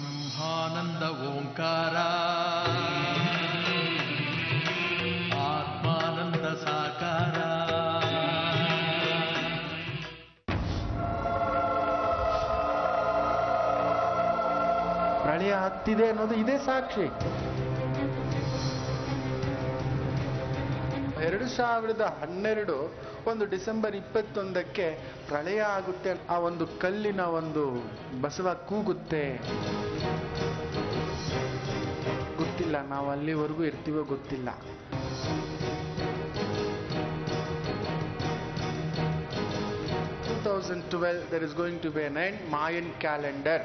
ಬ್ರಹ್ಮಾನಂದ ಓಂಕಾರ ಆತ್ಮಾನಂದ ಸಾಕಾರ ಪ್ರಳಯ ಹತ್ತಿದೆ ಅನ್ನೋದು ಇದೇ ಸಾಕ್ಷಿ ಎರಡು ಸಾವಿರದ ಹನ್ನೆರಡು ಒಂದು ಡಿಸೆಂಬರ್ ಇಪ್ಪತ್ತೊಂದಕ್ಕೆ ಪ್ರಳಯ ಆಗುತ್ತೆ ಆ ಒಂದು ಕಲ್ಲಿನ ಒಂದು ಬಸವ ಕೂಗುತ್ತೆ ಗೊತ್ತಿಲ್ಲ ನಾವು ಅಲ್ಲಿವರೆಗೂ ಇರ್ತೀವೋ ಗೊತ್ತಿಲ್ಲ two thousand twelve there is going to be an Mayan calendar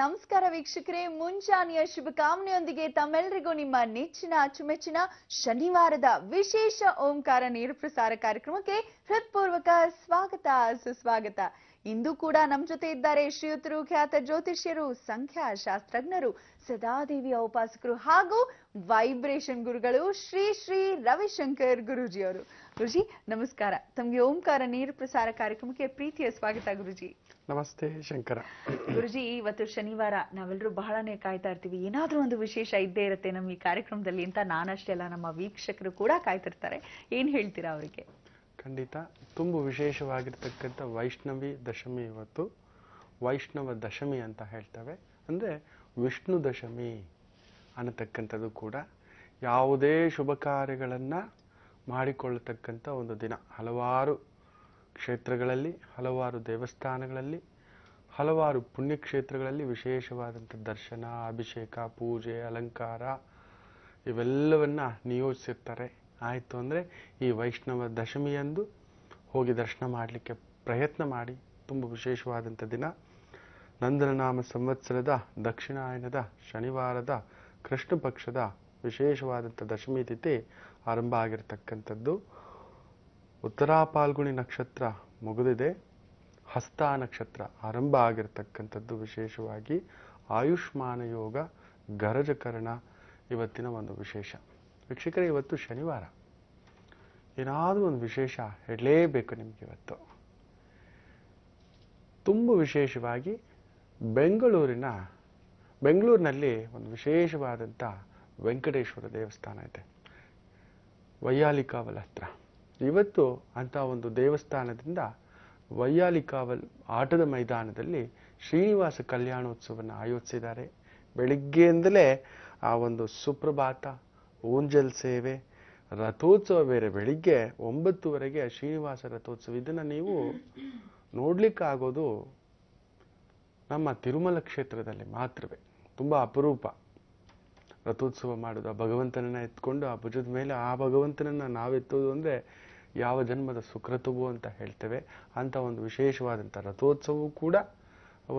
ನಮಸ್ಕಾರ ವೀಕ್ಷಕರೇ ಮುಂಜಾನೆಯ ಶುಭಕಾಮನೆಯೊಂದಿಗೆ ತಮ್ಮೆಲ್ಲರಿಗೂ ನಿಮ್ಮ ನೆಚ್ಚಿನ ಅಚ್ಚುಮೆಚ್ಚಿನ ಶನಿವಾರದ ವಿಶೇಷ ಓಂಕಾರ ನೇರ ಪ್ರಸಾರ ಕಾರ್ಯಕ್ರಮಕ್ಕೆ ಹೃತ್ಪೂರ್ವಕ ಸ್ವಾಗತ ಸುಸ್ವಾಗತ ಇಂದು ಕೂಡ ನಮ್ಮ ಜೊತೆ ಇದ್ದಾರೆ ಶ್ರೀಯುತರು ಖ್ಯಾತ ಜ್ಯೋತಿಷ್ಯರು ಸಂಖ್ಯಾ ಶಾಸ್ತ್ರಜ್ಞರು ಸದಾದೇವಿಯ ಉಪಾಸಕರು ಹಾಗೂ ವೈಬ್ರೇಷನ್ ಗುರುಗಳು ಶ್ರೀ ಶ್ರೀ ರವಿಶಂಕರ್ ಅವರು ಗುರುಜಿ ನಮಸ್ಕಾರ ತಮಗೆ ಓಂಕಾರ ನೇರ ಪ್ರಸಾರ ಕಾರ್ಯಕ್ರಮಕ್ಕೆ ಪ್ರೀತಿಯ ಸ್ವಾಗತ ಗುರುಜಿ ನಮಸ್ತೆ ಶಂಕರ ಗುರುಜಿ ಇವತ್ತು ಶನಿವಾರ ನಾವೆಲ್ಲರೂ ಬಹಳನೇ ಕಾಯ್ತಾ ಇರ್ತೀವಿ ಏನಾದರೂ ಒಂದು ವಿಶೇಷ ಇದ್ದೇ ಇರುತ್ತೆ ನಮ್ಮ ಈ ಕಾರ್ಯಕ್ರಮದಲ್ಲಿ ಅಂತ ನಾನಷ್ಟೇ ಅಲ್ಲ ನಮ್ಮ ವೀಕ್ಷಕರು ಕೂಡ ಕಾಯ್ತಿರ್ತಾರೆ ಏನು ಹೇಳ್ತೀರಾ ಅವರಿಗೆ ಖಂಡಿತ ತುಂಬ ವಿಶೇಷವಾಗಿರ್ತಕ್ಕಂಥ ವೈಷ್ಣವಿ ದಶಮಿ ಇವತ್ತು ವೈಷ್ಣವ ದಶಮಿ ಅಂತ ಹೇಳ್ತವೆ ಅಂದರೆ ವಿಷ್ಣು ದಶಮಿ ಅನ್ನತಕ್ಕಂಥದ್ದು ಕೂಡ ಯಾವುದೇ ಶುಭ ಕಾರ್ಯಗಳನ್ನು ಮಾಡಿಕೊಳ್ಳತಕ್ಕಂಥ ಒಂದು ದಿನ ಹಲವಾರು ಕ್ಷೇತ್ರಗಳಲ್ಲಿ ಹಲವಾರು ದೇವಸ್ಥಾನಗಳಲ್ಲಿ ಹಲವಾರು ಪುಣ್ಯಕ್ಷೇತ್ರಗಳಲ್ಲಿ ವಿಶೇಷವಾದಂಥ ದರ್ಶನ ಅಭಿಷೇಕ ಪೂಜೆ ಅಲಂಕಾರ ಇವೆಲ್ಲವನ್ನು ನಿಯೋಜಿಸಿರ್ತಾರೆ ಆಯಿತು ಅಂದರೆ ಈ ವೈಷ್ಣವ ದಶಮಿಯಂದು ಹೋಗಿ ದರ್ಶನ ಮಾಡಲಿಕ್ಕೆ ಪ್ರಯತ್ನ ಮಾಡಿ ತುಂಬ ವಿಶೇಷವಾದಂಥ ದಿನ ನಂದನನಾಮ ಸಂವತ್ಸರದ ದಕ್ಷಿಣಾಯನದ ಶನಿವಾರದ ಕೃಷ್ಣ ಪಕ್ಷದ ವಿಶೇಷವಾದಂಥ ದಶಮಿ ತಿಥಿ ಆರಂಭ ಆಗಿರತಕ್ಕಂಥದ್ದು ಉತ್ತರಾ ಪಾಲ್ಗುಣಿ ನಕ್ಷತ್ರ ಮುಗಿದಿದೆ ಹಸ್ತ ನಕ್ಷತ್ರ ಆರಂಭ ಆಗಿರತಕ್ಕಂಥದ್ದು ವಿಶೇಷವಾಗಿ ಆಯುಷ್ಮಾನ ಯೋಗ ಗರಜಕರಣ ಇವತ್ತಿನ ಒಂದು ವಿಶೇಷ ವೀಕ್ಷಕರೇ ಇವತ್ತು ಶನಿವಾರ ಏನಾದರೂ ಒಂದು ವಿಶೇಷ ಹೇಳಲೇಬೇಕು ನಿಮಗೆ ಇವತ್ತು ತುಂಬ ವಿಶೇಷವಾಗಿ ಬೆಂಗಳೂರಿನ ಬೆಂಗಳೂರಿನಲ್ಲಿ ಒಂದು ವಿಶೇಷವಾದಂಥ ವೆಂಕಟೇಶ್ವರ ದೇವಸ್ಥಾನ ಇದೆ ವೈಯಾಲಿಕಾವಲ ಹತ್ರ ಇವತ್ತು ಅಂಥ ಒಂದು ದೇವಸ್ಥಾನದಿಂದ ವೈಯಾಲಿಕಾವಲ್ ಆಟದ ಮೈದಾನದಲ್ಲಿ ಶ್ರೀನಿವಾಸ ಕಲ್ಯಾಣೋತ್ಸವವನ್ನು ಆಯೋಜಿಸಿದ್ದಾರೆ ಬೆಳಿಗ್ಗೆಯಿಂದಲೇ ಆ ಒಂದು ಸುಪ್ರಭಾತ ಓಂಜಲ್ ಸೇವೆ ರಥೋತ್ಸವ ಬೇರೆ ಬೆಳಿಗ್ಗೆ ಒಂಬತ್ತುವರೆಗೆ ಶ್ರೀನಿವಾಸ ರಥೋತ್ಸವ ಇದನ್ನು ನೀವು ನೋಡ್ಲಿಕ್ಕಾಗೋದು ನಮ್ಮ ತಿರುಮಲ ಕ್ಷೇತ್ರದಲ್ಲಿ ಮಾತ್ರವೇ ತುಂಬ ಅಪರೂಪ ರಥೋತ್ಸವ ಮಾಡೋದು ಆ ಭಗವಂತನನ್ನ ಎತ್ಕೊಂಡು ಆ ಭುಜದ ಮೇಲೆ ಆ ಭಗವಂತನನ್ನ ನಾವೆತ್ತೋದು ಅಂದರೆ ಯಾವ ಜನ್ಮದ ಸುಕೃತವು ಅಂತ ಹೇಳ್ತೇವೆ ಅಂಥ ಒಂದು ವಿಶೇಷವಾದಂಥ ರಥೋತ್ಸವವು ಕೂಡ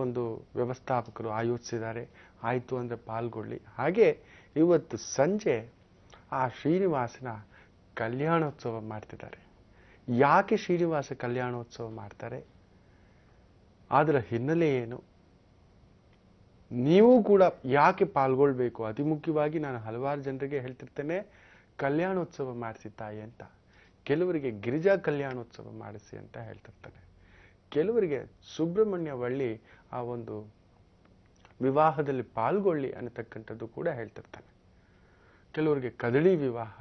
ಒಂದು ವ್ಯವಸ್ಥಾಪಕರು ಆಯೋಜಿಸಿದ್ದಾರೆ ಆಯಿತು ಅಂದರೆ ಪಾಲ್ಗೊಳ್ಳಿ ಹಾಗೆ ಇವತ್ತು ಸಂಜೆ ಆ ಶ್ರೀನಿವಾಸನ ಕಲ್ಯಾಣೋತ್ಸವ ಮಾಡ್ತಿದ್ದಾರೆ ಯಾಕೆ ಶ್ರೀನಿವಾಸ ಕಲ್ಯಾಣೋತ್ಸವ ಮಾಡ್ತಾರೆ ಅದರ ಹಿನ್ನೆಲೆ ಏನು ನೀವು ಕೂಡ ಯಾಕೆ ಪಾಲ್ಗೊಳ್ಬೇಕು ಅತಿ ಮುಖ್ಯವಾಗಿ ನಾನು ಹಲವಾರು ಜನರಿಗೆ ಹೇಳ್ತಿರ್ತೇನೆ ಕಲ್ಯಾಣೋತ್ಸವ ಮಾಡಿಸಿ ತಾಯಿ ಅಂತ ಕೆಲವರಿಗೆ ಗಿರಿಜಾ ಕಲ್ಯಾಣೋತ್ಸವ ಮಾಡಿಸಿ ಅಂತ ಹೇಳ್ತಿರ್ತಾನೆ ಕೆಲವರಿಗೆ ಸುಬ್ರಹ್ಮಣ್ಯ ವಳ್ಳಿ ಆ ಒಂದು ವಿವಾಹದಲ್ಲಿ ಪಾಲ್ಗೊಳ್ಳಿ ಅನ್ನತಕ್ಕಂಥದ್ದು ಕೂಡ ಹೇಳ್ತಿರ್ತಾನೆ ಕೆಲವರಿಗೆ ಕದಳಿ ವಿವಾಹ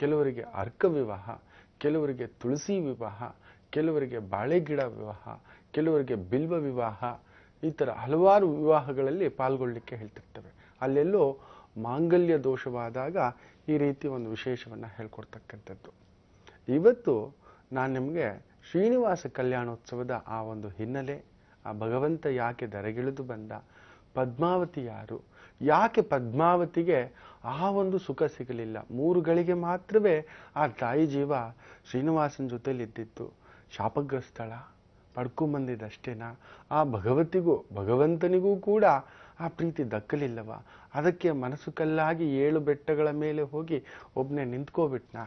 ಕೆಲವರಿಗೆ ಅರ್ಕ ವಿವಾಹ ಕೆಲವರಿಗೆ ತುಳಸಿ ವಿವಾಹ ಕೆಲವರಿಗೆ ಬಾಳೆಗಿಡ ವಿವಾಹ ಕೆಲವರಿಗೆ ಬಿಲ್ವ ವಿವಾಹ ಈ ಥರ ಹಲವಾರು ವಿವಾಹಗಳಲ್ಲಿ ಪಾಲ್ಗೊಳ್ಳಲಿಕ್ಕೆ ಹೇಳ್ತಿರ್ತವೆ ಅಲ್ಲೆಲ್ಲೋ ಮಾಂಗಲ್ಯ ದೋಷವಾದಾಗ ಈ ರೀತಿ ಒಂದು ವಿಶೇಷವನ್ನು ಹೇಳ್ಕೊಡ್ತಕ್ಕಂಥದ್ದು ಇವತ್ತು ನಾನು ನಿಮಗೆ ಶ್ರೀನಿವಾಸ ಕಲ್ಯಾಣೋತ್ಸವದ ಆ ಒಂದು ಹಿನ್ನೆಲೆ ಆ ಭಗವಂತ ಯಾಕೆ ಧರೆಗಿಳಿದು ಬಂದ ಪದ್ಮಾವತಿ ಯಾರು ಯಾಕೆ ಪದ್ಮಾವತಿಗೆ ಆ ಒಂದು ಸುಖ ಸಿಗಲಿಲ್ಲ ಮೂರು ಗಳಿಗೆ ಮಾತ್ರವೇ ಆ ತಾಯಿ ಜೀವ ಶ್ರೀನಿವಾಸನ ಇದ್ದಿತ್ತು ಶಾಪಗ್ರಸ್ತಳ ಪಡ್ಕೊಂಬಂದಿದ್ದಷ್ಟೇನಾ ಆ ಭಗವತಿಗೂ ಭಗವಂತನಿಗೂ ಕೂಡ ಆ ಪ್ರೀತಿ ದಕ್ಕಲಿಲ್ಲವ ಅದಕ್ಕೆ ಮನಸ್ಸು ಕಲ್ಲಾಗಿ ಏಳು ಬೆಟ್ಟಗಳ ಮೇಲೆ ಹೋಗಿ ಒಬ್ಬನೇ ನಿಂತ್ಕೋಬಿಟ್ನಾ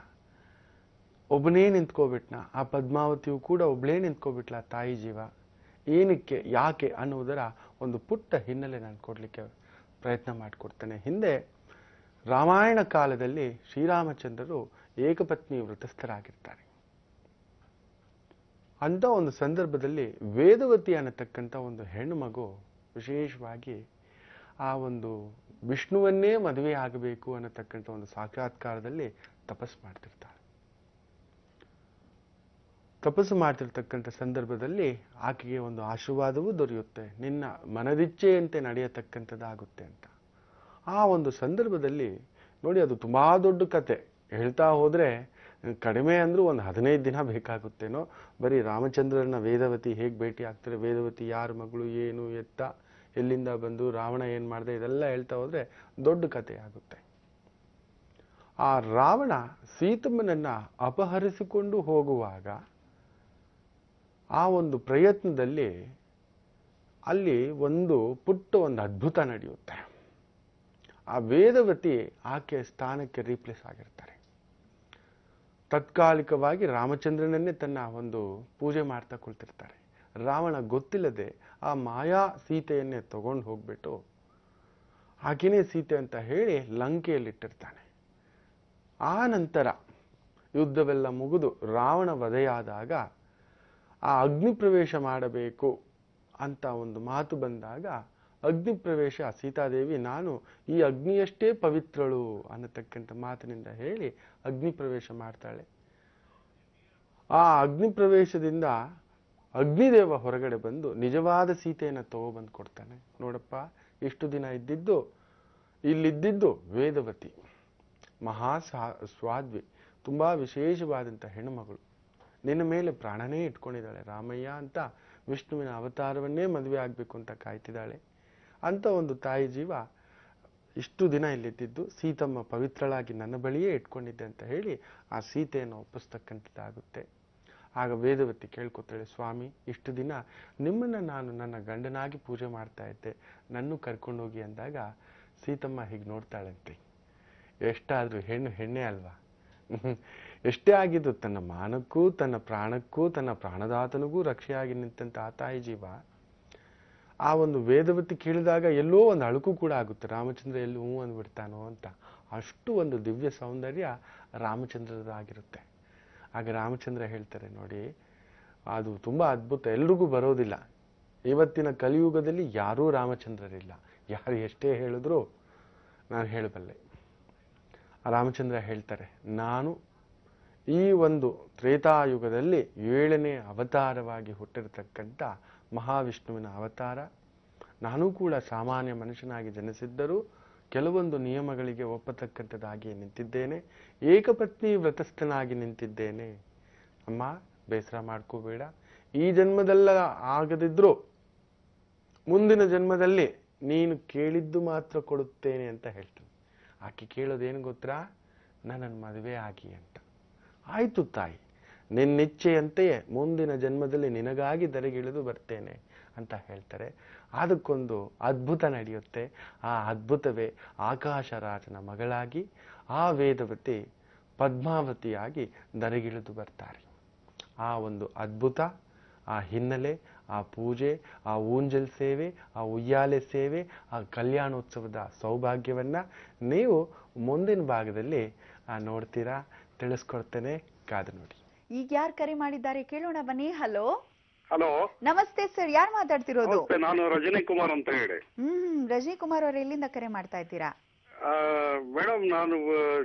ಒಬ್ಬನೇ ನಿಂತ್ಕೋಬಿಟ್ನ ಆ ಪದ್ಮಾವತಿಯು ಕೂಡ ಒಬ್ಳೇ ನಿಂತ್ಕೋಬಿಟ್ಲ ತಾಯಿ ಜೀವ ಏನಕ್ಕೆ ಯಾಕೆ ಅನ್ನುವುದರ ಒಂದು ಪುಟ್ಟ ಹಿನ್ನೆಲೆ ನಾನು ಕೊಡಲಿಕ್ಕೆ ಪ್ರಯತ್ನ ಮಾಡಿಕೊಡ್ತೇನೆ ಹಿಂದೆ ರಾಮಾಯಣ ಕಾಲದಲ್ಲಿ ಶ್ರೀರಾಮಚಂದ್ರರು ಏಕಪತ್ನಿ ವೃತಸ್ಥರಾಗಿರ್ತಾರೆ ಅಂಥ ಒಂದು ಸಂದರ್ಭದಲ್ಲಿ ವೇದವತಿ ಅನ್ನತಕ್ಕಂಥ ಒಂದು ಹೆಣ್ಣು ಮಗು ವಿಶೇಷವಾಗಿ ಆ ಒಂದು ವಿಷ್ಣುವನ್ನೇ ಮದುವೆ ಆಗಬೇಕು ಅನ್ನತಕ್ಕಂಥ ಒಂದು ಸಾಕ್ಷಾತ್ಕಾರದಲ್ಲಿ ತಪಸ್ ಮಾಡ್ತಿರ್ತಾರೆ ತಪಸ್ಸು ಮಾಡ್ತಿರ್ತಕ್ಕಂಥ ಸಂದರ್ಭದಲ್ಲಿ ಆಕೆಗೆ ಒಂದು ಆಶೀರ್ವಾದವೂ ದೊರೆಯುತ್ತೆ ನಿನ್ನ ಮನದಿಚ್ಛೆಯಂತೆ ನಡೆಯತಕ್ಕಂಥದ್ದಾಗುತ್ತೆ ಅಂತ ಆ ಒಂದು ಸಂದರ್ಭದಲ್ಲಿ ನೋಡಿ ಅದು ತುಂಬ ದೊಡ್ಡ ಕತೆ ಹೇಳ್ತಾ ಹೋದರೆ ಕಡಿಮೆ ಅಂದರೂ ಒಂದು ಹದಿನೈದು ದಿನ ಬೇಕಾಗುತ್ತೇನೋ ಬರೀ ರಾಮಚಂದ್ರನ ವೇದವತಿ ಹೇಗೆ ಭೇಟಿ ಆಗ್ತಾರೆ ವೇದವತಿ ಯಾರ ಮಗಳು ಏನು ಎತ್ತ ಎಲ್ಲಿಂದ ಬಂದು ರಾವಣ ಏನು ಮಾಡಿದೆ ಇದೆಲ್ಲ ಹೇಳ್ತಾ ಹೋದರೆ ದೊಡ್ಡ ಕತೆ ಆಗುತ್ತೆ ಆ ರಾವಣ ಸೀತಮ್ಮನನ್ನು ಅಪಹರಿಸಿಕೊಂಡು ಹೋಗುವಾಗ ಆ ಒಂದು ಪ್ರಯತ್ನದಲ್ಲಿ ಅಲ್ಲಿ ಒಂದು ಪುಟ್ಟ ಒಂದು ಅದ್ಭುತ ನಡೆಯುತ್ತೆ ಆ ವೇದವತಿ ಆಕೆಯ ಸ್ಥಾನಕ್ಕೆ ರೀಪ್ಲೇಸ್ ಆಗಿರ್ತಾರೆ ತತ್ಕಾಲಿಕವಾಗಿ ರಾಮಚಂದ್ರನನ್ನೇ ತನ್ನ ಒಂದು ಪೂಜೆ ಮಾಡ್ತಾ ಕುಳಿತಿರ್ತಾರೆ ರಾವಣ ಗೊತ್ತಿಲ್ಲದೆ ಆ ಮಾಯಾ ಸೀತೆಯನ್ನೇ ತಗೊಂಡು ಹೋಗ್ಬಿಟ್ಟು ಆಕೆಯೇ ಸೀತೆ ಅಂತ ಹೇಳಿ ಲಂಕೆಯಲ್ಲಿಟ್ಟಿರ್ತಾನೆ ಆ ನಂತರ ಯುದ್ಧವೆಲ್ಲ ಮುಗಿದು ರಾವಣ ವಧೆಯಾದಾಗ ಆ ಅಗ್ನಿ ಪ್ರವೇಶ ಮಾಡಬೇಕು ಅಂತ ಒಂದು ಮಾತು ಬಂದಾಗ ಅಗ್ನಿ ಪ್ರವೇಶ ಸೀತಾದೇವಿ ನಾನು ಈ ಅಗ್ನಿಯಷ್ಟೇ ಪವಿತ್ರಳು ಅನ್ನತಕ್ಕಂಥ ಮಾತಿನಿಂದ ಹೇಳಿ ಅಗ್ನಿ ಪ್ರವೇಶ ಮಾಡ್ತಾಳೆ ಆ ಅಗ್ನಿ ಪ್ರವೇಶದಿಂದ ಅಗ್ನಿದೇವ ಹೊರಗಡೆ ಬಂದು ನಿಜವಾದ ಸೀತೆಯನ್ನು ತಗೊಬಂದು ಕೊಡ್ತಾನೆ ನೋಡಪ್ಪ ಇಷ್ಟು ದಿನ ಇದ್ದಿದ್ದು ಇಲ್ಲಿದ್ದಿದ್ದು ವೇದವತಿ ಮಹಾ ಸ್ವಾದ್ವಿ ತುಂಬ ವಿಶೇಷವಾದಂಥ ಹೆಣ್ಣುಮಗಳು ನಿನ್ನ ಮೇಲೆ ಪ್ರಾಣನೇ ಇಟ್ಕೊಂಡಿದ್ದಾಳೆ ರಾಮಯ್ಯ ಅಂತ ವಿಷ್ಣುವಿನ ಅವತಾರವನ್ನೇ ಮದುವೆ ಆಗಬೇಕು ಅಂತ ಕಾಯ್ತಿದ್ದಾಳೆ ಅಂತ ಒಂದು ತಾಯಿ ಜೀವ ಇಷ್ಟು ದಿನ ಇಲ್ಲಿದ್ದಿದ್ದು ಸೀತಮ್ಮ ಪವಿತ್ರಳಾಗಿ ನನ್ನ ಬಳಿಯೇ ಇಟ್ಕೊಂಡಿದ್ದೆ ಅಂತ ಹೇಳಿ ಆ ಸೀತೆಯನ್ನು ಒಪ್ಪಿಸ್ತಕ್ಕಂಥದ್ದಾಗುತ್ತೆ ಆಗ ವೇದವತಿ ಕೇಳ್ಕೊತಾಳೆ ಸ್ವಾಮಿ ಇಷ್ಟು ದಿನ ನಿಮ್ಮನ್ನು ನಾನು ನನ್ನ ಗಂಡನಾಗಿ ಪೂಜೆ ಮಾಡ್ತಾ ಇದ್ದೆ ನನ್ನೂ ಕರ್ಕೊಂಡೋಗಿ ಅಂದಾಗ ಸೀತಮ್ಮ ಹೀಗೆ ನೋಡ್ತಾಳಂತೆ ಎಷ್ಟಾದರೂ ಹೆಣ್ಣು ಹೆಣ್ಣೆ ಅಲ್ವಾ ಎಷ್ಟೇ ಆಗಿದ್ದು ತನ್ನ ಮಾನಕ್ಕೂ ತನ್ನ ಪ್ರಾಣಕ್ಕೂ ತನ್ನ ಪ್ರಾಣದಾತನಿಗೂ ರಕ್ಷೆಯಾಗಿ ನಿಂತಹ ತಾಯಿ ಜೀವ ಆ ಒಂದು ವೇದವತಿ ಕೇಳಿದಾಗ ಎಲ್ಲೋ ಒಂದು ಅಳುಕು ಕೂಡ ಆಗುತ್ತೆ ರಾಮಚಂದ್ರ ಎಲ್ಲಿ ಹೂ ಅಂದ್ಬಿಡ್ತಾನೋ ಅಂತ ಅಷ್ಟು ಒಂದು ದಿವ್ಯ ಸೌಂದರ್ಯ ರಾಮಚಂದ್ರದಾಗಿರುತ್ತೆ ಆಗ ರಾಮಚಂದ್ರ ಹೇಳ್ತಾರೆ ನೋಡಿ ಅದು ತುಂಬ ಅದ್ಭುತ ಎಲ್ರಿಗೂ ಬರೋದಿಲ್ಲ ಇವತ್ತಿನ ಕಲಿಯುಗದಲ್ಲಿ ಯಾರೂ ರಾಮಚಂದ್ರರಿಲ್ಲ ಯಾರು ಎಷ್ಟೇ ಹೇಳಿದ್ರೂ ನಾನು ಹೇಳಬಲ್ಲೆ ರಾಮಚಂದ್ರ ಹೇಳ್ತಾರೆ ನಾನು ಈ ಒಂದು ತ್ರೇತಾಯುಗದಲ್ಲಿ ಏಳನೇ ಅವತಾರವಾಗಿ ಹುಟ್ಟಿರತಕ್ಕಂಥ ಮಹಾವಿಷ್ಣುವಿನ ಅವತಾರ ನಾನು ಕೂಡ ಸಾಮಾನ್ಯ ಮನುಷ್ಯನಾಗಿ ಜನಿಸಿದ್ದರೂ ಕೆಲವೊಂದು ನಿಯಮಗಳಿಗೆ ಒಪ್ಪತಕ್ಕಂಥದ್ದಾಗಿ ನಿಂತಿದ್ದೇನೆ ಏಕಪತ್ನಿ ವ್ರತಸ್ಥನಾಗಿ ನಿಂತಿದ್ದೇನೆ ಅಮ್ಮ ಬೇಸರ ಮಾಡ್ಕೋಬೇಡ ಈ ಜನ್ಮದಲ್ಲ ಆಗದಿದ್ರೂ ಮುಂದಿನ ಜನ್ಮದಲ್ಲಿ ನೀನು ಕೇಳಿದ್ದು ಮಾತ್ರ ಕೊಡುತ್ತೇನೆ ಅಂತ ಹೇಳ್ತೀನಿ ಆಕೆ ಕೇಳೋದೇನು ಗೊತ್ತಾ ನನ್ನನ್ನು ಮದುವೆ ಆಗಿ ಅಂತ ಆಯಿತು ತಾಯಿ ನಿನ್ನಿಚ್ಛೆಯಂತೆಯೇ ಮುಂದಿನ ಜನ್ಮದಲ್ಲಿ ನಿನಗಾಗಿ ದರೆಗಿಳಿದು ಬರ್ತೇನೆ ಅಂತ ಹೇಳ್ತಾರೆ ಅದಕ್ಕೊಂದು ಅದ್ಭುತ ನಡೆಯುತ್ತೆ ಆ ಅದ್ಭುತವೇ ಆಕಾಶರಾಜನ ಮಗಳಾಗಿ ಆ ವೇದವತಿ ಪದ್ಮಾವತಿಯಾಗಿ ದರೆಗಿಳಿದು ಬರ್ತಾರೆ ಆ ಒಂದು ಅದ್ಭುತ ಆ ಹಿನ್ನೆಲೆ ಆ ಪೂಜೆ ಆ ಊಂಜಲ್ ಸೇವೆ ಆ ಉಯ್ಯಾಲೆ ಸೇವೆ ಆ ಕಲ್ಯಾಣೋತ್ಸವದ ಸೌಭಾಗ್ಯವನ್ನು ನೀವು ಮುಂದಿನ ಭಾಗದಲ್ಲಿ ನೋಡ್ತೀರಾ ತಿಳಿಸ್ಕೊಡ್ತೇನೆ ಕಾದು ನೋಡಿ ಈಗ ಯಾರು ಕರೆ ಮಾಡಿದ್ದಾರೆ ಕೇಳೋಣ ಬನ್ನಿ ಹಲೋ ಹಲೋ ನಮಸ್ತೆ ಸರ್ ಯಾರು ಮಾತಾಡ್ತಿರೋದು ನಾನು ರಜನಿ ಕುಮಾರ್ ಅಂತ ಹೇಳಿ ಹ್ಮ್ ರಜನಿ ಕುಮಾರ್ ಅವರು ಎಲ್ಲಿಂದ ಕರೆ ಮಾಡ್ತಾ ಇದ್ದೀರಾ ಮೇಡಮ್ ನಾನು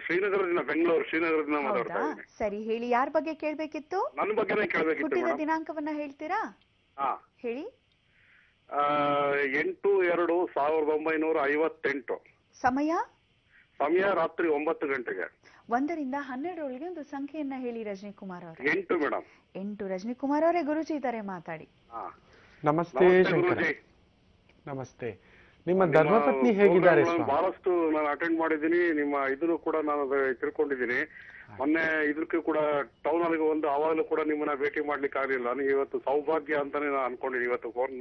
ಶ್ರೀನಗರದಿಂದ ಬೆಂಗಳೂರು ಶ್ರೀನಗರದಿಂದ ಮಾತಾಡ್ತಾ ಸರಿ ಹೇಳಿ ಯಾರ ಬಗ್ಗೆ ಕೇಳಬೇಕಿತ್ತು ನನ್ನ ಬಗ್ಗೆನೇ ಕೇಳಬೇಕಿತ್ತು ಹುಟ್ಟಿದ ದಿನಾಂಕವನ್ನ ಹೇಳ್ತೀರಾ ಹೇಳಿ ಆ, ಎಂಟು ಎರಡು ಸಾವಿರದ ಒಂಬೈನೂರ ಐವತ್ತೆಂಟು ಸಮಯ ಸಮಯ ರಾತ್ರಿ ಒಂಬತ್ತು ಗಂಟೆಗೆ ಒಂದರಿಂದ ಹನ್ನೆರಡರೊಳಗೆ ಒಂದು ಸಂಖ್ಯೆಯನ್ನ ಹೇಳಿ ರಜನಿಕುಮಾರ್ ಅವರು ಎಂಟು ಮೇಡಮ್ ಎಂಟು ರಜನಿಕುಮಾರ್ ಅವರೇ ಗುರುಜಿ ಇದ್ದಾರೆ ಮಾತಾಡಿ ನಮಸ್ತೆ ನಮಸ್ತೆ ನಿಮ್ಮ ಧರ್ಮಪತ್ನಿ ಹೇಗಿದ್ದಾರೆ ಬಹಳಷ್ಟು ನಾನು ಅಟೆಂಡ್ ಮಾಡಿದ್ದೀನಿ ನಿಮ್ಮ ಇದನ್ನು ಕೂಡ ನಾನು ತಿಳ್ಕೊಂಡಿದ್ದೀನಿ ಮೊನ್ನೆ ಇದಕ್ಕೆ ಕೂಡ ಟೌನ್ ಅಲ್ಲಿಗೆ ಒಂದು ಆವಾಗಲೂ ಕೂಡ ನಿಮ್ಮನ್ನ ಭೇಟಿ ಮಾಡ್ಲಿಕ್ಕೆ ಆಗಲಿಲ್ಲ ನನಗೆ ಇವತ್ತು ಸೌಭಾಗ್ಯ ಅಂತಾನೆ ನಾನು ಅನ್ಕೊಂಡಿದ್ದೀನಿ ಇವತ್ತು ಫೋನ್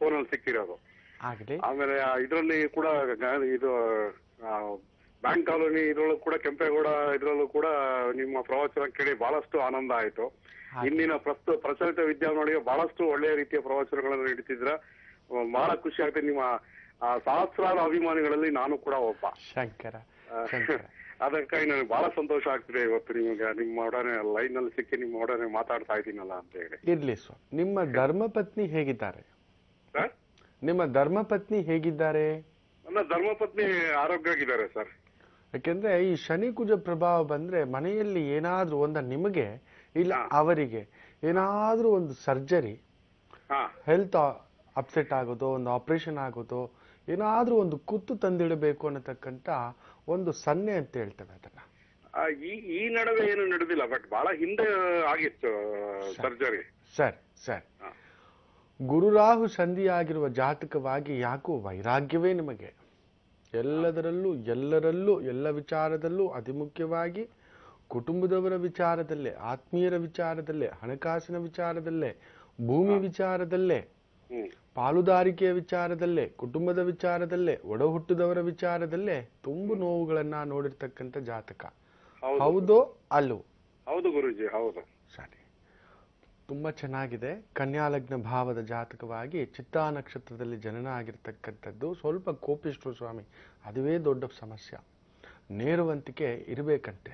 ಫೋನ್ ಅಲ್ಲಿ ಸಿಕ್ಕಿರೋದು ಆಮೇಲೆ ಇದರಲ್ಲಿ ಕೂಡ ಇದು ಬ್ಯಾಂಕ್ ಕಾಲೋನಿ ಇದ್ರಲ್ಲೂ ಕೂಡ ಕೆಂಪೇಗೌಡ ಇದ್ರಲ್ಲೂ ಕೂಡ ನಿಮ್ಮ ಪ್ರವಚನ ಕೇಳಿ ಬಹಳಷ್ಟು ಆನಂದ ಆಯಿತು ಇಂದಿನ ಪ್ರಸ್ತುತ ಪ್ರಚಲಿತ ವಿದ್ಯಮಾನಗಳಿಗೆ ಬಹಳಷ್ಟು ಒಳ್ಳೆಯ ರೀತಿಯ ಪ್ರವಚನಗಳನ್ನು ನೀಡುತ್ತಿದ್ರ ಬಹಳ ಖುಷಿ ಆಗ್ತದೆ ನಿಮ್ಮ ಸಹಸ್ರಾರು ಅಭಿಮಾನಿಗಳಲ್ಲಿ ನಾನು ಕೂಡ ಒಬ್ಬ ಶಂಕರ ಅದಕ್ಕಾಗಿ ನನಗೆ ಬಹಳ ಸಂತೋಷ ಆಗ್ತಿದೆ ಇವತ್ತು ನಿಮಗೆ ನಿಮ್ಮ ಒಡನೆ ಲೈನ್ ಅಲ್ಲಿ ಸಿಕ್ಕಿ ನಿಮ್ಮ ಒಡನೆ ಮಾತಾಡ್ತಾ ಇದ್ದೀನಲ್ಲ ಅಂತ ಹೇಳಿ ಇರ್ಲಿ ನಿಮ್ಮ ಧರ್ಮಪತ್ನಿ ಹೇಗಿದ್ದಾರೆ ನಿಮ್ಮ ಧರ್ಮಪತ್ನಿ ಹೇಗಿದ್ದಾರೆ ನನ್ನ ಧರ್ಮಪತ್ನಿ ಆರೋಗ್ಯ ಆಗಿದ್ದಾರೆ ಸರ್ ಯಾಕೆಂದರೆ ಈ ಶನಿ ಕುಜ ಪ್ರಭಾವ ಬಂದರೆ ಮನೆಯಲ್ಲಿ ಏನಾದರೂ ಒಂದು ನಿಮಗೆ ಇಲ್ಲ ಅವರಿಗೆ ಏನಾದರೂ ಒಂದು ಸರ್ಜರಿ ಹೆಲ್ತ್ ಅಪ್ಸೆಟ್ ಆಗೋದೋ ಒಂದು ಆಪರೇಷನ್ ಆಗೋದೋ ಏನಾದರೂ ಒಂದು ಕುತ್ತು ತಂದಿಡಬೇಕು ಅನ್ನತಕ್ಕಂಥ ಒಂದು ಸನ್ನೆ ಅಂತ ಹೇಳ್ತೇವೆ ಅದನ್ನ ಈ ಈ ನಡುವೆ ಏನು ನಡೆದಿಲ್ಲ ಬಟ್ ಬಹಳ ಹಿಂದೆ ಆಗಿತ್ತು ಸರ್ಜರಿ ಸರ್ ಸರ್ ಗುರುರಾಹು ಸಂಧಿಯಾಗಿರುವ ಜಾತಕವಾಗಿ ಯಾಕೋ ವೈರಾಗ್ಯವೇ ನಿಮಗೆ ಎಲ್ಲದರಲ್ಲೂ ಎಲ್ಲರಲ್ಲೂ ಎಲ್ಲ ವಿಚಾರದಲ್ಲೂ ಅತಿ ಮುಖ್ಯವಾಗಿ ಕುಟುಂಬದವರ ವಿಚಾರದಲ್ಲೇ ಆತ್ಮೀಯರ ವಿಚಾರದಲ್ಲೇ ಹಣಕಾಸಿನ ವಿಚಾರದಲ್ಲೇ ಭೂಮಿ ವಿಚಾರದಲ್ಲೇ ಪಾಲುದಾರಿಕೆಯ ವಿಚಾರದಲ್ಲೇ ಕುಟುಂಬದ ವಿಚಾರದಲ್ಲೇ ಒಡಹುಟ್ಟದವರ ವಿಚಾರದಲ್ಲೇ ತುಂಬ ನೋವುಗಳನ್ನ ನೋಡಿರ್ತಕ್ಕಂಥ ಜಾತಕ ಹೌದು ಅಲ್ವೋ ಹೌದು ಗುರುಜಿ ಹೌದು ತುಂಬ ಚೆನ್ನಾಗಿದೆ ಕನ್ಯಾಲಗ್ನ ಭಾವದ ಜಾತಕವಾಗಿ ಚಿತ್ತಾ ನಕ್ಷತ್ರದಲ್ಲಿ ಜನನ ಆಗಿರ್ತಕ್ಕಂಥದ್ದು ಸ್ವಲ್ಪ ಕೋಪಿಸ್ಟ್ರು ಸ್ವಾಮಿ ಅದುವೇ ದೊಡ್ಡ ಸಮಸ್ಯೆ ನೇರುವಂತಿಕೆ ಇರಬೇಕಂತೆ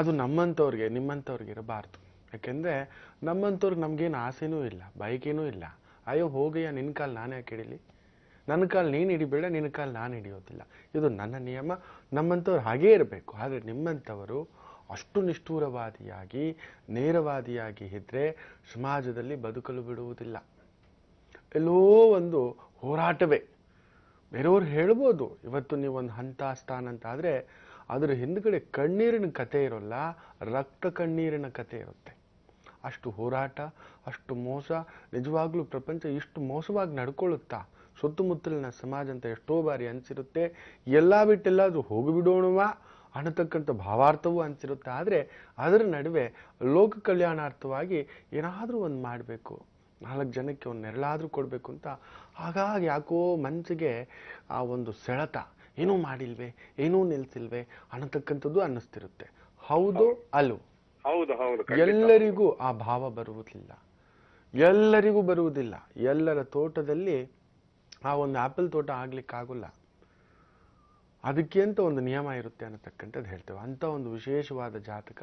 ಅದು ನಮ್ಮಂಥವ್ರಿಗೆ ನಿಮ್ಮಂಥವ್ರಿಗೆ ಇರಬಾರ್ದು ಯಾಕೆಂದರೆ ನಮ್ಮಂಥವ್ರಿಗೆ ನಮಗೇನು ಆಸೆನೂ ಇಲ್ಲ ಬಯಕೇನೂ ಇಲ್ಲ ಅಯ್ಯೋ ಹೋಗಯ್ಯ ನಿನ್ನ ಕಾಲು ನಾನೇ ಹಿಡೀಲಿ ನನ್ನ ಕಾಲು ನೀನು ಹಿಡಿಬೇಡ ನಿನ್ನ ಕಾಲು ನಾನು ಹಿಡಿಯೋದಿಲ್ಲ ಇದು ನನ್ನ ನಿಯಮ ನಮ್ಮಂಥವ್ರು ಹಾಗೇ ಇರಬೇಕು ಆದರೆ ನಿಮ್ಮಂಥವರು ಅಷ್ಟು ನಿಷ್ಠೂರವಾದಿಯಾಗಿ ನೇರವಾದಿಯಾಗಿ ಇದ್ದರೆ ಸಮಾಜದಲ್ಲಿ ಬದುಕಲು ಬಿಡುವುದಿಲ್ಲ ಎಲ್ಲೋ ಒಂದು ಹೋರಾಟವೇ ಬೇರೆಯವರು ಹೇಳ್ಬೋದು ಇವತ್ತು ನೀವು ಒಂದು ಹಂತ ಸ್ಥಾನ ಅಂತ ಆದರೆ ಅದರ ಹಿಂದ್ಗಡೆ ಕಣ್ಣೀರಿನ ಕತೆ ಇರೋಲ್ಲ ರಕ್ತ ಕಣ್ಣೀರಿನ ಕತೆ ಇರುತ್ತೆ ಅಷ್ಟು ಹೋರಾಟ ಅಷ್ಟು ಮೋಸ ನಿಜವಾಗ್ಲೂ ಪ್ರಪಂಚ ಇಷ್ಟು ಮೋಸವಾಗಿ ನಡ್ಕೊಳ್ಳುತ್ತಾ ಸುತ್ತಮುತ್ತಲಿನ ಸಮಾಜ ಅಂತ ಎಷ್ಟೋ ಬಾರಿ ಅನಿಸಿರುತ್ತೆ ಎಲ್ಲ ಬಿಟ್ಟೆಲ್ಲಾದರೂ ಹೋಗಿಬಿಡೋಣವಾ ಅನ್ನತಕ್ಕಂಥ ಭಾವಾರ್ಥವೂ ಅನಿಸಿರುತ್ತೆ ಆದರೆ ಅದರ ನಡುವೆ ಲೋಕ ಕಲ್ಯಾಣಾರ್ಥವಾಗಿ ಏನಾದರೂ ಒಂದು ಮಾಡಬೇಕು ನಾಲ್ಕು ಜನಕ್ಕೆ ಒಂದು ನೆರಳಾದರೂ ಕೊಡಬೇಕು ಅಂತ ಹಾಗಾಗಿ ಯಾಕೋ ಮನಸ್ಸಿಗೆ ಆ ಒಂದು ಸೆಳೆತ ಏನೂ ಮಾಡಿಲ್ವೆ ಏನೂ ನಿಲ್ಸಿಲ್ವೇ ಅನ್ನತಕ್ಕಂಥದ್ದು ಅನ್ನಿಸ್ತಿರುತ್ತೆ ಹೌದು ಅಲು ಹೌದು ಹೌದು ಎಲ್ಲರಿಗೂ ಆ ಭಾವ ಬರುವುದಿಲ್ಲ ಎಲ್ಲರಿಗೂ ಬರುವುದಿಲ್ಲ ಎಲ್ಲರ ತೋಟದಲ್ಲಿ ಆ ಒಂದು ಆಪಲ್ ತೋಟ ಆಗ್ಲಿಕ್ಕಾಗಲ್ಲ ಅದಕ್ಕೆ ಅಂತ ಒಂದು ನಿಯಮ ಇರುತ್ತೆ ಅನ್ನತಕ್ಕಂಥದ್ದು ಹೇಳ್ತೇವೆ ಅಂಥ ಒಂದು ವಿಶೇಷವಾದ ಜಾತಕ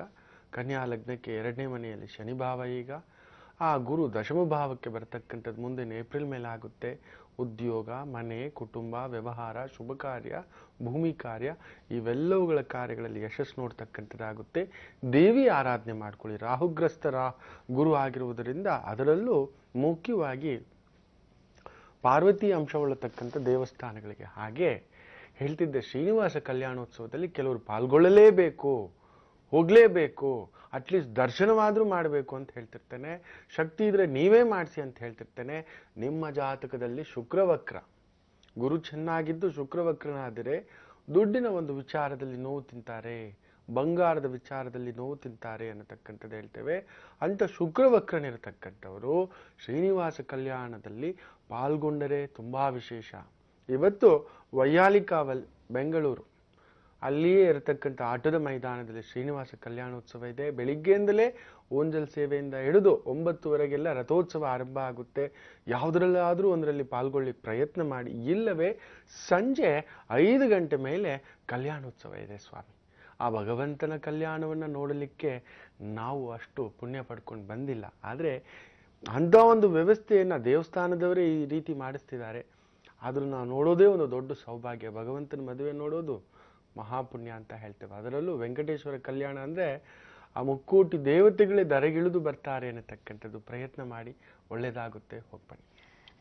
ಕನ್ಯಾ ಲಗ್ನಕ್ಕೆ ಎರಡನೇ ಮನೆಯಲ್ಲಿ ಶನಿ ಭಾವ ಈಗ ಆ ಗುರು ದಶಮ ಭಾವಕ್ಕೆ ಬರತಕ್ಕಂಥದ್ದು ಮುಂದೆ ಏಪ್ರಿಲ್ ಮೇಲೆ ಆಗುತ್ತೆ ಉದ್ಯೋಗ ಮನೆ ಕುಟುಂಬ ವ್ಯವಹಾರ ಶುಭ ಕಾರ್ಯ ಭೂಮಿ ಕಾರ್ಯ ಇವೆಲ್ಲವುಗಳ ಕಾರ್ಯಗಳಲ್ಲಿ ಯಶಸ್ಸು ನೋಡ್ತಕ್ಕಂಥದ್ದಾಗುತ್ತೆ ದೇವಿ ಆರಾಧನೆ ಮಾಡ್ಕೊಳ್ಳಿ ರಾ ಗುರು ಆಗಿರುವುದರಿಂದ ಅದರಲ್ಲೂ ಮುಖ್ಯವಾಗಿ ಪಾರ್ವತಿ ಅಂಶವುಳ್ಳತಕ್ಕಂಥ ದೇವಸ್ಥಾನಗಳಿಗೆ ಹಾಗೆ ಹೇಳ್ತಿದ್ದೆ ಶ್ರೀನಿವಾಸ ಕಲ್ಯಾಣೋತ್ಸವದಲ್ಲಿ ಕೆಲವರು ಪಾಲ್ಗೊಳ್ಳಲೇಬೇಕು ಹೋಗಲೇಬೇಕು ಅಟ್ಲೀಸ್ಟ್ ದರ್ಶನವಾದರೂ ಮಾಡಬೇಕು ಅಂತ ಹೇಳ್ತಿರ್ತೇನೆ ಶಕ್ತಿ ಇದ್ರೆ ನೀವೇ ಮಾಡಿಸಿ ಅಂತ ಹೇಳ್ತಿರ್ತೇನೆ ನಿಮ್ಮ ಜಾತಕದಲ್ಲಿ ಶುಕ್ರವಕ್ರ ಗುರು ಚೆನ್ನಾಗಿದ್ದು ಶುಕ್ರವಕ್ರನಾದರೆ ದುಡ್ಡಿನ ಒಂದು ವಿಚಾರದಲ್ಲಿ ನೋವು ತಿಂತಾರೆ ಬಂಗಾರದ ವಿಚಾರದಲ್ಲಿ ನೋವು ತಿಂತಾರೆ ಅನ್ನತಕ್ಕಂಥದ್ದು ಹೇಳ್ತೇವೆ ಅಂಥ ಶುಕ್ರವಕ್ರನಿರತಕ್ಕಂಥವರು ಶ್ರೀನಿವಾಸ ಕಲ್ಯಾಣದಲ್ಲಿ ಪಾಲ್ಗೊಂಡರೆ ತುಂಬ ವಿಶೇಷ ಇವತ್ತು ವೈಯಾಲಿಕಾವಲ್ ಬೆಂಗಳೂರು ಅಲ್ಲಿಯೇ ಇರತಕ್ಕಂಥ ಆಟದ ಮೈದಾನದಲ್ಲಿ ಶ್ರೀನಿವಾಸ ಕಲ್ಯಾಣೋತ್ಸವ ಇದೆ ಬೆಳಿಗ್ಗೆಯಿಂದಲೇ ಓಂಜಲ್ ಸೇವೆಯಿಂದ ಹಿಡಿದು ಒಂಬತ್ತುವರೆಗೆಲ್ಲ ರಥೋತ್ಸವ ಆರಂಭ ಆಗುತ್ತೆ ಯಾವುದರಲ್ಲಾದರೂ ಒಂದರಲ್ಲಿ ಪಾಲ್ಗೊಳ್ಳಿ ಪ್ರಯತ್ನ ಮಾಡಿ ಇಲ್ಲವೇ ಸಂಜೆ ಐದು ಗಂಟೆ ಮೇಲೆ ಕಲ್ಯಾಣೋತ್ಸವ ಇದೆ ಸ್ವಾಮಿ ಆ ಭಗವಂತನ ಕಲ್ಯಾಣವನ್ನು ನೋಡಲಿಕ್ಕೆ ನಾವು ಅಷ್ಟು ಪುಣ್ಯ ಪಡ್ಕೊಂಡು ಬಂದಿಲ್ಲ ಆದರೆ ಅಂಥ ಒಂದು ವ್ಯವಸ್ಥೆಯನ್ನು ದೇವಸ್ಥಾನದವರೇ ಈ ರೀತಿ ಮಾಡಿಸ್ತಿದ್ದಾರೆ ಆದರೂ ನಾವು ನೋಡೋದೇ ಒಂದು ದೊಡ್ಡ ಸೌಭಾಗ್ಯ ಭಗವಂತನ ಮದುವೆ ನೋಡೋದು ಮಹಾಪುಣ್ಯ ಅಂತ ಹೇಳ್ತೇವೆ ಅದರಲ್ಲೂ ವೆಂಕಟೇಶ್ವರ ಕಲ್ಯಾಣ ಅಂದರೆ ಆ ಮುಕ್ಕೋಟಿ ದೇವತೆಗಳೇ ದರಗಿಳಿದು ಬರ್ತಾರೆ ಅನ್ನತಕ್ಕಂಥದ್ದು ಪ್ರಯತ್ನ ಮಾಡಿ ಒಳ್ಳೆಯದಾಗುತ್ತೆ ಹೋಗ್ಬನ್ನಿ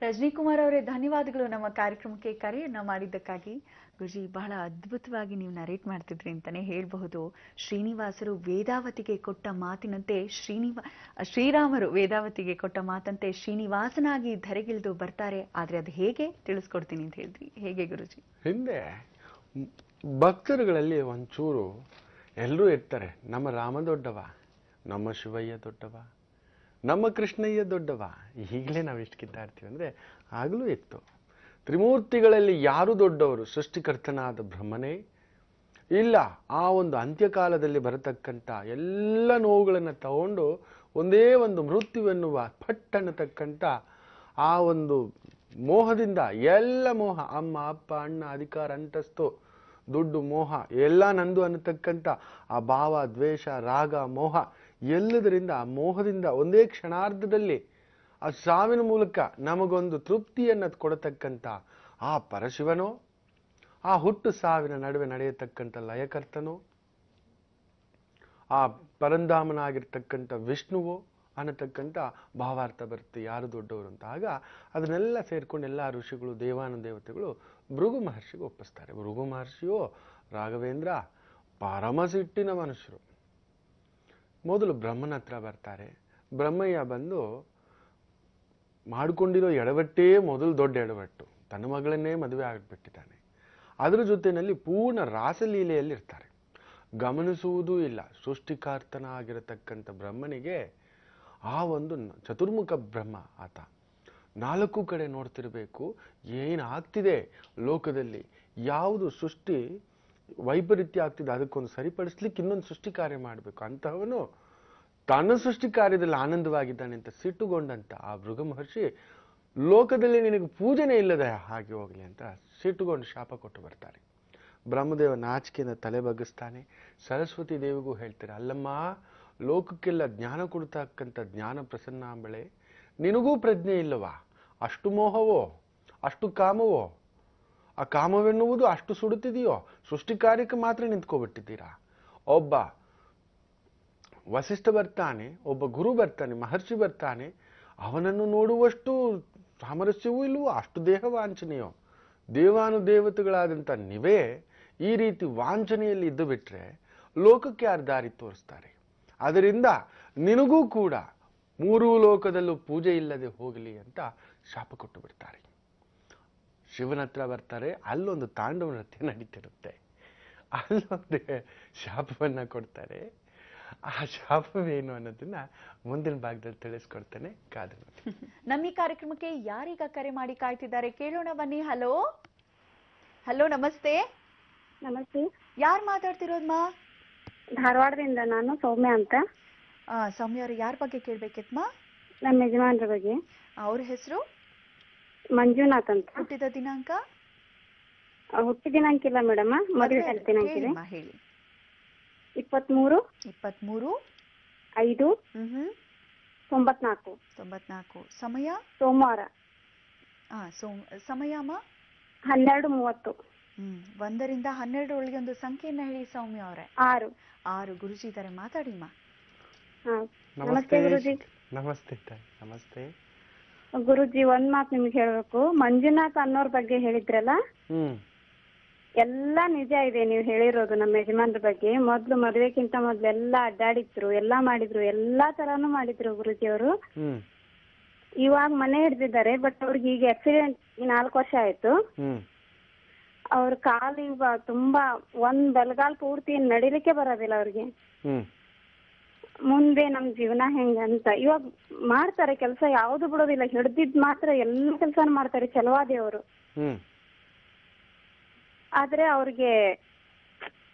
ರಜನಿಕುಮಾರ್ ಅವರೇ ಧನ್ಯವಾದಗಳು ನಮ್ಮ ಕಾರ್ಯಕ್ರಮಕ್ಕೆ ಕರೆಯನ್ನು ಮಾಡಿದ್ದಕ್ಕಾಗಿ ಗುರುಜಿ ಬಹಳ ಅದ್ಭುತವಾಗಿ ನೀವು ನರೇಟ್ ಮಾಡ್ತಿದ್ರಿ ಅಂತಾನೆ ಹೇಳಬಹುದು ಶ್ರೀನಿವಾಸರು ವೇದಾವತಿಗೆ ಕೊಟ್ಟ ಮಾತಿನಂತೆ ಶ್ರೀನಿವಾ ಶ್ರೀರಾಮರು ವೇದಾವತಿಗೆ ಕೊಟ್ಟ ಮಾತಂತೆ ಶ್ರೀನಿವಾಸನಾಗಿ ಧರೆಗಿಳಿದು ಬರ್ತಾರೆ ಆದರೆ ಅದು ಹೇಗೆ ತಿಳಿಸ್ಕೊಡ್ತೀನಿ ಅಂತ ಹೇಳಿದ್ರಿ ಹೇಗೆ ಗುರುಜಿ ಹಿಂದೆ ಭಕ್ತರುಗಳಲ್ಲಿ ಒಂಚೂರು ಎಲ್ಲರೂ ಇರ್ತಾರೆ ನಮ್ಮ ರಾಮ ದೊಡ್ಡವ ನಮ್ಮ ಶಿವಯ್ಯ ದೊಡ್ಡವ ನಮ್ಮ ಕೃಷ್ಣಯ್ಯ ದೊಡ್ಡವ ಈಗಲೇ ನಾವು ಎಷ್ಟು ಕಿತ್ತಾಡ್ತೀವಿ ಅಂದರೆ ಆಗಲೂ ಇತ್ತು ತ್ರಿಮೂರ್ತಿಗಳಲ್ಲಿ ಯಾರು ದೊಡ್ಡವರು ಸೃಷ್ಟಿಕರ್ತನಾದ ಬ್ರಹ್ಮನೇ ಇಲ್ಲ ಆ ಒಂದು ಅಂತ್ಯಕಾಲದಲ್ಲಿ ಬರತಕ್ಕಂಥ ಎಲ್ಲ ನೋವುಗಳನ್ನು ತಗೊಂಡು ಒಂದೇ ಒಂದು ಮೃತ್ಯುವೆನ್ನುವ ಪಟ್ಟನ್ನತಕ್ಕಂಥ ಆ ಒಂದು ಮೋಹದಿಂದ ಎಲ್ಲ ಮೋಹ ಅಮ್ಮ ಅಪ್ಪ ಅಣ್ಣ ಅಧಿಕಾರ ಅಂತಸ್ತು ದುಡ್ಡು ಮೋಹ ಎಲ್ಲ ನಂದು ಅನ್ನತಕ್ಕಂಥ ಆ ಭಾವ ದ್ವೇಷ ರಾಗ ಮೋಹ ಎಲ್ಲದರಿಂದ ಮೋಹದಿಂದ ಒಂದೇ ಕ್ಷಣಾರ್ಧದಲ್ಲಿ ಆ ಸಾವಿನ ಮೂಲಕ ನಮಗೊಂದು ತೃಪ್ತಿಯನ್ನು ಕೊಡತಕ್ಕಂಥ ಆ ಪರಶಿವನೋ ಆ ಹುಟ್ಟು ಸಾವಿನ ನಡುವೆ ನಡೆಯತಕ್ಕಂಥ ಲಯಕರ್ತನೋ ಆ ಪರಂಧಾಮನಾಗಿರ್ತಕ್ಕಂಥ ವಿಷ್ಣುವೋ ಅನ್ನತಕ್ಕಂಥ ಭಾವಾರ್ಥ ಬರುತ್ತೆ ಯಾರು ದೊಡ್ಡವರು ಅಂತ ಆಗ ಅದನ್ನೆಲ್ಲ ಸೇರಿಕೊಂಡು ಎಲ್ಲ ಋಷಿಗಳು ದೇವಾನ ದೇವತೆಗಳು ಭೃಗು ಮಹರ್ಷಿಗೆ ಒಪ್ಪಿಸ್ತಾರೆ ಭೃಗು ಮಹರ್ಷಿಯೋ ರಾಘವೇಂದ್ರ ಪರಮಸಿಟ್ಟಿನ ಮನುಷ್ಯರು ಮೊದಲು ಬ್ರಹ್ಮನ ಹತ್ರ ಬರ್ತಾರೆ ಬ್ರಹ್ಮಯ್ಯ ಬಂದು ಮಾಡಿಕೊಂಡಿರೋ ಎಡವಟ್ಟೇ ಮೊದಲು ದೊಡ್ಡ ಎಡವಟ್ಟು ತನ್ನ ಮಗಳನ್ನೇ ಮದುವೆ ಆಗಿಬಿಟ್ಟಿದ್ದಾನೆ ಅದರ ಜೊತೆಯಲ್ಲಿ ಪೂರ್ಣ ರಾಸಲೀಲೆಯಲ್ಲಿ ಇರ್ತಾರೆ ಗಮನಿಸುವುದೂ ಇಲ್ಲ ಸೃಷ್ಟಿಕಾರ್ತನ ಆಗಿರತಕ್ಕಂಥ ಬ್ರಹ್ಮನಿಗೆ ಆ ಒಂದು ಚತುರ್ಮುಖ ಬ್ರಹ್ಮ ಆತ ನಾಲ್ಕು ಕಡೆ ನೋಡ್ತಿರಬೇಕು ಏನಾಗ್ತಿದೆ ಲೋಕದಲ್ಲಿ ಯಾವುದು ಸೃಷ್ಟಿ ವೈಪರೀತ್ಯ ಆಗ್ತಿದೆ ಅದಕ್ಕೊಂದು ಸರಿಪಡಿಸ್ಲಿಕ್ಕೆ ಇನ್ನೊಂದು ಸೃಷ್ಟಿ ಕಾರ್ಯ ಮಾಡಬೇಕು ಅಂತಹವನು ತನ್ನ ಸೃಷ್ಟಿ ಕಾರ್ಯದಲ್ಲಿ ಆನಂದವಾಗಿದ್ದಾನೆ ಅಂತ ಸಿಟ್ಟುಗೊಂಡಂತ ಆ ಭೃಗ ಮಹರ್ಷಿ ಲೋಕದಲ್ಲಿ ನಿನಗೆ ಪೂಜನೆ ಇಲ್ಲದೆ ಹಾಗೆ ಹೋಗಲಿ ಅಂತ ಸಿಟ್ಟುಗೊಂಡು ಶಾಪ ಕೊಟ್ಟು ಬರ್ತಾರೆ ಬ್ರಹ್ಮದೇವ ನಾಚಿಕೆಯಿಂದ ತಲೆ ಬಗ್ಗಿಸ್ತಾನೆ ಸರಸ್ವತಿ ದೇವಿಗೂ ಹೇಳ್ತಾರೆ ಅಲ್ಲಮ್ಮ ಲೋಕಕ್ಕೆಲ್ಲ ಜ್ಞಾನ ಕೊಡ್ತಕ್ಕಂಥ ಜ್ಞಾನ ಪ್ರಸನ್ನಾಂಬಳೆ ನಿನಗೂ ಪ್ರಜ್ಞೆ ಇಲ್ಲವಾ ಅಷ್ಟು ಮೋಹವೋ ಅಷ್ಟು ಕಾಮವೋ ಆ ಕಾಮವೆನ್ನುವುದು ಅಷ್ಟು ಸುಡುತ್ತಿದೆಯೋ ಸೃಷ್ಟಿ ಮಾತ್ರ ನಿಂತ್ಕೊಬಿಟ್ಟಿದ್ದೀರಾ ಒಬ್ಬ ವಸಿಷ್ಠ ಬರ್ತಾನೆ ಒಬ್ಬ ಗುರು ಬರ್ತಾನೆ ಮಹರ್ಷಿ ಬರ್ತಾನೆ ಅವನನ್ನು ನೋಡುವಷ್ಟು ಸಾಮರಸ್ಯವೂ ಇಲ್ಲವೋ ಅಷ್ಟು ದೇಹ ವಾಂಛನೀಯೋ ದೇವಾನುದೇವತೆಗಳಾದಂಥ ನೀವೇ ಈ ರೀತಿ ವಾಂಛನೆಯಲ್ಲಿ ಇದ್ದು ಬಿಟ್ಟರೆ ಲೋಕಕ್ಕೆ ಯಾರು ದಾರಿ ತೋರಿಸ್ತಾರೆ ಅದರಿಂದ ನಿನಗೂ ಕೂಡ ಮೂರೂ ಲೋಕದಲ್ಲೂ ಪೂಜೆ ಇಲ್ಲದೆ ಹೋಗಲಿ ಅಂತ ಶಾಪ ಕೊಟ್ಟು ಬಿಡ್ತಾರೆ ಶಿವನ ಹತ್ರ ಬರ್ತಾರೆ ಅಲ್ಲೊಂದು ತಾಂಡವ ನೃತ್ಯ ನಡೀತಿರುತ್ತೆ ಅಲ್ಲೊಂದು ಶಾಪವನ್ನು ಕೊಡ್ತಾರೆ ಆ ಶಾಪವೇನು ಅನ್ನೋದನ್ನ ಮುಂದಿನ ಭಾಗದಲ್ಲಿ ತಿಳಿಸ್ಕೊಡ್ತೇನೆ ಕಾದು ನಮ್ಮ ಈ ಕಾರ್ಯಕ್ರಮಕ್ಕೆ ಯಾರೀಗ ಕರೆ ಮಾಡಿ ಕಾಯ್ತಿದ್ದಾರೆ ಕೇಳೋಣ ಬನ್ನಿ ಹಲೋ ಹಲೋ ನಮಸ್ತೆ ನಮಸ್ತೆ ಯಾರು ಮಾತಾಡ್ತಿರೋದ್ಮ ಧಾರವಾಡದಿಂದ ನಾನು ಸೌಮ್ಯ ಅಂತ ಸೌಮ್ಯ ಅವರು ಯಾರ ಬಗ್ಗೆ ಕೇಳ್ಬೇಕಿತ್ಮ ನಮ್ಮ ಯಜಮಾನರ ಬಗ್ಗೆ ಅವ್ರ ಹೆಸರು ಮಂಜುನಾಥ್ ಅಂತ ಹುಟ್ಟಿದ ದಿನಾಂಕ ಹುಟ್ಟಿದ ದಿನಾಂಕ ಇಲ್ಲ ಮೇಡಮ್ ಮದುವೆ ದಿನಾಂಕ ಇದೆ ಹೇಳಿ ಇಪ್ಪತ್ಮೂರು ಇಪ್ಪತ್ಮೂರು ಐದು ತೊಂಬತ್ನಾಲ್ಕು ತೊಂಬತ್ನಾಲ್ಕು ಸಮಯ ಸೋಮವಾರ ಆ ಸೋಮ ಸಮಯಮ್ಮ ಹನ್ನೆರಡು ಮೂವತ್ತು ಹ್ಮ್ ಒಂದರಿಂದ ಹನ್ನೆರಡು ಒಳಗೆ ಒಂದು ಸಂಖ್ಯೆಯನ್ನ ಹೇಳಿ ಸೌಮ್ಯ ಅವರೇ ಆರು ಆರು ಗುರುಜಿ ಇದ್ದಾರೆ ಮಾತಾಡಿಮ್ಮ ನಮಸ್ತೆ ಗುರುಜಿ ನಮಸ್ತೆ ನಮಸ್ತೆ ಗುರುಜಿ ಒಂದ್ ಮಾತು ನಿಮ್ಗೆ ಹೇಳ್ಬೇಕು ಮಂಜುನಾಥ್ ಅನ್ನೋರ್ ಬಗ್ಗೆ ಹೇಳಿದ್ರಲ್ಲ ಎಲ್ಲಾ ನಿಜ ಇದೆ ನೀವು ಹೇಳಿರೋದು ನಮ್ಮ ಯಜಮಾನ್ರ ಬಗ್ಗೆ ಮೊದ್ಲು ಮದ್ವೆಕ್ಕಿಂತ ಮೊದ್ಲು ಎಲ್ಲಾ ಅಡ್ಡಾಡಿದ್ರು ಎಲ್ಲಾ ಮಾಡಿದ್ರು ಎಲ್ಲಾ ತರಾನು ಮಾಡಿದ್ರು ಗುರುಜಿ ಅವರು ಹ್ಮ್ ಇವಾಗ ಮನೆ ಹಿಡ್ದಿದ್ದಾರೆ ಬಟ್ ಅವ್ರಿಗೆ ಈಗ ಆಕ್ಸಿಡೆಂಟ್ ನಾಲ್ಕು ವರ್ಷ ಆಯ್ತು ಅವ್ರ ಕಾಲು ಇವಾಗ ತುಂಬಾ ಒಂದ್ ಬೆಲಗಾಲ್ ಪೂರ್ತಿ ನಡಿಲಿಕ್ಕೆ ಬರೋದಿಲ್ಲ ಅವ್ರಿಗೆ ಮುಂದೆ ನಮ್ ಜೀವನ ಹೆಂಗ ಅಂತ ಇವಾಗ ಮಾಡ್ತಾರೆ ಕೆಲಸ ಯಾವ್ದು ಬಿಡೋದಿಲ್ಲ ಹಿಡ್ದಿದ್ ಮಾತ್ರ ಎಲ್ಲ ಕೆಲಸ ಮಾಡ್ತಾರೆ ಚಲವಾದಿ ಅವರು ಹ್ಮ್ ಆದ್ರೆ ಅವ್ರಿಗೆ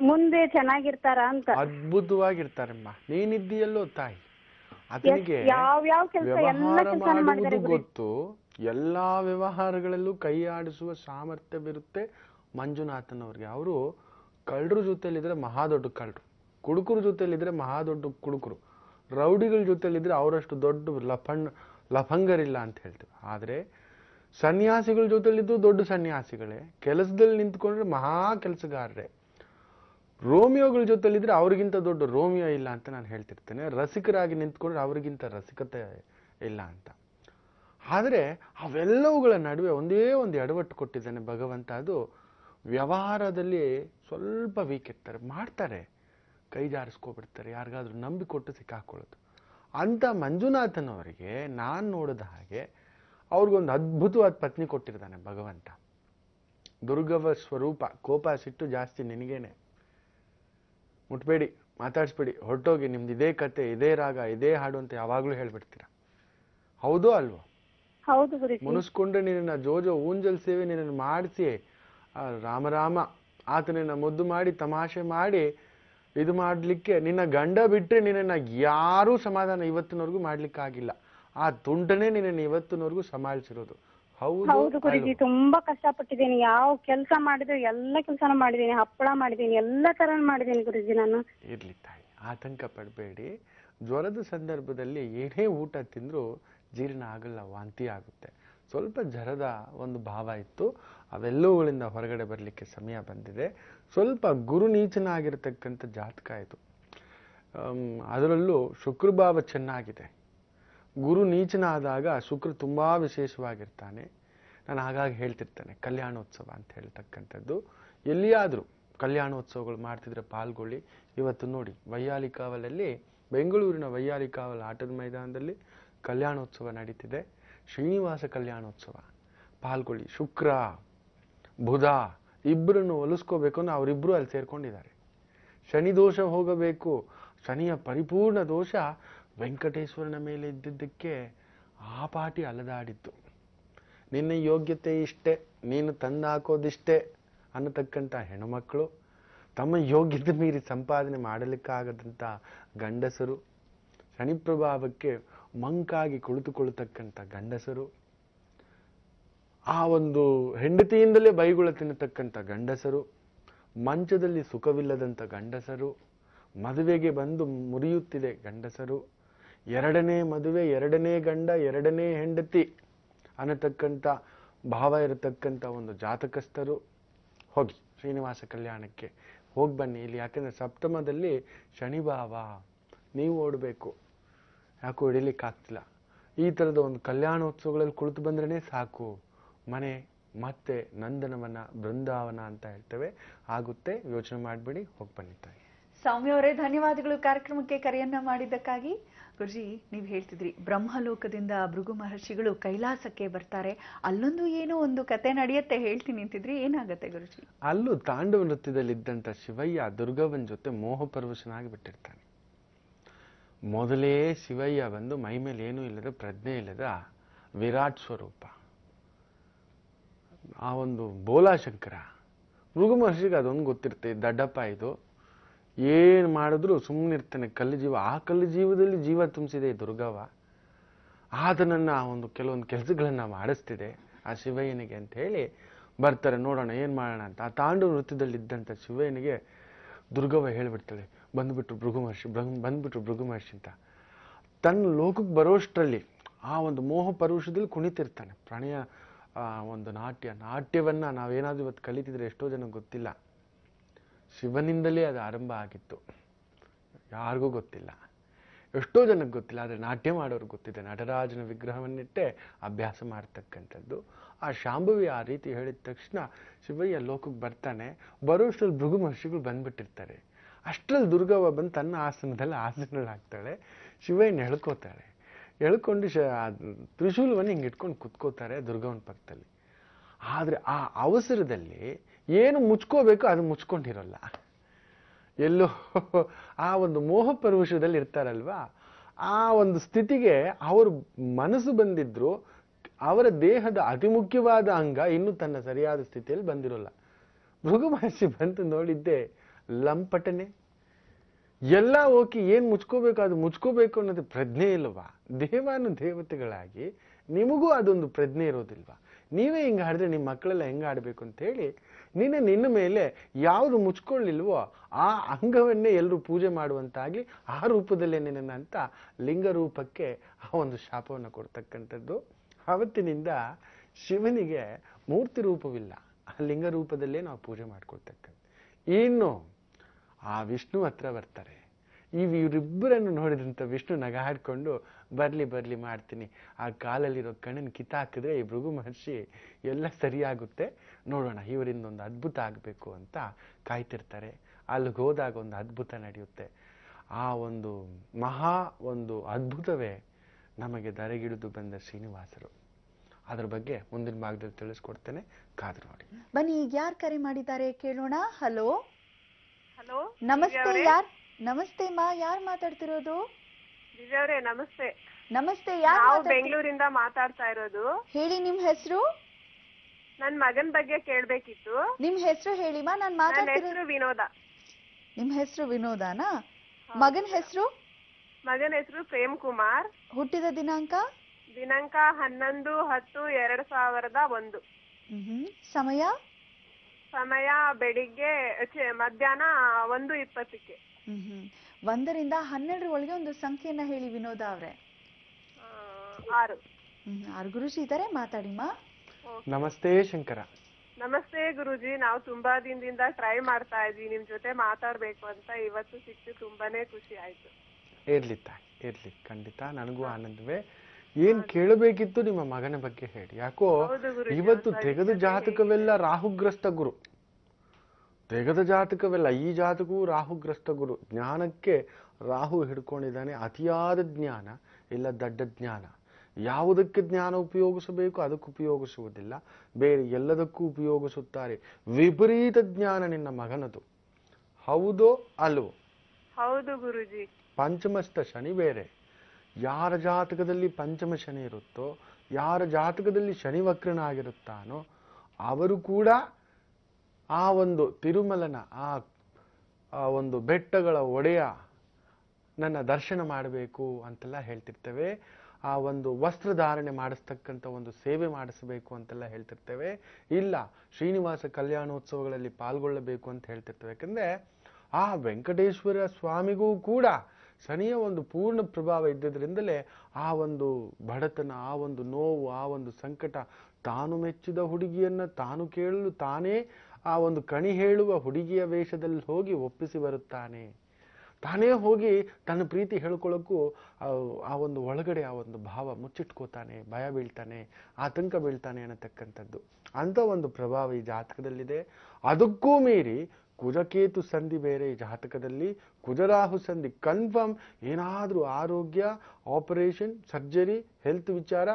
ಮುಂದೆ ಚೆನ್ನಾಗಿರ್ತಾರ ಅಂತ ಅದ್ಭುತವಾಗಿರ್ತಾರಮ್ಮ ನೀನಿದ್ದೀಯಲ್ಲೋ ತಾಯಿ ಯಾವ ಯಾವ ಕೆಲಸ ಎಲ್ಲ ಗೊತ್ತು ಎಲ್ಲಾ ವ್ಯವಹಾರಗಳಲ್ಲೂ ಕೈ ಆಡಿಸುವ ಸಾಮರ್ಥ್ಯವಿರುತ್ತೆ ಮಂಜುನಾಥನ್ ಅವ್ರಿಗೆ ಅವರು ಕಳ್ಳರು ಜೊತೆಲಿದ್ರೆ ಮಹಾ ದೊಡ್ಡ ಕಳ್ಳರು ಕುಡುಕರು ಜೊತೆಲಿದ್ರೆ ಮಹಾ ದೊಡ್ಡ ಕುಡುಕರು ರೌಡಿಗಳ ಜೊತೆಯಲ್ಲಿದ್ದರೆ ಅವರಷ್ಟು ದೊಡ್ಡ ಲಫಂಡ್ ಲಫಂಗರಿಲ್ಲ ಅಂತ ಹೇಳ್ತೀವಿ ಆದರೆ ಸನ್ಯಾಸಿಗಳ ಜೊತೆಯಲ್ಲಿದ್ದು ದೊಡ್ಡ ಸನ್ಯಾಸಿಗಳೇ ಕೆಲಸದಲ್ಲಿ ನಿಂತ್ಕೊಂಡ್ರೆ ಮಹಾ ಕೆಲಸಗಾರರೇ ರೋಮಿಯೋಗಳ ಜೊತೆಯಲ್ಲಿದ್ದರೆ ಅವರಿಗಿಂತ ದೊಡ್ಡ ರೋಮಿಯೋ ಇಲ್ಲ ಅಂತ ನಾನು ಹೇಳ್ತಿರ್ತೇನೆ ರಸಿಕರಾಗಿ ನಿಂತ್ಕೊಂಡ್ರೆ ಅವರಿಗಿಂತ ರಸಿಕತೆ ಇಲ್ಲ ಅಂತ ಆದರೆ ಅವೆಲ್ಲವುಗಳ ನಡುವೆ ಒಂದೇ ಒಂದು ಎಡವಟ್ಟು ಕೊಟ್ಟಿದ್ದಾನೆ ಭಗವಂತ ಅದು ವ್ಯವಹಾರದಲ್ಲಿ ಸ್ವಲ್ಪ ವೀಕ್ ಇರ್ತಾರೆ ಮಾಡ್ತಾರೆ ಕೈ ಜಾರಿಸ್ಕೊಬಿಡ್ತಾರೆ ಯಾರಿಗಾದ್ರೂ ನಂಬಿಕೊಟ್ಟು ಸಿಕ್ಕಾಕೊಳ್ಳೋದು ಅಂತ ಮಂಜುನಾಥನವರಿಗೆ ನಾನು ನೋಡಿದ ಹಾಗೆ ಅವ್ರಿಗೊಂದು ಅದ್ಭುತವಾದ ಪತ್ನಿ ಕೊಟ್ಟಿರ್ತಾನೆ ಭಗವಂತ ದುರ್ಗವ ಸ್ವರೂಪ ಕೋಪ ಸಿಟ್ಟು ಜಾಸ್ತಿ ನಿನಗೇನೆ ಮುಟ್ಬೇಡಿ ಮಾತಾಡ್ಸ್ಬೇಡಿ ಹೊರಟೋಗಿ ನಿಮ್ದು ಇದೇ ಕತೆ ಇದೇ ರಾಗ ಇದೇ ಹಾಡು ಅಂತ ಯಾವಾಗಲೂ ಹೇಳ್ಬಿಡ್ತೀರ ಹೌದೋ ಅಲ್ವೋ ಮುನಿಸ್ಕೊಂಡು ನಿನ್ನ ಜೋಜೋ ಊಂಜಲ್ ಸೇವೆ ನಿನ್ನನ್ನು ಮಾಡಿಸಿ ರಾಮರಾಮ ಆತನನ್ನ ಮುದ್ದು ಮಾಡಿ ತಮಾಷೆ ಮಾಡಿ ಇದು ಮಾಡಲಿಕ್ಕೆ ನಿನ್ನ ಗಂಡ ಬಿಟ್ಟರೆ ನಿನ್ನ ಯಾರೂ ಸಮಾಧಾನ ಇವತ್ತಿನವರೆಗೂ ಮಾಡ್ಲಿಕ್ಕಾಗಿಲ್ಲ ಆ ತುಂಡನೇ ನಿನ್ನ ಇವತ್ತಿನವರೆಗೂ ಸಮಾಳಿಸಿರೋದು ಹೌದು ಗುರುಜಿ ತುಂಬಾ ಕಷ್ಟಪಟ್ಟಿದ್ದೀನಿ ಯಾವ ಕೆಲಸ ಮಾಡಿದ್ರು ಎಲ್ಲ ಕೆಲಸ ಮಾಡಿದ್ದೀನಿ ಹಪ್ಪಳ ಮಾಡಿದ್ದೀನಿ ಎಲ್ಲ ತರ ಮಾಡಿದ್ದೀನಿ ಗುರುಜಿ ನಾನು ಇರ್ಲಿ ತಾಯಿ ಆತಂಕ ಪಡಬೇಡಿ ಜ್ವರದ ಸಂದರ್ಭದಲ್ಲಿ ಏನೇ ಊಟ ತಿಂದ್ರು ಜೀರ್ಣ ಆಗಲ್ಲ ವಾಂತಿ ಆಗುತ್ತೆ ಸ್ವಲ್ಪ ಜ್ವರದ ಒಂದು ಭಾವ ಇತ್ತು ಅವೆಲ್ಲವುಗಳಿಂದ ಹೊರಗಡೆ ಬರಲಿಕ್ಕೆ ಸಮಯ ಬಂದಿದೆ ಸ್ವಲ್ಪ ಗುರು ಗುರುನೀಚನಾಗಿರ್ತಕ್ಕಂಥ ಜಾತಕ ಇದು ಅದರಲ್ಲೂ ಶುಕ್ರಭಾವ ಚೆನ್ನಾಗಿದೆ ಗುರು ನೀಚನಾದಾಗ ಶುಕ್ರ ತುಂಬ ವಿಶೇಷವಾಗಿರ್ತಾನೆ ನಾನು ಹಾಗಾಗಿ ಹೇಳ್ತಿರ್ತೇನೆ ಕಲ್ಯಾಣೋತ್ಸವ ಅಂತ ಹೇಳ್ತಕ್ಕಂಥದ್ದು ಎಲ್ಲಿಯಾದರೂ ಕಲ್ಯಾಣೋತ್ಸವಗಳು ಮಾಡ್ತಿದ್ರೆ ಪಾಲ್ಗೊಳ್ಳಿ ಇವತ್ತು ನೋಡಿ ವೈಯಾಲಿಕಾವಲಲ್ಲಿ ಬೆಂಗಳೂರಿನ ವೈಯಾಲಿಕಾವಲ್ ಆಟದ ಮೈದಾನದಲ್ಲಿ ಕಲ್ಯಾಣೋತ್ಸವ ನಡೀತಿದೆ ಶ್ರೀನಿವಾಸ ಕಲ್ಯಾಣೋತ್ಸವ ಪಾಲ್ಗೊಳ್ಳಿ ಶುಕ್ರ ಬುಧ ಇಬ್ಬರನ್ನು ಒಲಿಸ್ಕೋಬೇಕು ಅಂದ್ರೆ ಅವರಿಬ್ಬರು ಅಲ್ಲಿ ಸೇರ್ಕೊಂಡಿದ್ದಾರೆ ಶನಿ ದೋಷ ಹೋಗಬೇಕು ಶನಿಯ ಪರಿಪೂರ್ಣ ದೋಷ ವೆಂಕಟೇಶ್ವರನ ಮೇಲೆ ಇದ್ದಿದ್ದಕ್ಕೆ ಆ ಪಾಟಿ ಅಲದಾಡಿತ್ತು ನಿನ್ನ ಯೋಗ್ಯತೆ ಇಷ್ಟೇ ನೀನು ತಂದಾಕೋದಿಷ್ಟೇ ಅನ್ನತಕ್ಕಂಥ ಹೆಣ್ಣುಮಕ್ಕಳು ತಮ್ಮ ಯೋಗ್ಯತೆ ಮೀರಿ ಸಂಪಾದನೆ ಮಾಡಲಿಕ್ಕಾಗದಂಥ ಗಂಡಸರು ಶನಿ ಪ್ರಭಾವಕ್ಕೆ ಮಂಕಾಗಿ ಕುಳಿತುಕೊಳ್ಳತಕ್ಕಂಥ ಗಂಡಸರು ಆ ಒಂದು ಹೆಂಡತಿಯಿಂದಲೇ ಬೈಗುಳ ತಿನ್ನತಕ್ಕಂಥ ಗಂಡಸರು ಮಂಚದಲ್ಲಿ ಸುಖವಿಲ್ಲದಂಥ ಗಂಡಸರು ಮದುವೆಗೆ ಬಂದು ಮುರಿಯುತ್ತಿದೆ ಗಂಡಸರು ಎರಡನೇ ಮದುವೆ ಎರಡನೇ ಗಂಡ ಎರಡನೇ ಹೆಂಡತಿ ಅನ್ನತಕ್ಕಂಥ ಭಾವ ಇರತಕ್ಕಂಥ ಒಂದು ಜಾತಕಸ್ಥರು ಹೋಗಿ ಶ್ರೀನಿವಾಸ ಕಲ್ಯಾಣಕ್ಕೆ ಹೋಗಿ ಬನ್ನಿ ಇಲ್ಲಿ ಯಾಕೆಂದರೆ ಸಪ್ತಮದಲ್ಲಿ ಶನಿಭಾವ ನೀವು ಓಡಬೇಕು ಯಾಕೋ ಹಿಡಿಲಿಕ್ಕಾಗ್ತಿಲ್ಲ ಈ ಥರದ ಒಂದು ಕಲ್ಯಾಣೋತ್ಸವಗಳಲ್ಲಿ ಕುಳಿತು ಬಂದ್ರೇ ಸಾಕು ಮನೆ ಮತ್ತೆ ನಂದನವನ ಬೃಂದಾವನ ಅಂತ ಹೇಳ್ತೇವೆ ಆಗುತ್ತೆ ಯೋಚನೆ ಮಾಡಿಬಿಡಿ ಹೋಗಿ ಬನ್ನಿ ತಾಯಿ ಅವರೇ ಧನ್ಯವಾದಗಳು ಕಾರ್ಯಕ್ರಮಕ್ಕೆ ಕರೆಯನ್ನ ಮಾಡಿದ್ದಕ್ಕಾಗಿ ಗುರುಜಿ ನೀವು ಹೇಳ್ತಿದ್ರಿ ಬ್ರಹ್ಮಲೋಕದಿಂದ ಭೃಗು ಮಹರ್ಷಿಗಳು ಕೈಲಾಸಕ್ಕೆ ಬರ್ತಾರೆ ಅಲ್ಲೊಂದು ಏನೋ ಒಂದು ಕತೆ ನಡೆಯುತ್ತೆ ಹೇಳ್ತೀನಿ ನಿಂತಿದ್ರಿ ಏನಾಗುತ್ತೆ ಗುರುಜಿ ಅಲ್ಲೂ ತಾಂಡವ ನೃತ್ಯದಲ್ಲಿ ಇದ್ದಂತ ಶಿವಯ್ಯ ದುರ್ಗವನ್ ಜೊತೆ ಮೋಹ ಪರ್ವಶನಾಗಿ ಬಿಟ್ಟಿರ್ತಾನೆ ಮೊದಲೇ ಶಿವಯ್ಯ ಬಂದು ಮೈ ಮೇಲೆ ಏನೂ ಇಲ್ಲದ ಪ್ರಜ್ಞೆ ಇಲ್ಲದ ವಿರಾಟ್ ಸ್ವರೂಪ ಆ ಒಂದು ಬೋಲಾಶಂಕರ ಮೃಗು ಮಹರ್ಷಿಗೆ ಅದೊಂದು ಗೊತ್ತಿರುತ್ತೆ ದಡ್ಡಪ್ಪ ಇದು ಏನು ಮಾಡಿದ್ರು ಇರ್ತಾನೆ ಕಲ್ಲು ಜೀವ ಆ ಕಲ್ಲು ಜೀವದಲ್ಲಿ ಜೀವ ತುಂಬಿಸಿದೆ ಈ ದುರ್ಗವ್ವ ಆತನನ್ನು ಆ ಒಂದು ಕೆಲವೊಂದು ಕೆಲಸಗಳನ್ನು ಮಾಡಿಸ್ತಿದೆ ಆ ಶಿವಯ್ಯನಿಗೆ ಅಂತ ಹೇಳಿ ಬರ್ತಾರೆ ನೋಡೋಣ ಏನು ಮಾಡೋಣ ಅಂತ ಆ ತಾಂಡು ಇದ್ದಂಥ ಶಿವಯ್ಯನಿಗೆ ದುರ್ಗವ ಹೇಳಿಬಿಡ್ತಾಳೆ ಬಂದುಬಿಟ್ರು ಭೃಗು ಮಹರ್ಷಿ ಬಂದುಬಿಟ್ರು ಭೃಗು ಮಹರ್ಷಿ ಅಂತ ತನ್ನ ಲೋಕಕ್ಕೆ ಬರೋಷ್ಟರಲ್ಲಿ ಆ ಒಂದು ಮೋಹ ಪರುಷದಲ್ಲಿ ಕುಣಿತಿರ್ತಾನೆ ಪ್ರಾಣಿಯ ಒಂದು ನಾಟ್ಯ ನಾಟ್ಯವನ್ನು ನಾವೇನಾದರೂ ಇವತ್ತು ಕಲಿತಿದ್ರೆ ಎಷ್ಟೋ ಜನ ಗೊತ್ತಿಲ್ಲ ಶಿವನಿಂದಲೇ ಅದು ಆರಂಭ ಆಗಿತ್ತು ಯಾರಿಗೂ ಗೊತ್ತಿಲ್ಲ ಎಷ್ಟೋ ಜನಕ್ಕೆ ಗೊತ್ತಿಲ್ಲ ಆದರೆ ನಾಟ್ಯ ಮಾಡೋರು ಗೊತ್ತಿದೆ ನಟರಾಜನ ವಿಗ್ರಹವನ್ನಿಟ್ಟೆ ಅಭ್ಯಾಸ ಮಾಡ್ತಕ್ಕಂಥದ್ದು ಆ ಶಾಂಭವಿ ಆ ರೀತಿ ಹೇಳಿದ ತಕ್ಷಣ ಶಿವಯ್ಯ ಲೋಕಕ್ಕೆ ಬರ್ತಾನೆ ಬರೋಷ್ಟರಲ್ಲಿ ಭೃಗು ಮಹರ್ಷಿಗಳು ಬಂದ್ಬಿಟ್ಟಿರ್ತಾರೆ ಅಷ್ಟರಲ್ಲಿ ದುರ್ಗವ್ವ ಬಂದು ತನ್ನ ಆಸನದಲ್ಲಿ ಆಸನಗಳಾಗ್ತಾಳೆ ಶಿವಯ್ಯನ ಹೇಳ್ಕೋತಾಳೆ ಎಳ್ಕೊಂಡು ಶ ತ್ರಿಶೂಲವನ್ನು ಹಿಂಗೆ ಇಟ್ಕೊಂಡು ಕುತ್ಕೋತಾರೆ ದುರ್ಗವನ ಪಕ್ಕದಲ್ಲಿ ಆದರೆ ಆ ಅವಸರದಲ್ಲಿ ಏನು ಮುಚ್ಕೋಬೇಕು ಅದು ಮುಚ್ಕೊಂಡಿರೋಲ್ಲ ಎಲ್ಲೋ ಆ ಒಂದು ಮೋಹ ಪರವಶದಲ್ಲಿ ಇರ್ತಾರಲ್ವಾ ಆ ಒಂದು ಸ್ಥಿತಿಗೆ ಅವರು ಮನಸ್ಸು ಬಂದಿದ್ರು ಅವರ ದೇಹದ ಅತಿ ಮುಖ್ಯವಾದ ಅಂಗ ಇನ್ನೂ ತನ್ನ ಸರಿಯಾದ ಸ್ಥಿತಿಯಲ್ಲಿ ಬಂದಿರೋಲ್ಲ ಮೃಗ ಮಹರ್ಷಿ ಬಂತು ನೋಡಿದ್ದೆ ಲಂಪಟನೆ ಎಲ್ಲ ಓಕೆ ಏನು ಮುಚ್ಕೋಬೇಕು ಅದು ಮುಚ್ಕೋಬೇಕು ಅನ್ನೋದು ಪ್ರಜ್ಞೆ ಇಲ್ವಾ ದೇವಾನು ದೇವತೆಗಳಾಗಿ ನಿಮಗೂ ಅದೊಂದು ಪ್ರಜ್ಞೆ ಇರೋದಿಲ್ವಾ ನೀವೇ ಹಿಂಗೆ ಆಡಿದ್ರೆ ನಿಮ್ಮ ಮಕ್ಕಳೆಲ್ಲ ಹೆಂಗೆ ಆಡಬೇಕು ಅಂತೇಳಿ ನಿನ್ನ ನಿನ್ನ ಮೇಲೆ ಯಾವುದು ಮುಚ್ಕೊಳ್ಳಿಲ್ವೋ ಆ ಅಂಗವನ್ನೇ ಎಲ್ಲರೂ ಪೂಜೆ ಮಾಡುವಂತಾಗಲಿ ಆ ರೂಪದಲ್ಲೇ ನಿನ್ನ ಅಂತ ಲಿಂಗ ರೂಪಕ್ಕೆ ಆ ಒಂದು ಶಾಪವನ್ನು ಕೊಡ್ತಕ್ಕಂಥದ್ದು ಅವತ್ತಿನಿಂದ ಶಿವನಿಗೆ ಮೂರ್ತಿ ರೂಪವಿಲ್ಲ ಆ ಲಿಂಗ ರೂಪದಲ್ಲೇ ನಾವು ಪೂಜೆ ಮಾಡ್ಕೊಳ್ತಕ್ಕಂಥ ಇನ್ನು ಆ ವಿಷ್ಣು ಹತ್ರ ಬರ್ತಾರೆ ಈ ಇವರಿಬ್ಬರನ್ನು ನೋಡಿದಂಥ ವಿಷ್ಣು ನಗಾಡ್ಕೊಂಡು ಬರಲಿ ಬರಲಿ ಮಾಡ್ತೀನಿ ಆ ಕಾಲಲ್ಲಿರೋ ಕಣ್ಣನ್ನು ಕಿತಾಕಿದ್ರೆ ಈ ಭೃಗು ಮಹರ್ಷಿ ಎಲ್ಲ ಸರಿಯಾಗುತ್ತೆ ನೋಡೋಣ ಇವರಿಂದ ಒಂದು ಅದ್ಭುತ ಆಗಬೇಕು ಅಂತ ಕಾಯ್ತಿರ್ತಾರೆ ಅಲ್ಲಿಗೆ ಹೋದಾಗ ಒಂದು ಅದ್ಭುತ ನಡೆಯುತ್ತೆ ಆ ಒಂದು ಮಹಾ ಒಂದು ಅದ್ಭುತವೇ ನಮಗೆ ದರೆಗಿಳಿದು ಬಂದ ಶ್ರೀನಿವಾಸರು ಅದ್ರ ಬಗ್ಗೆ ಮುಂದಿನ ಭಾಗದಲ್ಲಿ ತಿಳಿಸ್ಕೊಡ್ತೇನೆ ಕಾದು ನೋಡಿ ಬನ್ನಿ ಈಗ ಯಾರು ಕರೆ ಮಾಡಿದ್ದಾರೆ ಕೇಳೋಣ ಹಲೋ ಹಲೋ ನಮಸ್ತೆ ಯಾರ್ ನಮಸ್ತೆ ಮಾ ಯಾರ್ ಮಾತಾಡ್ತಿರೋದು ಅವರೇ ನಮಸ್ತೆ ನಮಸ್ತೆ ಯಾರ್ ನಾವು ಬೆಂಗಳೂರಿಂದ ಮಾತಾಡ್ತಾ ಇರೋದು ಹೇಳಿ ನಿಮ್ ಹೆಸರು ನನ್ ಮಗನ್ ಬಗ್ಗೆ ಕೇಳ್ಬೇಕಿತ್ತು ನಿಮ್ ಹೆಸರು ಹೇಳಿ ಮಾ ನಾನ್ ನನ್ನ ಹೆಸರು ವಿನೋದ ನಿಮ್ ಹೆಸರು ವಿನೋದಾನಾ ಮಗನ್ ಹೆಸರು ಮಗನ ಹೆಸರು ಪ್ರೇಮ್ ಕುಮಾರ್ ಹುಟ್ಟಿದ ದಿನಾಂಕ ದಿನಾಂಕ ಹನ್ನೊಂದು ಹತ್ತು ಎರಡ್ ಸಾವಿರದ ಒಂದು ಸಮಯ ಸಮಯ ಬೆಳಿಗ್ಗೆ ಛೆ, ಮಧ್ಯಾಹ್ನ ಒಂದು ಇಪ್ಪತ್ತಕ್ಕೆ ಹ್ಮ್ ಹ್ಮ್ ಒಂದರಿಂದ ಹನ್ನೆರಡರ ಒಳಗೆ ಒಂದು ಸಂಖ್ಯೆಯನ್ನ ಹೇಳಿ ವಿನೋದ ಅವ್ರೆ ಆರು ಆರು ಗುರುಜಿ ಇದ್ದಾರೆ ಮಾತಾಡಿಮ್ಮ ನಮಸ್ತೆ ಶಂಕರ ನಮಸ್ತೆ ಗುರುಜಿ ನಾವು ತುಂಬಾ ದಿನದಿಂದ ಟ್ರೈ ಮಾಡ್ತಾ ಇದ್ದೀವಿ ನಿಮ್ ಜೊತೆ ಮಾತಾಡ್ಬೇಕು ಅಂತ ಇವತ್ತು ಸಿಕ್ತು ತುಂಬಾನೇ ಖುಷಿ ಆಯ್ತು ಇರ್ಲಿ ತಾಯಿ ಇರ್ಲಿ ಖಂಡಿತ ನನಗೂ ಆನಂದವೇ ಏನ್ ಕೇಳಬೇಕಿತ್ತು ನಿಮ್ಮ ಮಗನ ಬಗ್ಗೆ ಹೇಳಿ ಯಾಕೋ ಇವತ್ತು ತೆಗೆದ ಜಾತಕವೆಲ್ಲ ರಾಹುಗ್ರಸ್ತ ಗುರು ತೆಗೆದ ಜಾತಕವೆಲ್ಲ ಈ ಜಾತಕವೂ ರಾಹುಗ್ರಸ್ತ ಗುರು ಜ್ಞಾನಕ್ಕೆ ರಾಹು ಹಿಡ್ಕೊಂಡಿದ್ದಾನೆ ಅತಿಯಾದ ಜ್ಞಾನ ಇಲ್ಲ ದಡ್ಡ ಜ್ಞಾನ ಯಾವುದಕ್ಕೆ ಜ್ಞಾನ ಉಪಯೋಗಿಸಬೇಕು ಅದಕ್ಕೆ ಉಪಯೋಗಿಸುವುದಿಲ್ಲ ಬೇರೆ ಎಲ್ಲದಕ್ಕೂ ಉಪಯೋಗಿಸುತ್ತಾರೆ ವಿಪರೀತ ಜ್ಞಾನ ನಿನ್ನ ಮಗನದು ಹೌದೋ ಅಲ್ವೋ ಹೌದು ಗುರುಜಿ ಪಂಚಮಸ್ತ ಶನಿ ಬೇರೆ ಯಾರ ಜಾತಕದಲ್ಲಿ ಪಂಚಮ ಶನಿ ಇರುತ್ತೋ ಯಾರ ಜಾತಕದಲ್ಲಿ ಶನಿವಕ್ರನಾಗಿರುತ್ತಾನೋ ಅವರು ಕೂಡ ಆ ಒಂದು ತಿರುಮಲನ ಆ ಒಂದು ಬೆಟ್ಟಗಳ ಒಡೆಯ ನನ್ನ ದರ್ಶನ ಮಾಡಬೇಕು ಅಂತೆಲ್ಲ ಹೇಳ್ತಿರ್ತೇವೆ ಆ ಒಂದು ವಸ್ತ್ರಧಾರಣೆ ಮಾಡಿಸ್ತಕ್ಕಂಥ ಒಂದು ಸೇವೆ ಮಾಡಿಸಬೇಕು ಅಂತೆಲ್ಲ ಹೇಳ್ತಿರ್ತೇವೆ ಇಲ್ಲ ಶ್ರೀನಿವಾಸ ಕಲ್ಯಾಣೋತ್ಸವಗಳಲ್ಲಿ ಪಾಲ್ಗೊಳ್ಳಬೇಕು ಅಂತ ಹೇಳ್ತಿರ್ತೇವೆ ಯಾಕಂದರೆ ಆ ವೆಂಕಟೇಶ್ವರ ಸ್ವಾಮಿಗೂ ಕೂಡ ಶನಿಯ ಒಂದು ಪೂರ್ಣ ಪ್ರಭಾವ ಇದ್ದುದರಿಂದಲೇ ಆ ಒಂದು ಬಡತನ ಆ ಒಂದು ನೋವು ಆ ಒಂದು ಸಂಕಟ ತಾನು ಮೆಚ್ಚಿದ ಹುಡುಗಿಯನ್ನು ತಾನು ಕೇಳಲು ತಾನೇ ಆ ಒಂದು ಕಣಿ ಹೇಳುವ ಹುಡುಗಿಯ ವೇಷದಲ್ಲಿ ಹೋಗಿ ಒಪ್ಪಿಸಿ ಬರುತ್ತಾನೆ ತಾನೇ ಹೋಗಿ ತನ್ನ ಪ್ರೀತಿ ಹೇಳ್ಕೊಳ್ಳೋಕ್ಕೂ ಆ ಒಂದು ಒಳಗಡೆ ಆ ಒಂದು ಭಾವ ಮುಚ್ಚಿಟ್ಕೋತಾನೆ ಭಯ ಬೀಳ್ತಾನೆ ಆತಂಕ ಬೀಳ್ತಾನೆ ಅನ್ನತಕ್ಕಂಥದ್ದು ಅಂಥ ಒಂದು ಪ್ರಭಾವ ಈ ಜಾತಕದಲ್ಲಿದೆ ಅದಕ್ಕೂ ಮೀರಿ ಕುಜಕೇತು ಸಂಧಿ ಬೇರೆ ಈ ಜಾತಕದಲ್ಲಿ ಕುಜರಾಹು ಸಂಧಿ ಕನ್ಫರ್ಮ್ ಏನಾದರೂ ಆರೋಗ್ಯ ಆಪರೇಷನ್ ಸರ್ಜರಿ ಹೆಲ್ತ್ ವಿಚಾರ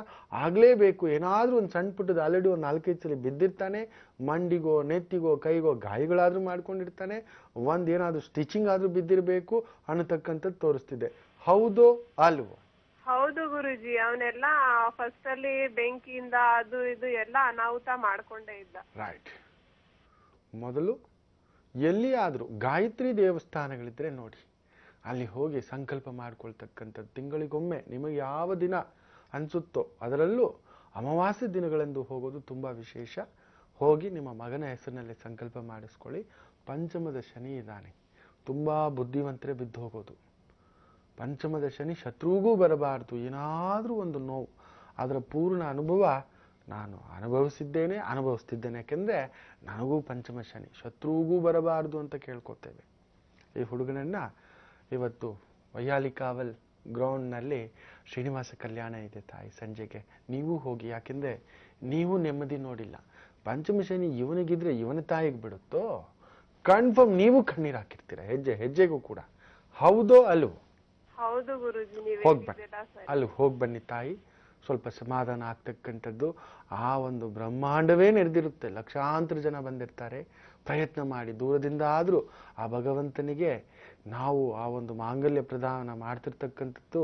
ಆಗಲೇಬೇಕು ಏನಾದರೂ ಒಂದು ಸಣ್ಣ ಪುಟ್ಟದ ಆಲ್ರೆಡಿ ಒಂದು ನಾಲ್ಕೈದು ಸಲ ಬಿದ್ದಿರ್ತಾನೆ ಮಂಡಿಗೋ ನೆತ್ತಿಗೋ ಕೈಗೋ ಗಾಯಗಳಾದರೂ ಮಾಡ್ಕೊಂಡಿರ್ತಾನೆ ಒಂದು ಏನಾದರೂ ಸ್ಟಿಚಿಂಗ್ ಆದರೂ ಬಿದ್ದಿರಬೇಕು ಅನ್ನತಕ್ಕಂಥದ್ದು ತೋರಿಸ್ತಿದೆ ಹೌದು ಅಲ್ವೋ ಹೌದು ಗುರುಜಿ ಅವನೆಲ್ಲ ಫಸ್ಟ್ ಅಲ್ಲಿ ಬೆಂಕಿಯಿಂದ ಅದು ಇದು ಎಲ್ಲ ಅನಾಹುತ ಮಾಡ್ಕೊಂಡೇ ಇದ್ದ ರೈಟ್ ಮೊದಲು ಎಲ್ಲಿಯಾದರೂ ಗಾಯತ್ರಿ ದೇವಸ್ಥಾನಗಳಿದ್ದರೆ ನೋಡಿ ಅಲ್ಲಿ ಹೋಗಿ ಸಂಕಲ್ಪ ಮಾಡಿಕೊಳ್ತಕ್ಕಂಥದ್ದು ತಿಂಗಳಿಗೊಮ್ಮೆ ನಿಮಗೆ ಯಾವ ದಿನ ಅನಿಸುತ್ತೋ ಅದರಲ್ಲೂ ಅಮಾವಾಸ್ಯ ದಿನಗಳೆಂದು ಹೋಗೋದು ತುಂಬ ವಿಶೇಷ ಹೋಗಿ ನಿಮ್ಮ ಮಗನ ಹೆಸರಿನಲ್ಲಿ ಸಂಕಲ್ಪ ಮಾಡಿಸ್ಕೊಳ್ಳಿ ಪಂಚಮದ ಶನಿ ಇದ್ದಾನೆ ತುಂಬ ಬುದ್ಧಿವಂತರೇ ಬಿದ್ದು ಹೋಗೋದು ಪಂಚಮದ ಶನಿ ಶತ್ರುಗೂ ಬರಬಾರ್ದು ಏನಾದರೂ ಒಂದು ನೋವು ಅದರ ಪೂರ್ಣ ಅನುಭವ ನಾನು ಅನುಭವಿಸಿದ್ದೇನೆ ಅನುಭವಿಸ್ತಿದ್ದೇನೆ ಯಾಕೆಂದರೆ ನನಗೂ ಪಂಚಮ ಶನಿ ಶತ್ರುವಿಗೂ ಬರಬಾರದು ಅಂತ ಕೇಳ್ಕೊತೇವೆ ಈ ಹುಡುಗನನ್ನು ಇವತ್ತು ವಯ್ಯಾಲಿಕಾವಲ್ ಗ್ರೌಂಡ್ನಲ್ಲಿ ಶ್ರೀನಿವಾಸ ಕಲ್ಯಾಣ ಇದೆ ತಾಯಿ ಸಂಜೆಗೆ ನೀವು ಹೋಗಿ ಯಾಕೆಂದರೆ ನೀವು ನೆಮ್ಮದಿ ನೋಡಿಲ್ಲ ಪಂಚಮ ಶನಿ ಇವನಿಗಿದ್ರೆ ಇವನ ತಾಯಿಗೆ ಬಿಡುತ್ತೋ ಕನ್ಫರ್ಮ್ ನೀವು ಕಣ್ಣೀರು ಹಾಕಿರ್ತೀರ ಹೆಜ್ಜೆ ಹೆಜ್ಜೆಗೂ ಕೂಡ ಹೌದೋ ಅಲ್ವೋ ಹೋಗ್ಬನ್ನಿ ಅಲ್ಲಿ ಹೋಗ್ಬನ್ನಿ ತಾಯಿ ಸ್ವಲ್ಪ ಸಮಾಧಾನ ಆಗ್ತಕ್ಕಂಥದ್ದು ಆ ಒಂದು ಬ್ರಹ್ಮಾಂಡವೇ ನಡೆದಿರುತ್ತೆ ಲಕ್ಷಾಂತರ ಜನ ಬಂದಿರ್ತಾರೆ ಪ್ರಯತ್ನ ಮಾಡಿ ದೂರದಿಂದ ಆದರೂ ಆ ಭಗವಂತನಿಗೆ ನಾವು ಆ ಒಂದು ಮಾಂಗಲ್ಯ ಪ್ರದಾನ ಮಾಡ್ತಿರ್ತಕ್ಕಂಥದ್ದು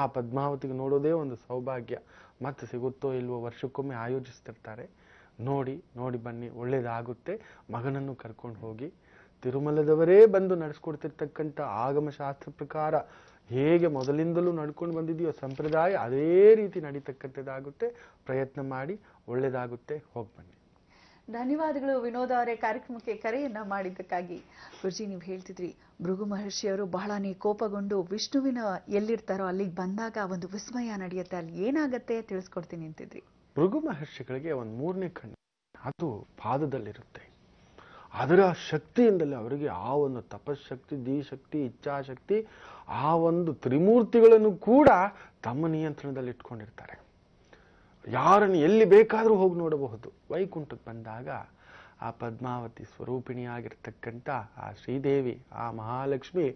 ಆ ಪದ್ಮಾವತಿಗೆ ನೋಡೋದೇ ಒಂದು ಸೌಭಾಗ್ಯ ಮತ್ತೆ ಸಿಗುತ್ತೋ ಇಲ್ವೋ ವರ್ಷಕ್ಕೊಮ್ಮೆ ಆಯೋಜಿಸ್ತಿರ್ತಾರೆ ನೋಡಿ ನೋಡಿ ಬನ್ನಿ ಒಳ್ಳೆಯದಾಗುತ್ತೆ ಮಗನನ್ನು ಕರ್ಕೊಂಡು ಹೋಗಿ ತಿರುಮಲದವರೇ ಬಂದು ನಡೆಸ್ಕೊಡ್ತಿರ್ತಕ್ಕಂಥ ಆಗಮಶಾಸ್ತ್ರ ಪ್ರಕಾರ ಹೇಗೆ ಮೊದಲಿಂದಲೂ ನಡ್ಕೊಂಡು ಬಂದಿದೆಯೋ ಸಂಪ್ರದಾಯ ಅದೇ ರೀತಿ ನಡೀತಕ್ಕಂಥದ್ದಾಗುತ್ತೆ ಪ್ರಯತ್ನ ಮಾಡಿ ಒಳ್ಳೆಯದಾಗುತ್ತೆ ಹೋಗಿ ಬನ್ನಿ ಧನ್ಯವಾದಗಳು ವಿನೋದ ಅವರೇ ಕಾರ್ಯಕ್ರಮಕ್ಕೆ ಕರೆಯನ್ನ ಮಾಡಿದ್ದಕ್ಕಾಗಿ ಗುರುಜಿ ನೀವು ಹೇಳ್ತಿದ್ರಿ ಭೃಗು ಮಹರ್ಷಿಯವರು ನೀ ಕೋಪಗೊಂಡು ವಿಷ್ಣುವಿನ ಎಲ್ಲಿರ್ತಾರೋ ಅಲ್ಲಿಗೆ ಬಂದಾಗ ಒಂದು ವಿಸ್ಮಯ ನಡೆಯುತ್ತೆ ಅಲ್ಲಿ ಏನಾಗತ್ತೆ ತಿಳಿಸ್ಕೊಡ್ತೀನಿ ಅಂತಿದ್ರಿ ಭೃಗು ಮಹರ್ಷಿಗಳಿಗೆ ಒಂದು ಮೂರನೇ ಕಣ್ಣು ಅದು ಪಾದದಲ್ಲಿರುತ್ತೆ ಅದರ ಶಕ್ತಿಯಿಂದಲೇ ಅವರಿಗೆ ಆ ಒಂದು ತಪಶಕ್ತಿ ದಿಶಕ್ತಿ ಇಚ್ಛಾಶಕ್ತಿ ಆ ಒಂದು ತ್ರಿಮೂರ್ತಿಗಳನ್ನು ಕೂಡ ತಮ್ಮ ನಿಯಂತ್ರಣದಲ್ಲಿ ಇಟ್ಕೊಂಡಿರ್ತಾರೆ ಯಾರನ್ನು ಎಲ್ಲಿ ಬೇಕಾದರೂ ಹೋಗಿ ನೋಡಬಹುದು ವೈಕುಂಠಕ್ಕೆ ಬಂದಾಗ ಆ ಪದ್ಮಾವತಿ ಸ್ವರೂಪಿಣಿಯಾಗಿರ್ತಕ್ಕಂಥ ಆ ಶ್ರೀದೇವಿ ಆ ಮಹಾಲಕ್ಷ್ಮಿ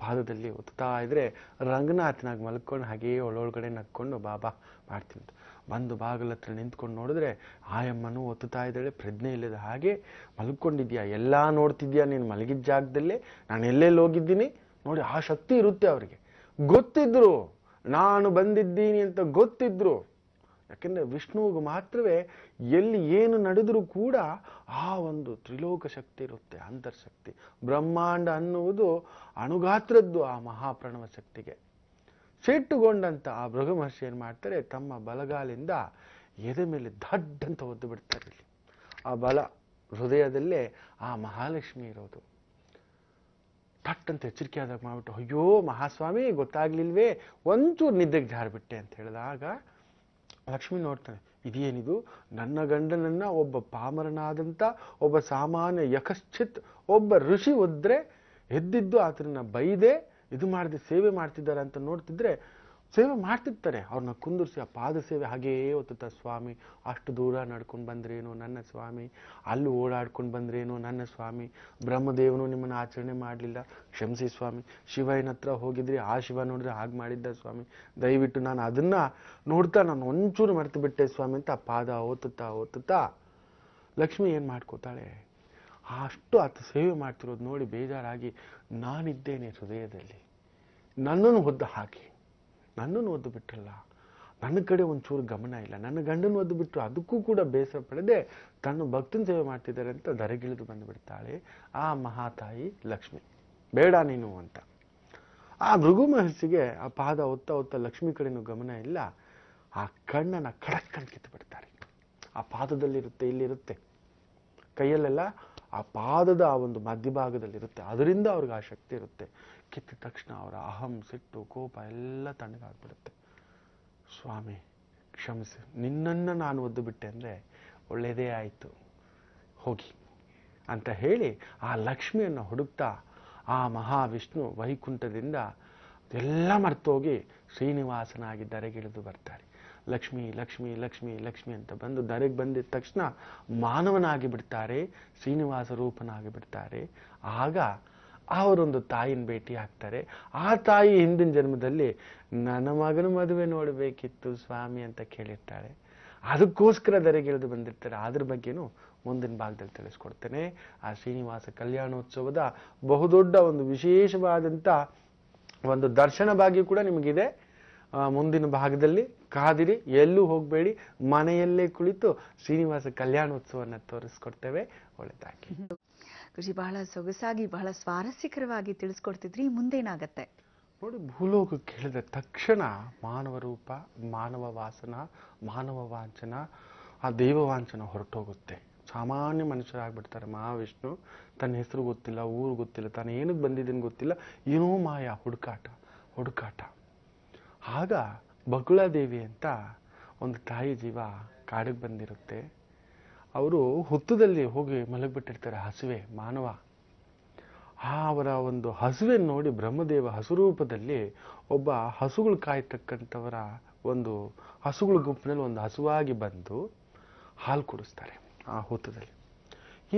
ಪಾದದಲ್ಲಿ ಒತ್ತಾ ಇದ್ರೆ ರಂಗನಾಥನಾಗಿ ಮಲ್ಕೊಂಡು ಹಾಗೆಯೇ ಒಳೊಳಗಡೆ ನಕ್ಕೊಂಡು ಬಾಬಾ ಮಾಡ್ತೀನಿ ಬಂದು ಬಾಗಿಲ ಹತ್ರ ನಿಂತ್ಕೊಂಡು ನೋಡಿದ್ರೆ ಆಯಮ್ಮನೂ ಒತ್ತುತ್ತಾ ಇದ್ದಾಳೆ ಪ್ರಜ್ಞೆ ಇಲ್ಲದ ಹಾಗೆ ಮಲ್ಕೊಂಡಿದ್ಯಾ ಎಲ್ಲ ನೋಡ್ತಿದ್ಯಾ ನೀನು ಮಲಗಿದ್ದ ಜಾಗದಲ್ಲೇ ನಾನು ಎಲ್ಲೆಲ್ಲಿ ಹೋಗಿದ್ದೀನಿ ನೋಡಿ ಆ ಶಕ್ತಿ ಇರುತ್ತೆ ಅವರಿಗೆ ಗೊತ್ತಿದ್ರು ನಾನು ಬಂದಿದ್ದೀನಿ ಅಂತ ಗೊತ್ತಿದ್ರು ಯಾಕೆಂದರೆ ವಿಷ್ಣುವಿಗೆ ಮಾತ್ರವೇ ಎಲ್ಲಿ ಏನು ನಡೆದರೂ ಕೂಡ ಆ ಒಂದು ತ್ರಿಲೋಕ ಶಕ್ತಿ ಇರುತ್ತೆ ಅಂತರ್ಶಕ್ತಿ ಬ್ರಹ್ಮಾಂಡ ಅನ್ನುವುದು ಅಣುಗಾತ್ರದ್ದು ಆ ಮಹಾಪ್ರಣವ ಶಕ್ತಿಗೆ ಸಿಟ್ಟುಗೊಂಡಂಥ ಆ ಮಹರ್ಷಿ ಏನು ಮಾಡ್ತಾರೆ ತಮ್ಮ ಬಲಗಾಲಿಂದ ಎದೆ ಮೇಲೆ ದಡ್ಡಂತ ಒದ್ದು ಬಿಡ್ತಾರೆ ಆ ಬಲ ಹೃದಯದಲ್ಲೇ ಆ ಮಹಾಲಕ್ಷ್ಮಿ ಇರೋದು ಥಟ್ ಅಂತ ಎಚ್ಚರಿಕೆ ಆದಾಗ ಮಾಡಿಬಿಟ್ಟು ಅಯ್ಯೋ ಮಹಾಸ್ವಾಮಿ ಗೊತ್ತಾಗ್ಲಿಲ್ವೇ ಒಂಚೂರು ನಿದ್ದೆಗೆ ಜಾರಿಬಿಟ್ಟೆ ಅಂತ ಹೇಳಿದಾಗ ಲಕ್ಷ್ಮಿ ನೋಡ್ತಾನೆ ಇದೇನಿದು ನನ್ನ ಗಂಡನನ್ನು ಒಬ್ಬ ಪಾಮರನಾದಂಥ ಒಬ್ಬ ಸಾಮಾನ್ಯ ಯಕಶ್ಚಿತ್ ಒಬ್ಬ ಋಷಿ ಒದ್ರೆ ಎದ್ದಿದ್ದು ಆತನ ಬೈದೆ ಇದು ಮಾಡಿದೆ ಸೇವೆ ಮಾಡ್ತಿದ್ದಾರೆ ಅಂತ ನೋಡ್ತಿದ್ರೆ ಸೇವೆ ಮಾಡ್ತಿರ್ತಾರೆ ಅವ್ರನ್ನ ಕುಂದಿರ್ಸಿ ಆ ಪಾದ ಸೇವೆ ಹಾಗೇ ಒತ್ತುತ್ತ ಸ್ವಾಮಿ ಅಷ್ಟು ದೂರ ನಡ್ಕೊಂಡು ಬಂದ್ರೇನು ನನ್ನ ಸ್ವಾಮಿ ಅಲ್ಲಿ ಓಡಾಡ್ಕೊಂಡು ಬಂದ್ರೇನು ನನ್ನ ಸ್ವಾಮಿ ಬ್ರಹ್ಮದೇವನು ನಿಮ್ಮನ್ನು ಆಚರಣೆ ಮಾಡಲಿಲ್ಲ ಕ್ಷಮಿಸಿ ಸ್ವಾಮಿ ಶಿವನ ಹತ್ರ ಹೋಗಿದ್ರಿ ಆ ಶಿವ ನೋಡಿದ್ರೆ ಹಾಗೆ ಮಾಡಿದ್ದ ಸ್ವಾಮಿ ದಯವಿಟ್ಟು ನಾನು ಅದನ್ನು ನೋಡ್ತಾ ನಾನು ಒಂಚೂರು ಮರೆತು ಬಿಟ್ಟೆ ಸ್ವಾಮಿ ಅಂತ ಪಾದ ಓತುತ್ತಾ ಓತುತ್ತಾ ಲಕ್ಷ್ಮಿ ಏನು ಮಾಡ್ಕೋತಾಳೆ ಅಷ್ಟು ಆತ ಸೇವೆ ಮಾಡ್ತಿರೋದು ನೋಡಿ ಬೇಜಾರಾಗಿ ನಾನಿದ್ದೇನೆ ಹೃದಯದಲ್ಲಿ ನನ್ನನ್ನು ಹೊದ್ದು ಹಾಕಿ ನನ್ನನ್ನು ಒದ್ದು ಬಿಟ್ಟಲ್ಲ ನನ್ನ ಕಡೆ ಒಂಚೂರು ಗಮನ ಇಲ್ಲ ನನ್ನ ಗಂಡನ ಒದ್ದು ಬಿಟ್ಟು ಅದಕ್ಕೂ ಕೂಡ ಬೇಸರ ಪಡೆದೆ ತನ್ನ ಭಕ್ತನ ಸೇವೆ ಮಾಡ್ತಿದ್ದಾರೆ ಅಂತ ಧರೆಗಿಳಿದು ಬಂದುಬಿಡ್ತಾಳೆ ಆ ಮಹಾತಾಯಿ ಲಕ್ಷ್ಮಿ ಬೇಡ ನೀನು ಅಂತ ಆ ಭೃಗು ಮಹರ್ಷಿಗೆ ಆ ಪಾದ ಒತ್ತ ಒತ್ತ ಲಕ್ಷ್ಮಿ ಕಡೆನೂ ಗಮನ ಇಲ್ಲ ಆ ಕಣ್ಣನ್ನು ಕಣ್ ಕಿತ್ತು ಬಿಡ್ತಾರೆ ಆ ಪಾದದಲ್ಲಿರುತ್ತೆ ಇಲ್ಲಿರುತ್ತೆ ಕೈಯಲ್ಲೆಲ್ಲ ಆ ಪಾದದ ಆ ಒಂದು ಮಧ್ಯಭಾಗದಲ್ಲಿರುತ್ತೆ ಅದರಿಂದ ಅವ್ರಿಗೆ ಆ ಶಕ್ತಿ ಇರುತ್ತೆ ಕಿತ್ತ ತಕ್ಷಣ ಅವರ ಅಹಂ ಸಿಟ್ಟು ಕೋಪ ಎಲ್ಲ ತಣ್ಣಗಾಗ್ಬಿಡುತ್ತೆ ಸ್ವಾಮಿ ಕ್ಷಮಿಸಿ ನಿನ್ನನ್ನು ನಾನು ಒದ್ದು ಬಿಟ್ಟೆ ಅಂದರೆ ಒಳ್ಳೆಯದೇ ಆಯಿತು ಹೋಗಿ ಅಂತ ಹೇಳಿ ಆ ಲಕ್ಷ್ಮಿಯನ್ನು ಹುಡುಕ್ತಾ ಆ ಮಹಾವಿಷ್ಣು ವೈಕುಂಠದಿಂದ ಎಲ್ಲ ಮರ್ತೋಗಿ ಶ್ರೀನಿವಾಸನಾಗಿ ದರೆಗಿಳಿದು ಬರ್ತಾರೆ ಲಕ್ಷ್ಮಿ ಲಕ್ಷ್ಮಿ ಲಕ್ಷ್ಮಿ ಲಕ್ಷ್ಮಿ ಅಂತ ಬಂದು ದರೆಗೆ ಬಂದಿದ್ದ ತಕ್ಷಣ ಮಾನವನಾಗಿ ಬಿಡ್ತಾರೆ ಶ್ರೀನಿವಾಸ ರೂಪನಾಗಿ ಬಿಡ್ತಾರೆ ಆಗ ಅವರೊಂದು ತಾಯಿನ ಭೇಟಿ ಆಗ್ತಾರೆ ಆ ತಾಯಿ ಹಿಂದಿನ ಜನ್ಮದಲ್ಲಿ ನನ್ನ ಮಗನ ಮದುವೆ ನೋಡಬೇಕಿತ್ತು ಸ್ವಾಮಿ ಅಂತ ಕೇಳಿರ್ತಾಳೆ ಅದಕ್ಕೋಸ್ಕರ ಧರೆಗಿಳಿದು ಬಂದಿರ್ತಾರೆ ಅದ್ರ ಬಗ್ಗೆನೂ ಮುಂದಿನ ಭಾಗದಲ್ಲಿ ತಿಳಿಸ್ಕೊಡ್ತೇನೆ ಆ ಶ್ರೀನಿವಾಸ ಕಲ್ಯಾಣೋತ್ಸವದ ಬಹುದೊಡ್ಡ ಒಂದು ವಿಶೇಷವಾದಂಥ ಒಂದು ದರ್ಶನ ಭಾಗ್ಯ ಕೂಡ ನಿಮಗಿದೆ ಮುಂದಿನ ಭಾಗದಲ್ಲಿ ಕಾದಿರಿ ಎಲ್ಲೂ ಹೋಗಬೇಡಿ ಮನೆಯಲ್ಲೇ ಕುಳಿತು ಶ್ರೀನಿವಾಸ ಕಲ್ಯಾಣೋತ್ಸವನ ತೋರಿಸ್ಕೊಡ್ತೇವೆ ಒಳ್ಳೆದಾಗಿ ಗುರುಜಿ ಬಹಳ ಸೊಗಸಾಗಿ ಬಹಳ ಸ್ವಾರಸ್ಯಕರವಾಗಿ ತಿಳಿಸ್ಕೊಡ್ತಿದ್ರಿ ಮುಂದೇನಾಗತ್ತೆ ನೋಡಿ ಭೂಲೋಕಕ್ಕೆ ಕೇಳಿದ ತಕ್ಷಣ ಮಾನವ ರೂಪ ಮಾನವ ವಾಸನ ಮಾನವ ವಾಂಚನ ಆ ದೇವವಾಂಚನ ವಾಂಚನ ಹೊರಟೋಗುತ್ತೆ ಸಾಮಾನ್ಯ ಮನುಷ್ಯರಾಗ್ಬಿಡ್ತಾರೆ ಮಹಾವಿಷ್ಣು ತನ್ನ ಹೆಸರು ಗೊತ್ತಿಲ್ಲ ಊರು ಗೊತ್ತಿಲ್ಲ ತಾನು ಏನಕ್ಕೆ ಬಂದಿದ್ದೀನಿ ಗೊತ್ತಿಲ್ಲ ಏನೋ ಮಾಯ ಹುಡುಕಾಟ ಹುಡುಕಾಟ ಆಗ ಬಗುಳಾದೇವಿ ಅಂತ ಒಂದು ತಾಯಿ ಜೀವ ಕಾಡಿಗೆ ಬಂದಿರುತ್ತೆ ಅವರು ಹುತ್ತದಲ್ಲಿ ಹೋಗಿ ಮಲಗಿಬಿಟ್ಟಿರ್ತಾರೆ ಹಸುವೆ ಮಾನವ ಆ ಅವರ ಒಂದು ಹಸುವೆ ನೋಡಿ ಬ್ರಹ್ಮದೇವ ಹಸುರೂಪದಲ್ಲಿ ಒಬ್ಬ ಹಸುಗಳು ಕಾಯ್ತಕ್ಕಂಥವರ ಒಂದು ಹಸುಗಳ ಗುಂಪಿನಲ್ಲಿ ಒಂದು ಹಸುವಾಗಿ ಬಂದು ಹಾಲು ಕುಡಿಸ್ತಾರೆ ಆ ಹುತ್ತದಲ್ಲಿ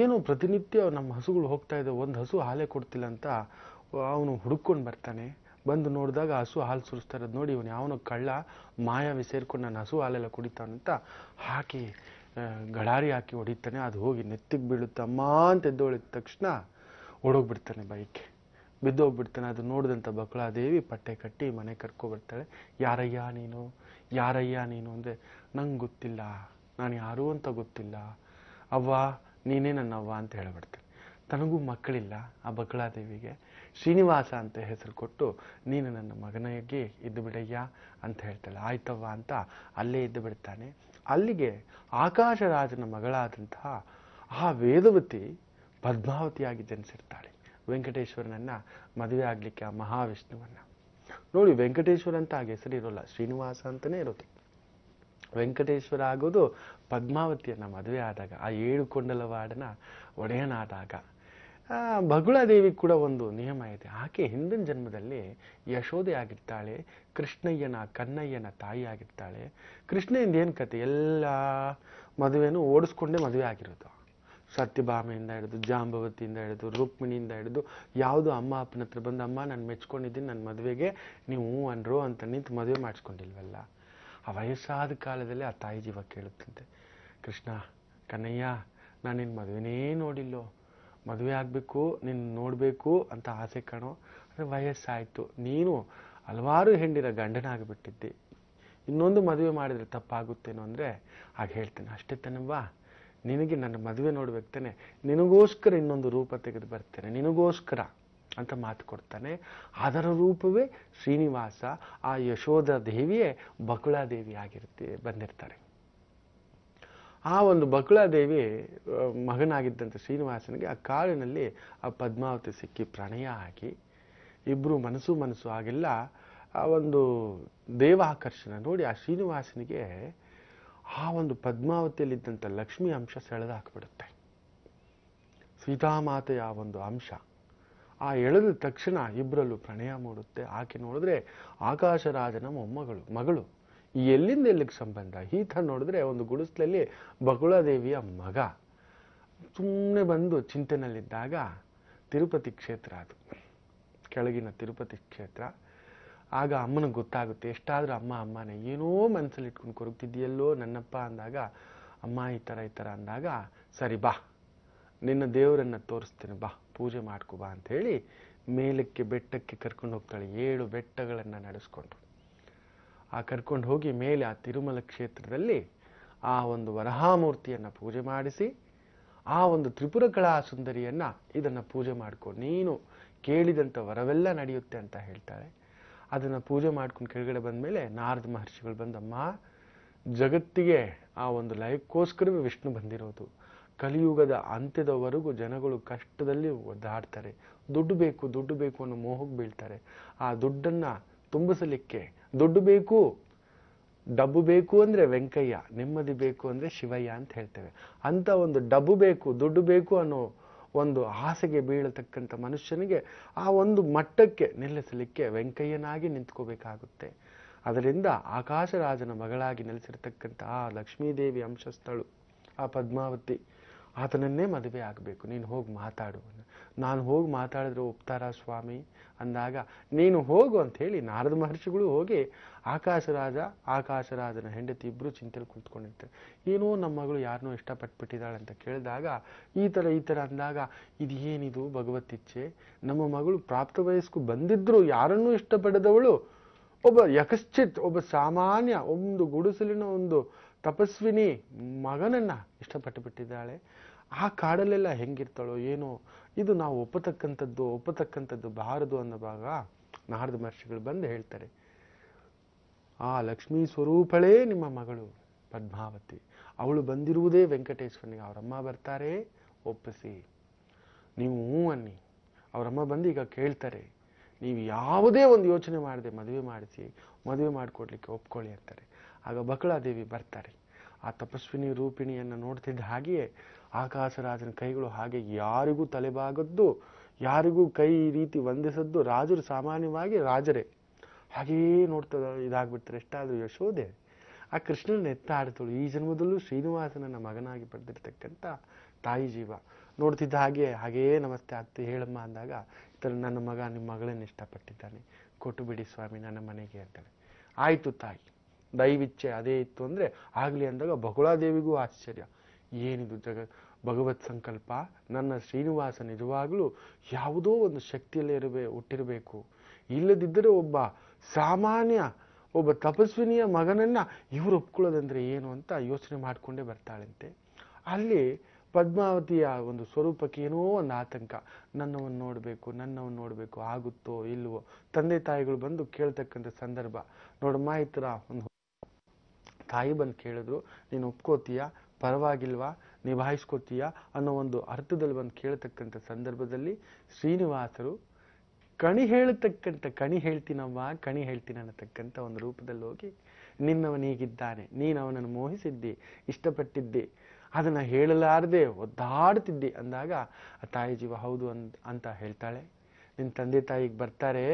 ಏನು ಪ್ರತಿನಿತ್ಯ ನಮ್ಮ ಹಸುಗಳು ಹೋಗ್ತಾ ಇದೆ ಒಂದು ಹಸು ಹಾಲೇ ಕೊಡ್ತಿಲ್ಲ ಅಂತ ಅವನು ಹುಡುಕೊಂಡು ಬರ್ತಾನೆ ಬಂದು ನೋಡಿದಾಗ ಹಸು ಹಾಲು ಸುರಿಸ್ತಾ ಇರೋದು ನೋಡಿ ಇವನು ಯಾವನೋ ಕಳ್ಳ ಮಾಯಾವಿ ಸೇರ್ಕೊಂಡು ನಾನು ಹಸು ಹಾಲೆಲ್ಲ ಕುಡಿತಾನಂತ ಹಾಕಿ ಗಡಾರಿ ಹಾಕಿ ಹೊಡಿತಾನೆ ಅದು ಹೋಗಿ ನೆತ್ತಿಗೆ ಬೀಳುತ್ತಮ್ಮ ಅಂತ ಎದ್ದೊಳಿದ ತಕ್ಷಣ ಓಡೋಗ್ಬಿಡ್ತಾನೆ ಬೈಕ್ ಬಿದ್ದೋಗ್ಬಿಡ್ತಾನೆ ಅದು ನೋಡಿದಂಥ ಬಕುಳಾದೇವಿ ಪಟ್ಟೆ ಕಟ್ಟಿ ಮನೆ ಕರ್ಕೊಬರ್ತಾಳೆ ಯಾರಯ್ಯ ನೀನು ಯಾರಯ್ಯ ನೀನು ಅಂದರೆ ನಂಗೆ ಗೊತ್ತಿಲ್ಲ ನಾನು ಯಾರು ಅಂತ ಗೊತ್ತಿಲ್ಲ ಅವ್ವ ನೀನೇ ನನ್ನ ಅವ್ವ ಅಂತ ಹೇಳ್ಬಿಡ್ತಾನೆ ತನಗೂ ಮಕ್ಕಳಿಲ್ಲ ಆ ಬಕುಳಾದೇವಿಗೆ ಶ್ರೀನಿವಾಸ ಅಂತ ಹೆಸರು ಕೊಟ್ಟು ನೀನು ನನ್ನ ಮಗನಾಗಿ ಇದ್ದು ಬಿಡಯ್ಯ ಅಂತ ಹೇಳ್ತಾಳೆ ಆಯ್ತವ್ವ ಅಂತ ಅಲ್ಲೇ ಇದ್ದು ಬಿಡ್ತಾನೆ ಅಲ್ಲಿಗೆ ಆಕಾಶರಾಜನ ಮಗಳಾದಂತಹ ಆ ವೇದವತಿ ಪದ್ಮಾವತಿಯಾಗಿ ಜನಿಸಿರ್ತಾಳೆ ವೆಂಕಟೇಶ್ವರನನ್ನು ಮದುವೆ ಆಗಲಿಕ್ಕೆ ಆ ಮಹಾವಿಷ್ಣುವನ್ನು ನೋಡಿ ವೆಂಕಟೇಶ್ವರ ಅಂತ ಆಗ ಹೆಸರಿರೋಲ್ಲ ಶ್ರೀನಿವಾಸ ಅಂತಲೇ ಇರುತ್ತೆ ವೆಂಕಟೇಶ್ವರ ಆಗೋದು ಪದ್ಮಾವತಿಯನ್ನು ಮದುವೆ ಆದಾಗ ಆ ಏಳು ಕೊಂಡಲವಾಡನ ಒಡೆಯನಾದಾಗ ಬಗುಳಾದೇವಿ ಕೂಡ ಒಂದು ನಿಯಮ ಇದೆ ಆಕೆ ಹಿಂದಿನ ಜನ್ಮದಲ್ಲಿ ಯಶೋದೆ ಆಗಿರ್ತಾಳೆ ಕೃಷ್ಣಯ್ಯನ ಕನ್ನಯ್ಯನ ತಾಯಿ ಆಗಿರ್ತಾಳೆ ಕೃಷ್ಣಯಿಂದ ಏನು ಕತೆ ಎಲ್ಲ ಮದುವೆನೂ ಓಡಿಸ್ಕೊಂಡೇ ಮದುವೆ ಆಗಿರೋದು ಸತ್ಯಭಾಮೆಯಿಂದ ಹಿಡಿದು ಜಾಂಬವತಿಯಿಂದ ಹಿಡಿದು ರುಕ್ಮಿಣಿಯಿಂದ ಹಿಡಿದು ಯಾವುದು ಅಮ್ಮ ಅಪ್ಪನ ಹತ್ರ ಬಂದು ಅಮ್ಮ ನಾನು ಮೆಚ್ಕೊಂಡಿದ್ದೀನಿ ನನ್ನ ಮದುವೆಗೆ ನೀವು ಅನ್ರು ಅಂತ ನಿಂತು ಮದುವೆ ಮಾಡಿಸ್ಕೊಂಡಿಲ್ವಲ್ಲ ಆ ವಯಸ್ಸಾದ ಕಾಲದಲ್ಲಿ ಆ ತಾಯಿ ಜೀವ ಕೇಳುತ್ತಂತೆ ಕೃಷ್ಣ ಕನ್ನಯ್ಯ ನಾನಿನ್ನು ಮದುವೆನೇ ನೋಡಿಲ್ಲೋ ಮದುವೆ ಆಗಬೇಕು ನೀನು ನೋಡಬೇಕು ಅಂತ ಆಸೆ ಕಾಣೋ ಅಂದರೆ ವಯಸ್ಸಾಯಿತು ನೀನು ಹಲವಾರು ಹೆಂಡಿರ ಗಂಡನಾಗಿಬಿಟ್ಟಿದ್ದೆ ಇನ್ನೊಂದು ಮದುವೆ ಮಾಡಿದರೆ ತಪ್ಪಾಗುತ್ತೇನೋ ಅಂದರೆ ಹಾಗೆ ಹೇಳ್ತೇನೆ ಅಷ್ಟೇ ತಾನವ್ವಾ ನಿನಗೆ ನನ್ನ ಮದುವೆ ನೋಡ್ಬೇಕು ತಾನೆ ನಿನಗೋಸ್ಕರ ಇನ್ನೊಂದು ರೂಪ ತೆಗೆದು ಬರ್ತೇನೆ ನಿನಗೋಸ್ಕರ ಅಂತ ಮಾತು ಕೊಡ್ತಾನೆ ಅದರ ರೂಪವೇ ಶ್ರೀನಿವಾಸ ಆ ಯಶೋಧ ದೇವಿಯೇ ಬಕುಳಾದೇವಿ ಆಗಿರ್ತಿ ಬಂದಿರ್ತಾರೆ ಆ ಒಂದು ಬಕುಳಾದೇವಿ ಮಗನಾಗಿದ್ದಂಥ ಶ್ರೀನಿವಾಸನಿಗೆ ಆ ಕಾಡಿನಲ್ಲಿ ಆ ಪದ್ಮಾವತಿ ಸಿಕ್ಕಿ ಪ್ರಣಯ ಆಗಿ ಇಬ್ಬರು ಮನಸ್ಸು ಮನಸ್ಸು ಆಗಿಲ್ಲ ಆ ಒಂದು ದೇವಾಕರ್ಷಣೆ ನೋಡಿ ಆ ಶ್ರೀನಿವಾಸನಿಗೆ ಆ ಒಂದು ಪದ್ಮಾವತಿಯಲ್ಲಿದ್ದಂಥ ಲಕ್ಷ್ಮಿ ಅಂಶ ಸೆಳೆದು ಹಾಕಿಬಿಡುತ್ತೆ ಸೀತಾಮಾತೆಯ ಆ ಒಂದು ಅಂಶ ಆ ಎಳೆದ ತಕ್ಷಣ ಇಬ್ಬರಲ್ಲೂ ಪ್ರಣಯ ಮೂಡುತ್ತೆ ಆಕೆ ನೋಡಿದ್ರೆ ಆಕಾಶರಾಜನ ಮೊಮ್ಮಗಳು ಮಗಳು ಎಲ್ಲಿಂದ ಎಲ್ಲಿಗೆ ಸಂಬಂಧ ಥರ ನೋಡಿದ್ರೆ ಒಂದು ಗುಡಿಸ್ಲಲ್ಲಿ ಬಗುಳಾದೇವಿಯ ಮಗ ಸುಮ್ಮನೆ ಬಂದು ಚಿಂತೆನಲ್ಲಿದ್ದಾಗ ತಿರುಪತಿ ಕ್ಷೇತ್ರ ಅದು ಕೆಳಗಿನ ತಿರುಪತಿ ಕ್ಷೇತ್ರ ಆಗ ಅಮ್ಮನಿಗೆ ಗೊತ್ತಾಗುತ್ತೆ ಎಷ್ಟಾದರೂ ಅಮ್ಮ ಅಮ್ಮನೇ ಏನೋ ಮನಸ್ಸಲ್ಲಿ ಇಟ್ಕೊಂಡು ಕೊರಗ್ತಿದ್ದೀಯಲ್ಲೋ ನನ್ನಪ್ಪ ಅಂದಾಗ ಅಮ್ಮ ಈ ಥರ ಈ ಥರ ಅಂದಾಗ ಸರಿ ಬಾ ನಿನ್ನ ದೇವರನ್ನು ತೋರಿಸ್ತೀನಿ ಬಾ ಪೂಜೆ ಮಾಡ್ಕೊ ಬಾ ಹೇಳಿ ಮೇಲಕ್ಕೆ ಬೆಟ್ಟಕ್ಕೆ ಕರ್ಕೊಂಡು ಹೋಗ್ತಾಳೆ ಏಳು ಬೆಟ್ಟಗಳನ್ನು ನಡೆಸ್ಕೊಂಡು ಆ ಕರ್ಕೊಂಡು ಹೋಗಿ ಮೇಲೆ ಆ ತಿರುಮಲ ಕ್ಷೇತ್ರದಲ್ಲಿ ಆ ಒಂದು ವರಹಾಮೂರ್ತಿಯನ್ನು ಪೂಜೆ ಮಾಡಿಸಿ ಆ ಒಂದು ತ್ರಿಪುರ ಕಲಾ ಸುಂದರಿಯನ್ನು ಇದನ್ನು ಪೂಜೆ ಮಾಡ್ಕೊ ನೀನು ಕೇಳಿದಂಥ ವರವೆಲ್ಲ ನಡೆಯುತ್ತೆ ಅಂತ ಹೇಳ್ತಾಳೆ ಅದನ್ನು ಪೂಜೆ ಮಾಡ್ಕೊಂಡು ಕೆಳಗಡೆ ಬಂದ ಮೇಲೆ ನಾರದ ಮಹರ್ಷಿಗಳು ಬಂದಮ್ಮ ಜಗತ್ತಿಗೆ ಆ ಒಂದು ಲಯಕ್ಕೋಸ್ಕರವೇ ವಿಷ್ಣು ಬಂದಿರೋದು ಕಲಿಯುಗದ ಅಂತ್ಯದವರೆಗೂ ಜನಗಳು ಕಷ್ಟದಲ್ಲಿ ಒದ್ದಾಡ್ತಾರೆ ದುಡ್ಡು ಬೇಕು ದುಡ್ಡು ಬೇಕು ಅನ್ನೋ ಮೋಹಕ್ಕೆ ಬೀಳ್ತಾರೆ ಆ ದುಡ್ಡನ್ನು ತುಂಬಿಸಲಿಕ್ಕೆ ದುಡ್ಡು ಬೇಕು ಡಬ್ಬು ಬೇಕು ಅಂದರೆ ವೆಂಕಯ್ಯ ನೆಮ್ಮದಿ ಬೇಕು ಅಂದರೆ ಶಿವಯ್ಯ ಅಂತ ಹೇಳ್ತೇವೆ ಅಂಥ ಒಂದು ಡಬ್ಬು ಬೇಕು ದುಡ್ಡು ಬೇಕು ಅನ್ನೋ ಒಂದು ಆಸೆಗೆ ಬೀಳತಕ್ಕಂಥ ಮನುಷ್ಯನಿಗೆ ಆ ಒಂದು ಮಟ್ಟಕ್ಕೆ ನಿಲ್ಲಿಸಲಿಕ್ಕೆ ವೆಂಕಯ್ಯನಾಗಿ ನಿಂತ್ಕೋಬೇಕಾಗುತ್ತೆ ಅದರಿಂದ ಆಕಾಶರಾಜನ ಮಗಳಾಗಿ ನೆಲೆಸಿರ್ತಕ್ಕಂಥ ಆ ಲಕ್ಷ್ಮೀದೇವಿ ಅಂಶಸ್ಥಳು ಆ ಪದ್ಮಾವತಿ ಆತನನ್ನೇ ಮದುವೆ ಆಗಬೇಕು ನೀನು ಹೋಗಿ ಮಾತಾಡು ನಾನು ಹೋಗಿ ಮಾತಾಡಿದ್ರೆ ಒಪ್ತಾರ ಸ್ವಾಮಿ ಅಂದಾಗ ನೀನು ಹೋಗು ಅಂಥೇಳಿ ನಾರದ ಮಹರ್ಷಿಗಳು ಹೋಗಿ ಆಕಾಶರಾಜ ಆಕಾಶರಾಜನ ಹೆಂಡತಿ ಇಬ್ಬರು ಚಿಂತೆಯಲ್ಲಿ ಕೂತ್ಕೊಂಡಿರ್ತಾರೆ ಏನೋ ನಮ್ಮ ಮಗಳು ಯಾರನ್ನೋ ಇಷ್ಟಪಟ್ಬಿಟ್ಟಿದ್ದಾಳೆ ಅಂತ ಕೇಳಿದಾಗ ಈ ಥರ ಈ ಥರ ಅಂದಾಗ ಇದು ಏನಿದು ಭಗವತ್ ಇಚ್ಛೆ ನಮ್ಮ ಮಗಳು ಪ್ರಾಪ್ತ ವಯಸ್ಕು ಬಂದಿದ್ರು ಯಾರನ್ನೂ ಇಷ್ಟಪಡದವಳು ಒಬ್ಬ ಯಕಶ್ಚಿತ್ ಒಬ್ಬ ಸಾಮಾನ್ಯ ಒಂದು ಗುಡಿಸಲಿನ ಒಂದು ತಪಸ್ವಿನಿ ಮಗನನ್ನು ಇಷ್ಟಪಟ್ಟು ಬಿಟ್ಟಿದ್ದಾಳೆ ಆ ಕಾಡಲ್ಲೆಲ್ಲ ಹೆಂಗಿರ್ತಾಳೋ ಏನೋ ಇದು ನಾವು ಒಪ್ಪತಕ್ಕಂಥದ್ದು ಒಪ್ಪತಕ್ಕಂಥದ್ದು ಬಾರದು ಅನ್ನೋವಾಗ ನಾರದ ಮಹರ್ಷಿಗಳು ಬಂದು ಹೇಳ್ತಾರೆ ಆ ಲಕ್ಷ್ಮೀ ಸ್ವರೂಪಳೇ ನಿಮ್ಮ ಮಗಳು ಪದ್ಮಾವತಿ ಅವಳು ಬಂದಿರುವುದೇ ವೆಂಕಟೇಶ್ವರನಿಗೆ ಅವರಮ್ಮ ಬರ್ತಾರೆ ಒಪ್ಪಿಸಿ ನೀವು ಹ್ಞೂ ಅನ್ನಿ ಅವರಮ್ಮ ಬಂದು ಈಗ ಕೇಳ್ತಾರೆ ನೀವು ಯಾವುದೇ ಒಂದು ಯೋಚನೆ ಮಾಡದೆ ಮದುವೆ ಮಾಡಿಸಿ ಮದುವೆ ಮಾಡಿಕೊಡ್ಲಿಕ್ಕೆ ಒಪ್ಕೊಳ್ಳಿ ಅಂತಾರೆ ಆಗ ಬಕಳಾದೇವಿ ಬರ್ತಾರೆ ಆ ತಪಸ್ವಿನಿ ರೂಪಿಣಿಯನ್ನು ನೋಡ್ತಿದ್ದ ಹಾಗೆಯೇ ಆಕಾಶರಾಜನ ಕೈಗಳು ಹಾಗೆ ಯಾರಿಗೂ ತಲೆಬಾಗದ್ದು ಯಾರಿಗೂ ಕೈ ರೀತಿ ವಂದಿಸದ್ದು ರಾಜರು ಸಾಮಾನ್ಯವಾಗಿ ರಾಜರೇ ಹಾಗೆಯೇ ನೋಡ್ತದ ಇದಾಗ್ಬಿಡ್ತಾರೆ ಎಷ್ಟಾದರೂ ಯಶೋದೆ ಆ ಕೃಷ್ಣನ ಎತ್ತಾಡ್ತಳು ಈ ಜನ್ಮದಲ್ಲೂ ಶ್ರೀನಿವಾಸನನ್ನ ಮಗನಾಗಿ ಪಡೆದಿರ್ತಕ್ಕಂಥ ತಾಯಿ ಜೀವ ನೋಡ್ತಿದ್ದ ಹಾಗೆ ಹಾಗೇ ನಮಸ್ತೆ ಅತ್ತೆ ಹೇಳಮ್ಮ ಅಂದಾಗ ಈ ನನ್ನ ಮಗ ನಿಮ್ಮ ಮಗಳನ್ನ ಇಷ್ಟಪಟ್ಟಿದ್ದಾನೆ ಕೊಟ್ಟು ಬಿಡಿ ಸ್ವಾಮಿ ನನ್ನ ಮನೆಗೆ ಅಂತಾಳೆ ಆಯಿತು ತಾಯಿ ದೈವಿಚ್ಛೆ ಅದೇ ಇತ್ತು ಅಂದರೆ ಆಗಲಿ ಅಂದಾಗ ಬಗುಳಾದೇವಿಗೂ ಆಶ್ಚರ್ಯ ಏನಿದು ಜಗ ಭಗವತ್ ಸಂಕಲ್ಪ ನನ್ನ ಶ್ರೀನಿವಾಸ ನಿಜವಾಗಲೂ ಯಾವುದೋ ಒಂದು ಶಕ್ತಿಯಲ್ಲೇ ಇರಬೇ ಹುಟ್ಟಿರಬೇಕು ಇಲ್ಲದಿದ್ದರೆ ಒಬ್ಬ ಸಾಮಾನ್ಯ ಒಬ್ಬ ತಪಸ್ವಿನಿಯ ಮಗನನ್ನು ಇವರು ಒಪ್ಕೊಳ್ಳೋದಂದರೆ ಏನು ಅಂತ ಯೋಚನೆ ಮಾಡಿಕೊಂಡೇ ಬರ್ತಾಳಂತೆ ಅಲ್ಲಿ ಪದ್ಮಾವತಿಯ ಒಂದು ಸ್ವರೂಪಕ್ಕೆ ಏನೋ ಒಂದು ಆತಂಕ ನನ್ನವನ್ನು ನೋಡಬೇಕು ನನ್ನವನ್ನು ನೋಡಬೇಕು ಆಗುತ್ತೋ ಇಲ್ಲವೋ ತಂದೆ ತಾಯಿಗಳು ಬಂದು ಕೇಳ್ತಕ್ಕಂಥ ಸಂದರ್ಭ ನೋಡಮ್ಮ ಈ ಥರ ಒಂದು ತಾಯಿ ಬಂದು ಕೇಳಿದ್ರು ನೀನು ಒಪ್ಕೋತೀಯಾ ಪರವಾಗಿಲ್ವಾ ನಿಭಾಯಿಸ್ಕೋತೀಯಾ ಅನ್ನೋ ಒಂದು ಅರ್ಥದಲ್ಲಿ ಬಂದು ಕೇಳತಕ್ಕಂಥ ಸಂದರ್ಭದಲ್ಲಿ ಶ್ರೀನಿವಾಸರು ಕಣಿ ಹೇಳತಕ್ಕಂಥ ಕಣಿ ಹೇಳ್ತೀನವ್ವ ಕಣಿ ಹೇಳ್ತೀನಿ ಅನ್ನತಕ್ಕಂಥ ಒಂದು ರೂಪದಲ್ಲಿ ಹೋಗಿ ನಿನ್ನವನೀಗಿದ್ದಾನೆ ನೀನು ಅವನನ್ನು ಮೋಹಿಸಿದ್ದಿ ಇಷ್ಟಪಟ್ಟಿದ್ದಿ ಅದನ್ನು ಹೇಳಲಾರದೆ ಒದ್ದಾಡ್ತಿದ್ದಿ ಅಂದಾಗ ಆ ತಾಯಿ ಜೀವ ಹೌದು ಅಂತ ಹೇಳ್ತಾಳೆ ನಿನ್ನ ತಂದೆ ತಾಯಿಗೆ ಬರ್ತಾರೆ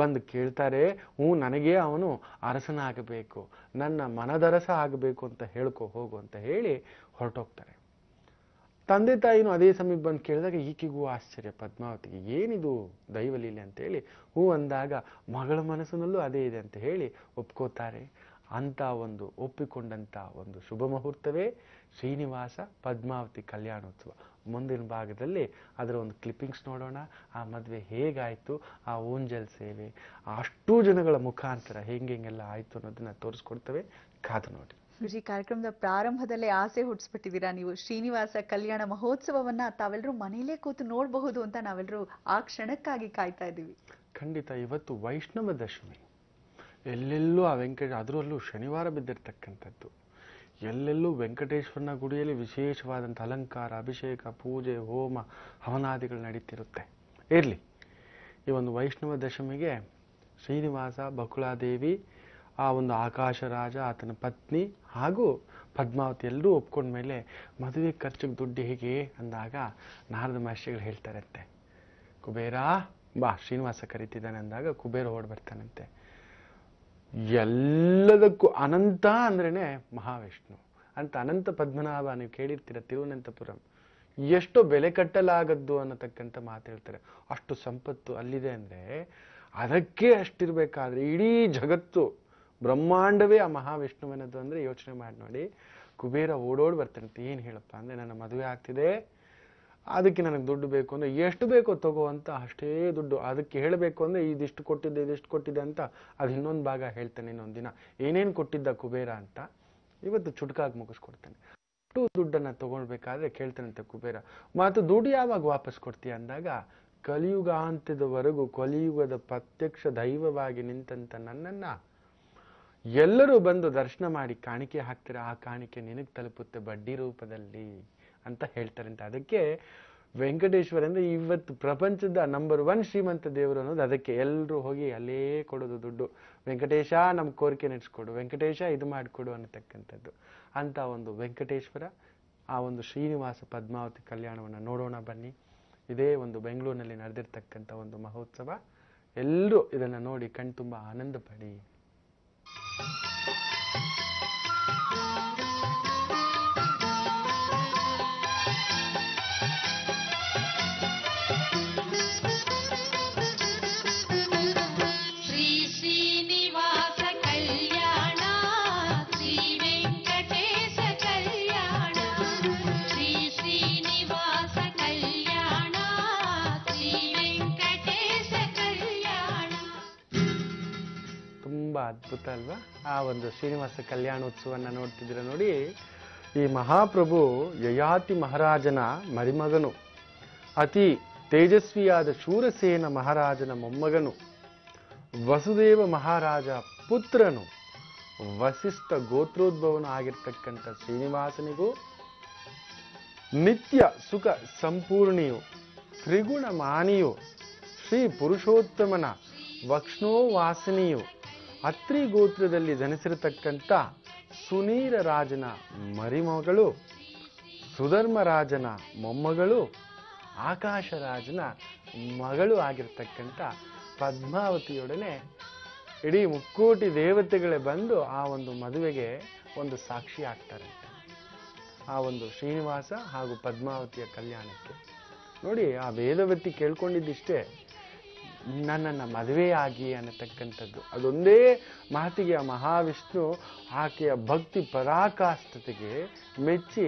ಬಂದು ಕೇಳ್ತಾರೆ ಹ್ಞೂ ನನಗೆ ಅವನು ಅರಸನ ಆಗಬೇಕು ನನ್ನ ಮನದರಸ ಆಗಬೇಕು ಅಂತ ಹೇಳ್ಕೊ ಹೋಗು ಅಂತ ಹೇಳಿ ಹೊರಟೋಗ್ತಾರೆ ತಂದೆ ತಾಯಿನೂ ಅದೇ ಸಮಯಕ್ಕೆ ಬಂದು ಕೇಳಿದಾಗ ಈಕೆಗೂ ಆಶ್ಚರ್ಯ ಪದ್ಮಾವತಿಗೆ ಏನಿದು ದೈವಲೀಲೆ ಹೇಳಿ ಹೂ ಅಂದಾಗ ಮಗಳ ಮನಸ್ಸಿನಲ್ಲೂ ಅದೇ ಇದೆ ಅಂತ ಹೇಳಿ ಒಪ್ಕೋತಾರೆ ಅಂತ ಒಂದು ಒಪ್ಪಿಕೊಂಡಂತ ಒಂದು ಶುಭ ಮುಹೂರ್ತವೇ ಶ್ರೀನಿವಾಸ ಪದ್ಮಾವತಿ ಕಲ್ಯಾಣೋತ್ಸವ ಮುಂದಿನ ಭಾಗದಲ್ಲಿ ಅದರ ಒಂದು ಕ್ಲಿಪ್ಪಿಂಗ್ಸ್ ನೋಡೋಣ ಆ ಮದುವೆ ಹೇಗಾಯಿತು ಆ ಓಂಜಲ್ ಸೇವೆ ಅಷ್ಟು ಜನಗಳ ಮುಖಾಂತರ ಹೆಂಗೆ ಹೆಂಗೆಲ್ಲ ಆಯಿತು ಅನ್ನೋದನ್ನ ತೋರಿಸ್ಕೊಡ್ತೇವೆ ಕಾದು ನೋಡಿ ರುಚಿ ಕಾರ್ಯಕ್ರಮದ ಪ್ರಾರಂಭದಲ್ಲೇ ಆಸೆ ಹುಟ್ಟಿಸ್ಬಿಟ್ಟಿದ್ದೀರಾ ನೀವು ಶ್ರೀನಿವಾಸ ಕಲ್ಯಾಣ ಮಹೋತ್ಸವವನ್ನ ತಾವೆಲ್ಲರೂ ಮನೆಯಲ್ಲೇ ಕೂತು ನೋಡಬಹುದು ಅಂತ ನಾವೆಲ್ಲರೂ ಆ ಕ್ಷಣಕ್ಕಾಗಿ ಕಾಯ್ತಾ ಇದ್ದೀವಿ ಖಂಡಿತ ಇವತ್ತು ವೈಷ್ಣವ ದಶಮಿ ಎಲ್ಲೆಲ್ಲೂ ಆ ವೆಂಕಟ ಅದರಲ್ಲೂ ಶನಿವಾರ ಬಿದ್ದಿರ್ತಕ್ಕಂಥದ್ದು ಎಲ್ಲೆಲ್ಲೂ ವೆಂಕಟೇಶ್ವರನ ಗುಡಿಯಲ್ಲಿ ವಿಶೇಷವಾದಂಥ ಅಲಂಕಾರ ಅಭಿಷೇಕ ಪೂಜೆ ಹೋಮ ಹವನಾದಿಗಳು ನಡೀತಿರುತ್ತೆ ಇರಲಿ ಈ ಒಂದು ವೈಷ್ಣವ ದಶಮಿಗೆ ಶ್ರೀನಿವಾಸ ಬಕುಳಾದೇವಿ ಆ ಒಂದು ಆಕಾಶ ರಾಜ ಆತನ ಪತ್ನಿ ಹಾಗೂ ಪದ್ಮಾವತಿ ಎಲ್ಲರೂ ಒಪ್ಕೊಂಡ ಮೇಲೆ ಮದುವೆ ಖರ್ಚಿಗೆ ದುಡ್ಡು ಹೇಗೆ ಅಂದಾಗ ನಾರದ ಮಹರ್ಷಿಗಳು ಹೇಳ್ತಾರಂತೆ ಕುಬೇರ ಬಾ ಶ್ರೀನಿವಾಸ ಕರೀತಿದ್ದಾನೆ ಅಂದಾಗ ಕುಬೇರ ಓಡ್ಬರ್ತಾನಂತೆ ಎಲ್ಲದಕ್ಕೂ ಅನಂತ ಅಂದ್ರೇ ಮಹಾವಿಷ್ಣು ಅಂತ ಅನಂತ ಪದ್ಮನಾಭ ನೀವು ಕೇಳಿರ್ತೀರ ತಿರುವನಂತಪುರಂ ಎಷ್ಟು ಬೆಲೆ ಕಟ್ಟಲಾಗದ್ದು ಅನ್ನತಕ್ಕಂಥ ಮಾತು ಹೇಳ್ತಾರೆ ಅಷ್ಟು ಸಂಪತ್ತು ಅಲ್ಲಿದೆ ಅಂದರೆ ಅದಕ್ಕೆ ಅಷ್ಟಿರಬೇಕಾದ್ರೆ ಇಡೀ ಜಗತ್ತು ಬ್ರಹ್ಮಾಂಡವೇ ಆ ಮಹಾವಿಷ್ಣುವಿನದ್ದು ಅಂದರೆ ಯೋಚನೆ ಮಾಡಿ ನೋಡಿ ಕುಬೇರ ಓಡೋಡಿ ಬರ್ತಾನಂತೆ ಏನು ಹೇಳಪ್ಪ ಅಂದರೆ ನನ್ನ ಮದುವೆ ಆಗ್ತಿದೆ ಅದಕ್ಕೆ ನನಗೆ ದುಡ್ಡು ಬೇಕು ಅಂದರೆ ಎಷ್ಟು ಬೇಕೋ ತಗೋ ಅಂತ ಅಷ್ಟೇ ದುಡ್ಡು ಅದಕ್ಕೆ ಹೇಳಬೇಕು ಅಂದರೆ ಇದಿಷ್ಟು ಕೊಟ್ಟಿದ್ದೆ ಇದಿಷ್ಟು ಕೊಟ್ಟಿದ್ದೆ ಅಂತ ಅದು ಇನ್ನೊಂದು ಭಾಗ ಹೇಳ್ತೇನೆ ಇನ್ನೊಂದು ದಿನ ಏನೇನು ಕೊಟ್ಟಿದ್ದ ಕುಬೇರ ಅಂತ ಇವತ್ತು ಚುಟ್ಕಾಗಿ ಮುಗಿಸ್ಕೊಡ್ತೇನೆ ಅಷ್ಟು ದುಡ್ಡನ್ನು ತೊಗೊಳ್ಬೇಕಾದ್ರೆ ಕೇಳ್ತಾನಂತೆ ಕುಬೇರ ಮತ್ತು ದುಡ್ಡು ಯಾವಾಗ ವಾಪಸ್ ಕೊಡ್ತೀಯ ಅಂದಾಗ ಕಲಿಯುಗಾಂತ್ಯದವರೆಗೂ ಕಲಿಯುಗದ ಪ್ರತ್ಯಕ್ಷ ದೈವವಾಗಿ ನಿಂತಂತ ನನ್ನನ್ನು ಎಲ್ಲರೂ ಬಂದು ದರ್ಶನ ಮಾಡಿ ಕಾಣಿಕೆ ಹಾಕ್ತಾರೆ ಆ ಕಾಣಿಕೆ ನಿನಗೆ ತಲುಪುತ್ತೆ ಬಡ್ಡಿ ರೂಪದಲ್ಲಿ ಅಂತ ಅಂತ ಅದಕ್ಕೆ ವೆಂಕಟೇಶ್ವರ ಅಂದರೆ ಇವತ್ತು ಪ್ರಪಂಚದ ನಂಬರ್ ಒನ್ ಶ್ರೀಮಂತ ದೇವರು ಅನ್ನೋದು ಅದಕ್ಕೆ ಎಲ್ಲರೂ ಹೋಗಿ ಅಲ್ಲೇ ಕೊಡೋದು ದುಡ್ಡು ವೆಂಕಟೇಶ ನಮ್ಮ ಕೋರಿಕೆ ನಡೆಸ್ಕೊಡು ವೆಂಕಟೇಶ ಇದು ಮಾಡಿಕೊಡು ಅನ್ನತಕ್ಕಂಥದ್ದು ಅಂತ ಒಂದು ವೆಂಕಟೇಶ್ವರ ಆ ಒಂದು ಶ್ರೀನಿವಾಸ ಪದ್ಮಾವತಿ ಕಲ್ಯಾಣವನ್ನು ನೋಡೋಣ ಬನ್ನಿ ಇದೇ ಒಂದು ಬೆಂಗಳೂರಿನಲ್ಲಿ ನಡೆದಿರ್ತಕ್ಕಂಥ ಒಂದು ಮಹೋತ್ಸವ ಎಲ್ಲರೂ ಇದನ್ನು ನೋಡಿ ತುಂಬ ಆನಂದ ಪಡಿ ಅಲ್ವಾ ಆ ಒಂದು ಶ್ರೀನಿವಾಸ ಕಲ್ಯಾಣೋತ್ಸವನ ನೋಡ್ತಿದ್ರೆ ನೋಡಿ ಈ ಮಹಾಪ್ರಭು ಯಯಾತಿ ಮಹಾರಾಜನ ಮರಿಮಗನು ಅತಿ ತೇಜಸ್ವಿಯಾದ ಶೂರಸೇನ ಮಹಾರಾಜನ ಮೊಮ್ಮಗನು ವಸುದೇವ ಮಹಾರಾಜ ಪುತ್ರನು ವಸಿಷ್ಠ ಗೋತ್ರೋದ್ಭವನು ಆಗಿರ್ತಕ್ಕಂಥ ಶ್ರೀನಿವಾಸನಿಗೂ ನಿತ್ಯ ಸುಖ ಸಂಪೂರ್ಣಿಯು ತ್ರಿಗುಣ ಮಾನಿಯು ಶ್ರೀ ಪುರುಷೋತ್ತಮನ ವಕ್ಷ್ಣೋ ಅತ್ರಿ ಗೋತ್ರದಲ್ಲಿ ಜನಿಸಿರತಕ್ಕಂಥ ಸುನೀರ ರಾಜನ ಮರಿಮಗಳು ಸುಧರ್ಮರಾಜನ ಮೊಮ್ಮಗಳು ಆಕಾಶರಾಜನ ಮಗಳು ಆಗಿರ್ತಕ್ಕಂಥ ಪದ್ಮಾವತಿಯೊಡನೆ ಇಡೀ ಮುಕ್ಕೋಟಿ ದೇವತೆಗಳೇ ಬಂದು ಆ ಒಂದು ಮದುವೆಗೆ ಒಂದು ಸಾಕ್ಷಿ ಆಗ್ತಾರೆ ಆ ಒಂದು ಶ್ರೀನಿವಾಸ ಹಾಗೂ ಪದ್ಮಾವತಿಯ ಕಲ್ಯಾಣಕ್ಕೆ ನೋಡಿ ಆ ವೇದವತಿ ಕೇಳ್ಕೊಂಡಿದ್ದಿಷ್ಟೇ ನನ್ನನ್ನು ಮದುವೆ ಆಗಿ ಅನ್ನತಕ್ಕಂಥದ್ದು ಅದೊಂದೇ ಮಾತಿಗೆ ಆ ಮಹಾವಿಷ್ಣು ಆಕೆಯ ಭಕ್ತಿ ಪರಾಕಾಷ್ಠತೆಗೆ ಮೆಚ್ಚಿ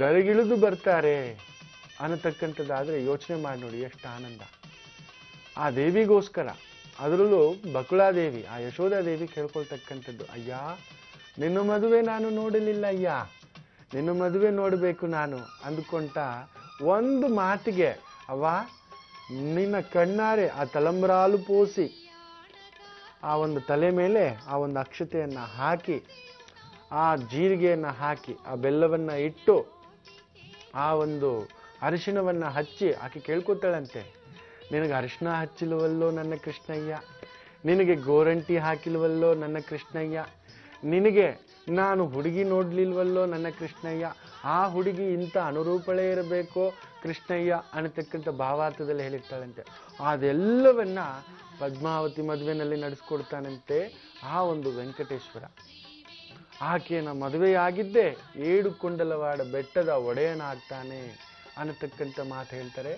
ಗರಿಗಿಳಿದು ಬರ್ತಾರೆ ಅನ್ನತಕ್ಕಂಥದ್ದಾದರೆ ಯೋಚನೆ ಮಾಡಿ ನೋಡಿ ಎಷ್ಟು ಆನಂದ ಆ ದೇವಿಗೋಸ್ಕರ ಅದರಲ್ಲೂ ಬಕುಳಾದೇವಿ ಆ ದೇವಿ ಕೇಳ್ಕೊಳ್ತಕ್ಕಂಥದ್ದು ಅಯ್ಯ ನಿನ್ನ ಮದುವೆ ನಾನು ನೋಡಲಿಲ್ಲ ಅಯ್ಯ ನಿನ್ನ ಮದುವೆ ನೋಡಬೇಕು ನಾನು ಅಂದ್ಕೊಂತ ಒಂದು ಮಾತಿಗೆ ಅವ ನಿನ್ನ ಕಣ್ಣಾರೆ ಆ ತಲಂಬ್ರಾಲು ಪೋಸಿ ಆ ಒಂದು ತಲೆ ಮೇಲೆ ಆ ಒಂದು ಅಕ್ಷತೆಯನ್ನು ಹಾಕಿ ಆ ಜೀರಿಗೆಯನ್ನು ಹಾಕಿ ಆ ಬೆಲ್ಲವನ್ನು ಇಟ್ಟು ಆ ಒಂದು ಅರಿಶಿಣವನ್ನು ಹಚ್ಚಿ ಆಕೆ ಕೇಳ್ಕೊತಾಳಂತೆ ನಿನಗೆ ಅರಿಶಿಣ ಹಚ್ಚಿಲ್ವಲ್ಲೋ ನನ್ನ ಕೃಷ್ಣಯ್ಯ ನಿನಗೆ ಗೋರಂಟಿ ಹಾಕಿಲ್ವಲ್ಲೋ ನನ್ನ ಕೃಷ್ಣಯ್ಯ ನಿನಗೆ ನಾನು ಹುಡುಗಿ ನೋಡಲಿಲ್ವಲ್ಲೋ ನನ್ನ ಕೃಷ್ಣಯ್ಯ ಆ ಹುಡುಗಿ ಇಂಥ ಅನುರೂಪಳೇ ಇರಬೇಕು ಕೃಷ್ಣಯ್ಯ ಅನ್ನತಕ್ಕಂಥ ಭಾವಾರ್ಥದಲ್ಲಿ ಹೇಳಿರ್ತಾಳಂತೆ ಅದೆಲ್ಲವನ್ನ ಪದ್ಮಾವತಿ ಮದುವೆನಲ್ಲಿ ನಡೆಸ್ಕೊಡ್ತಾನಂತೆ ಆ ಒಂದು ವೆಂಕಟೇಶ್ವರ ಆಕೆಯನ್ನ ಮದುವೆಯಾಗಿದ್ದೇ ಏಡು ಕುಂಡಲವಾಡ ಬೆಟ್ಟದ ಒಡೆಯನಾಗ್ತಾನೆ ಅನ್ನತಕ್ಕಂಥ ಮಾತು ಹೇಳ್ತಾರೆ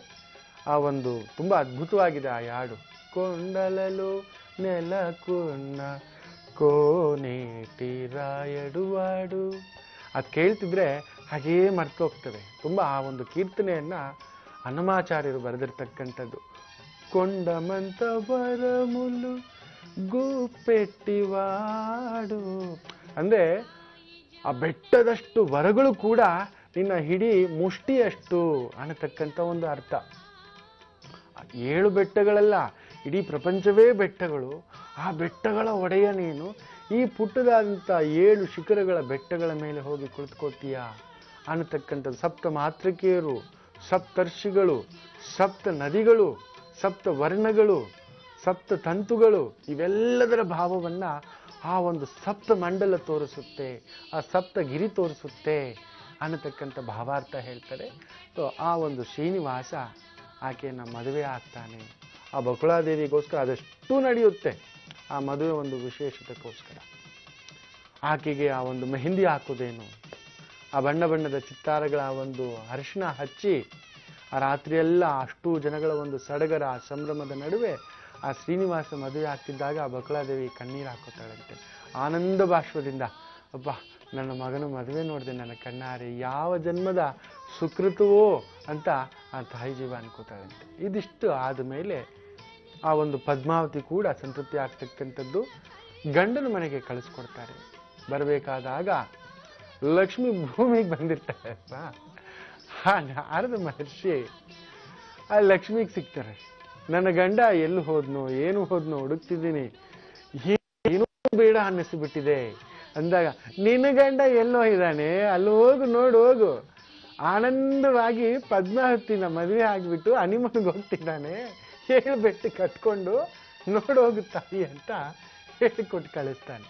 ಆ ಒಂದು ತುಂಬ ಅದ್ಭುತವಾಗಿದೆ ಆ ಯಾಡು ಕೊಂಡಲಲು ನೆಲ ಕುಣ್ಣ ಕೋನೇಟಿ ರಾಯಡುವಾಡು ಅದು ಕೇಳ್ತಿದ್ರೆ ಹಾಗೆಯೇ ಹೋಗ್ತವೆ ತುಂಬ ಆ ಒಂದು ಕೀರ್ತನೆಯನ್ನು ಹನುಮಾಚಾರ್ಯರು ಬರೆದಿರ್ತಕ್ಕಂಥದ್ದು ಕೊಂಡಮಂತ ಬರಮುಲು ಗುಪ್ಪೆಟ್ಟಿವಾಡು ಅಂದರೆ ಆ ಬೆಟ್ಟದಷ್ಟು ವರಗಳು ಕೂಡ ನಿನ್ನ ಹಿಡಿ ಮುಷ್ಟಿಯಷ್ಟು ಅನ್ನತಕ್ಕಂಥ ಒಂದು ಅರ್ಥ ಏಳು ಬೆಟ್ಟಗಳಲ್ಲ ಇಡೀ ಪ್ರಪಂಚವೇ ಬೆಟ್ಟಗಳು ಆ ಬೆಟ್ಟಗಳ ಒಡೆಯ ನೀನು ಈ ಪುಟ್ಟದಾದಂಥ ಏಳು ಶಿಖರಗಳ ಬೆಟ್ಟಗಳ ಮೇಲೆ ಹೋಗಿ ಕುಳಿತುಕೋತೀಯ ಅನ್ನತಕ್ಕಂಥದ್ದು ಸಪ್ತ ಮಾತೃಕೆಯರು ಸಪ್ತರ್ಷಿಗಳು ಸಪ್ತ ನದಿಗಳು ಸಪ್ತ ವರ್ಣಗಳು ಸಪ್ತ ತಂತುಗಳು ಇವೆಲ್ಲದರ ಭಾವವನ್ನು ಆ ಒಂದು ಸಪ್ತ ಮಂಡಲ ತೋರಿಸುತ್ತೆ ಆ ಸಪ್ತ ಗಿರಿ ತೋರಿಸುತ್ತೆ ಅನ್ನತಕ್ಕಂಥ ಭಾವಾರ್ಥ ಹೇಳ್ತಾರೆ ಸೊ ಆ ಒಂದು ಶ್ರೀನಿವಾಸ ಆಕೆಯನ್ನು ಮದುವೆ ಆಗ್ತಾನೆ ಆ ಬಕುಳಾದೇವಿಗೋಸ್ಕರ ಅದಷ್ಟು ನಡೆಯುತ್ತೆ ಆ ಮದುವೆ ಒಂದು ವಿಶೇಷತೆಗೋಸ್ಕರ ಆಕೆಗೆ ಆ ಒಂದು ಮೆಹಂದಿ ಹಾಕೋದೇನು ಆ ಬಣ್ಣ ಬಣ್ಣದ ಚಿತ್ತಾರಗಳ ಒಂದು ಅರ್ಶನ ಹಚ್ಚಿ ಆ ರಾತ್ರಿಯೆಲ್ಲ ಅಷ್ಟು ಜನಗಳ ಒಂದು ಸಡಗರ ಆ ಸಂಭ್ರಮದ ನಡುವೆ ಆ ಶ್ರೀನಿವಾಸ ಮದುವೆ ಆಗ್ತಿದ್ದಾಗ ಆ ಬಕುಳಾದೇವಿ ಕಣ್ಣೀರು ಹಾಕೋತಾಳಂತೆ ಆನಂದ ಬಾಷ್ಪದಿಂದ ಅಪ್ಪ ನನ್ನ ಮಗನ ಮದುವೆ ನೋಡಿದೆ ನನ್ನ ಕಣ್ಣಾರೆ ಯಾವ ಜನ್ಮದ ಸುಕೃತವೋ ಅಂತ ಆ ತಾಯಿ ಜೀವ ಅನ್ಕೋತಾಳಂತೆ ಇದಿಷ್ಟು ಆದ ಮೇಲೆ ಆ ಒಂದು ಪದ್ಮಾವತಿ ಕೂಡ ಸಂತೃಪ್ತಿ ಆಗ್ತಕ್ಕಂಥದ್ದು ಗಂಡನ ಮನೆಗೆ ಕಳಿಸ್ಕೊಡ್ತಾರೆ ಬರಬೇಕಾದಾಗ ಲಕ್ಷ್ಮಿ ಭೂಮಿಗೆ ಬಂದಿರ್ತಾರೆ ಹಾಗ ಅರ್ಧ ಮಹರ್ಷಿ ಆ ಲಕ್ಷ್ಮಿಗೆ ಸಿಗ್ತಾರೆ ನನ್ನ ಗಂಡ ಎಲ್ಲಿ ಹೋದ್ನೋ ಏನು ಹೋದ್ನೋ ಹುಡುಕ್ತಿದ್ದೀನಿ ಏನೂ ಬೇಡ ಅನ್ನಿಸ್ಬಿಟ್ಟಿದೆ ಅಂದಾಗ ನಿನ್ನ ಗಂಡ ಎಲ್ಲೋ ಇದ್ದಾನೆ ಅಲ್ಲಿ ಹೋಗು ನೋಡು ಹೋಗು ಆನಂದವಾಗಿ ಪದ್ಮಾವತಿನ ಮದುವೆ ಆಗಿಬಿಟ್ಟು ಅನಿಮನ್ಗೆ ಹೋಗ್ತಿದ್ದಾನೆ ಹೇಳ್ಬಿಟ್ಟು ಕಟ್ಕೊಂಡು ನೋಡೋಗು ತಾಯಿ ಅಂತ ಹೇಳಿಕೊಟ್ಟು ಕಳಿಸ್ತಾನೆ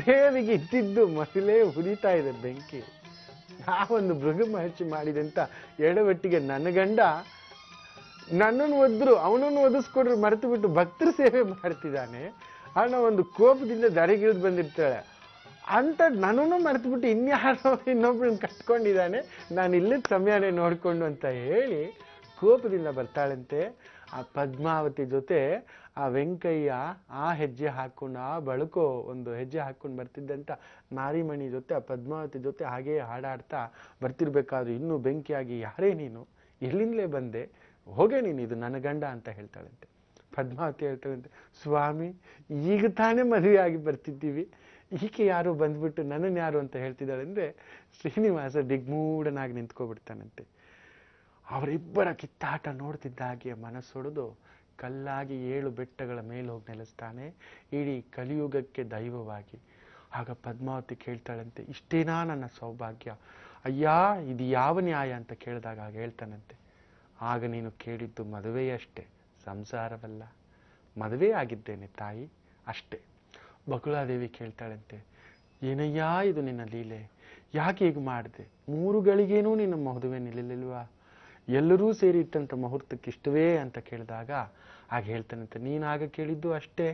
ದೇವಿಗೆ ಇದ್ದಿದ್ದು ಮಸಿಲೇ ಹುರಿತಾ ಇದೆ ಬೆಂಕಿ ನಾವೊಂದು ಮೃಗ ಮಹರ್ಷಿ ಮಾಡಿದಂತ ಎಡವಟ್ಟಿಗೆ ನನ್ನ ಗಂಡ ನನ್ನನ್ನು ಒದ್ರು ಅವನನ್ನು ಒದಿಸ್ಕೊಡ್ರು ಮರೆತು ಬಿಟ್ಟು ಭಕ್ತರ ಸೇವೆ ಮಾಡ್ತಿದ್ದಾನೆ ಅವನ ಒಂದು ಕೋಪದಿಂದ ದಾರಿಗಿಳಿದು ಬಂದಿರ್ತಾಳೆ ಅಂತ ನನ್ನನ್ನು ಮರೆತು ಬಿಟ್ಟು ಇನ್ಯಾರೋ ಇನ್ನೊಬ್ಬನ ಕಟ್ಕೊಂಡಿದ್ದಾನೆ ನಾನು ಇಲ್ಲದ ಸಮಯನೇ ನೋಡಿಕೊಂಡು ಅಂತ ಹೇಳಿ ಕೋಪದಿಂದ ಬರ್ತಾಳಂತೆ ಆ ಪದ್ಮಾವತಿ ಜೊತೆ ಆ ವೆಂಕಯ್ಯ ಆ ಹೆಜ್ಜೆ ಹಾಕೊಂಡು ಆ ಬಳಕೋ ಒಂದು ಹೆಜ್ಜೆ ಹಾಕೊಂಡು ಬರ್ತಿದ್ದಂಥ ನಾರಿಮಣಿ ಜೊತೆ ಆ ಪದ್ಮಾವತಿ ಜೊತೆ ಹಾಗೇ ಹಾಡಾಡ್ತಾ ಬರ್ತಿರ್ಬೇಕಾದ್ರೂ ಇನ್ನೂ ಬೆಂಕಿಯಾಗಿ ಯಾರೇ ನೀನು ಎಲ್ಲಿಂದಲೇ ಬಂದೆ ಹೋಗೇ ನೀನು ಇದು ನನ್ನ ಗಂಡ ಅಂತ ಹೇಳ್ತಾಳಂತೆ ಪದ್ಮಾವತಿ ಹೇಳ್ತಾಳಂತೆ ಸ್ವಾಮಿ ಈಗ ತಾನೇ ಮದುವೆಯಾಗಿ ಬರ್ತಿದ್ದೀವಿ ಈಕೆ ಯಾರು ಬಂದ್ಬಿಟ್ಟು ನನ್ನನ್ನು ಯಾರು ಅಂತ ಹೇಳ್ತಿದ್ದಾಳೆ ಅಂದರೆ ಶ್ರೀನಿವಾಸ ದಿಗ್ಮೂಢನಾಗಿ ನಿಂತ್ಕೊಬಿಡ್ತಾನಂತೆ ಅವರಿಬ್ಬರ ಕಿತ್ತಾಟ ನೋಡ್ತಿದ್ದ ಹಾಗೆ ಮನಸ್ಸೊಡೆದು ಕಲ್ಲಾಗಿ ಏಳು ಬೆಟ್ಟಗಳ ಮೇಲೆ ಹೋಗಿ ನೆಲೆಸ್ತಾನೆ ಇಡೀ ಕಲಿಯುಗಕ್ಕೆ ದೈವವಾಗಿ ಆಗ ಪದ್ಮಾವತಿ ಕೇಳ್ತಾಳಂತೆ ಇಷ್ಟೇನಾ ನನ್ನ ಸೌಭಾಗ್ಯ ಅಯ್ಯ ಇದು ಯಾವ ನ್ಯಾಯ ಅಂತ ಕೇಳಿದಾಗ ಆಗ ಹೇಳ್ತಾನಂತೆ ಆಗ ನೀನು ಕೇಳಿದ್ದು ಮದುವೆಯಷ್ಟೇ ಸಂಸಾರವಲ್ಲ ಮದುವೆ ಆಗಿದ್ದೇನೆ ತಾಯಿ ಅಷ್ಟೇ ಬಕುಳಾದೇವಿ ಕೇಳ್ತಾಳಂತೆ ಏನಯ್ಯ ಇದು ನಿನ್ನ ಲೀಲೆ ಯಾಕೆ ಹೀಗೆ ಮಾಡಿದೆ ಮೂರು ಗಳಿಗೇನೂ ನಿನ್ನ ಮದುವೆ ನಿಲ್ಲಲಿಲ್ವಾ ಎಲ್ಲರೂ ಸೇರಿ ಇಟ್ಟಂಥ ಮುಹೂರ್ತಕ್ಕೆ ಇಷ್ಟವೇ ಅಂತ ಕೇಳಿದಾಗ ಆಗ ಹೇಳ್ತಾನಂತೆ ನೀನು ಆಗ ಕೇಳಿದ್ದು ಅಷ್ಟೇ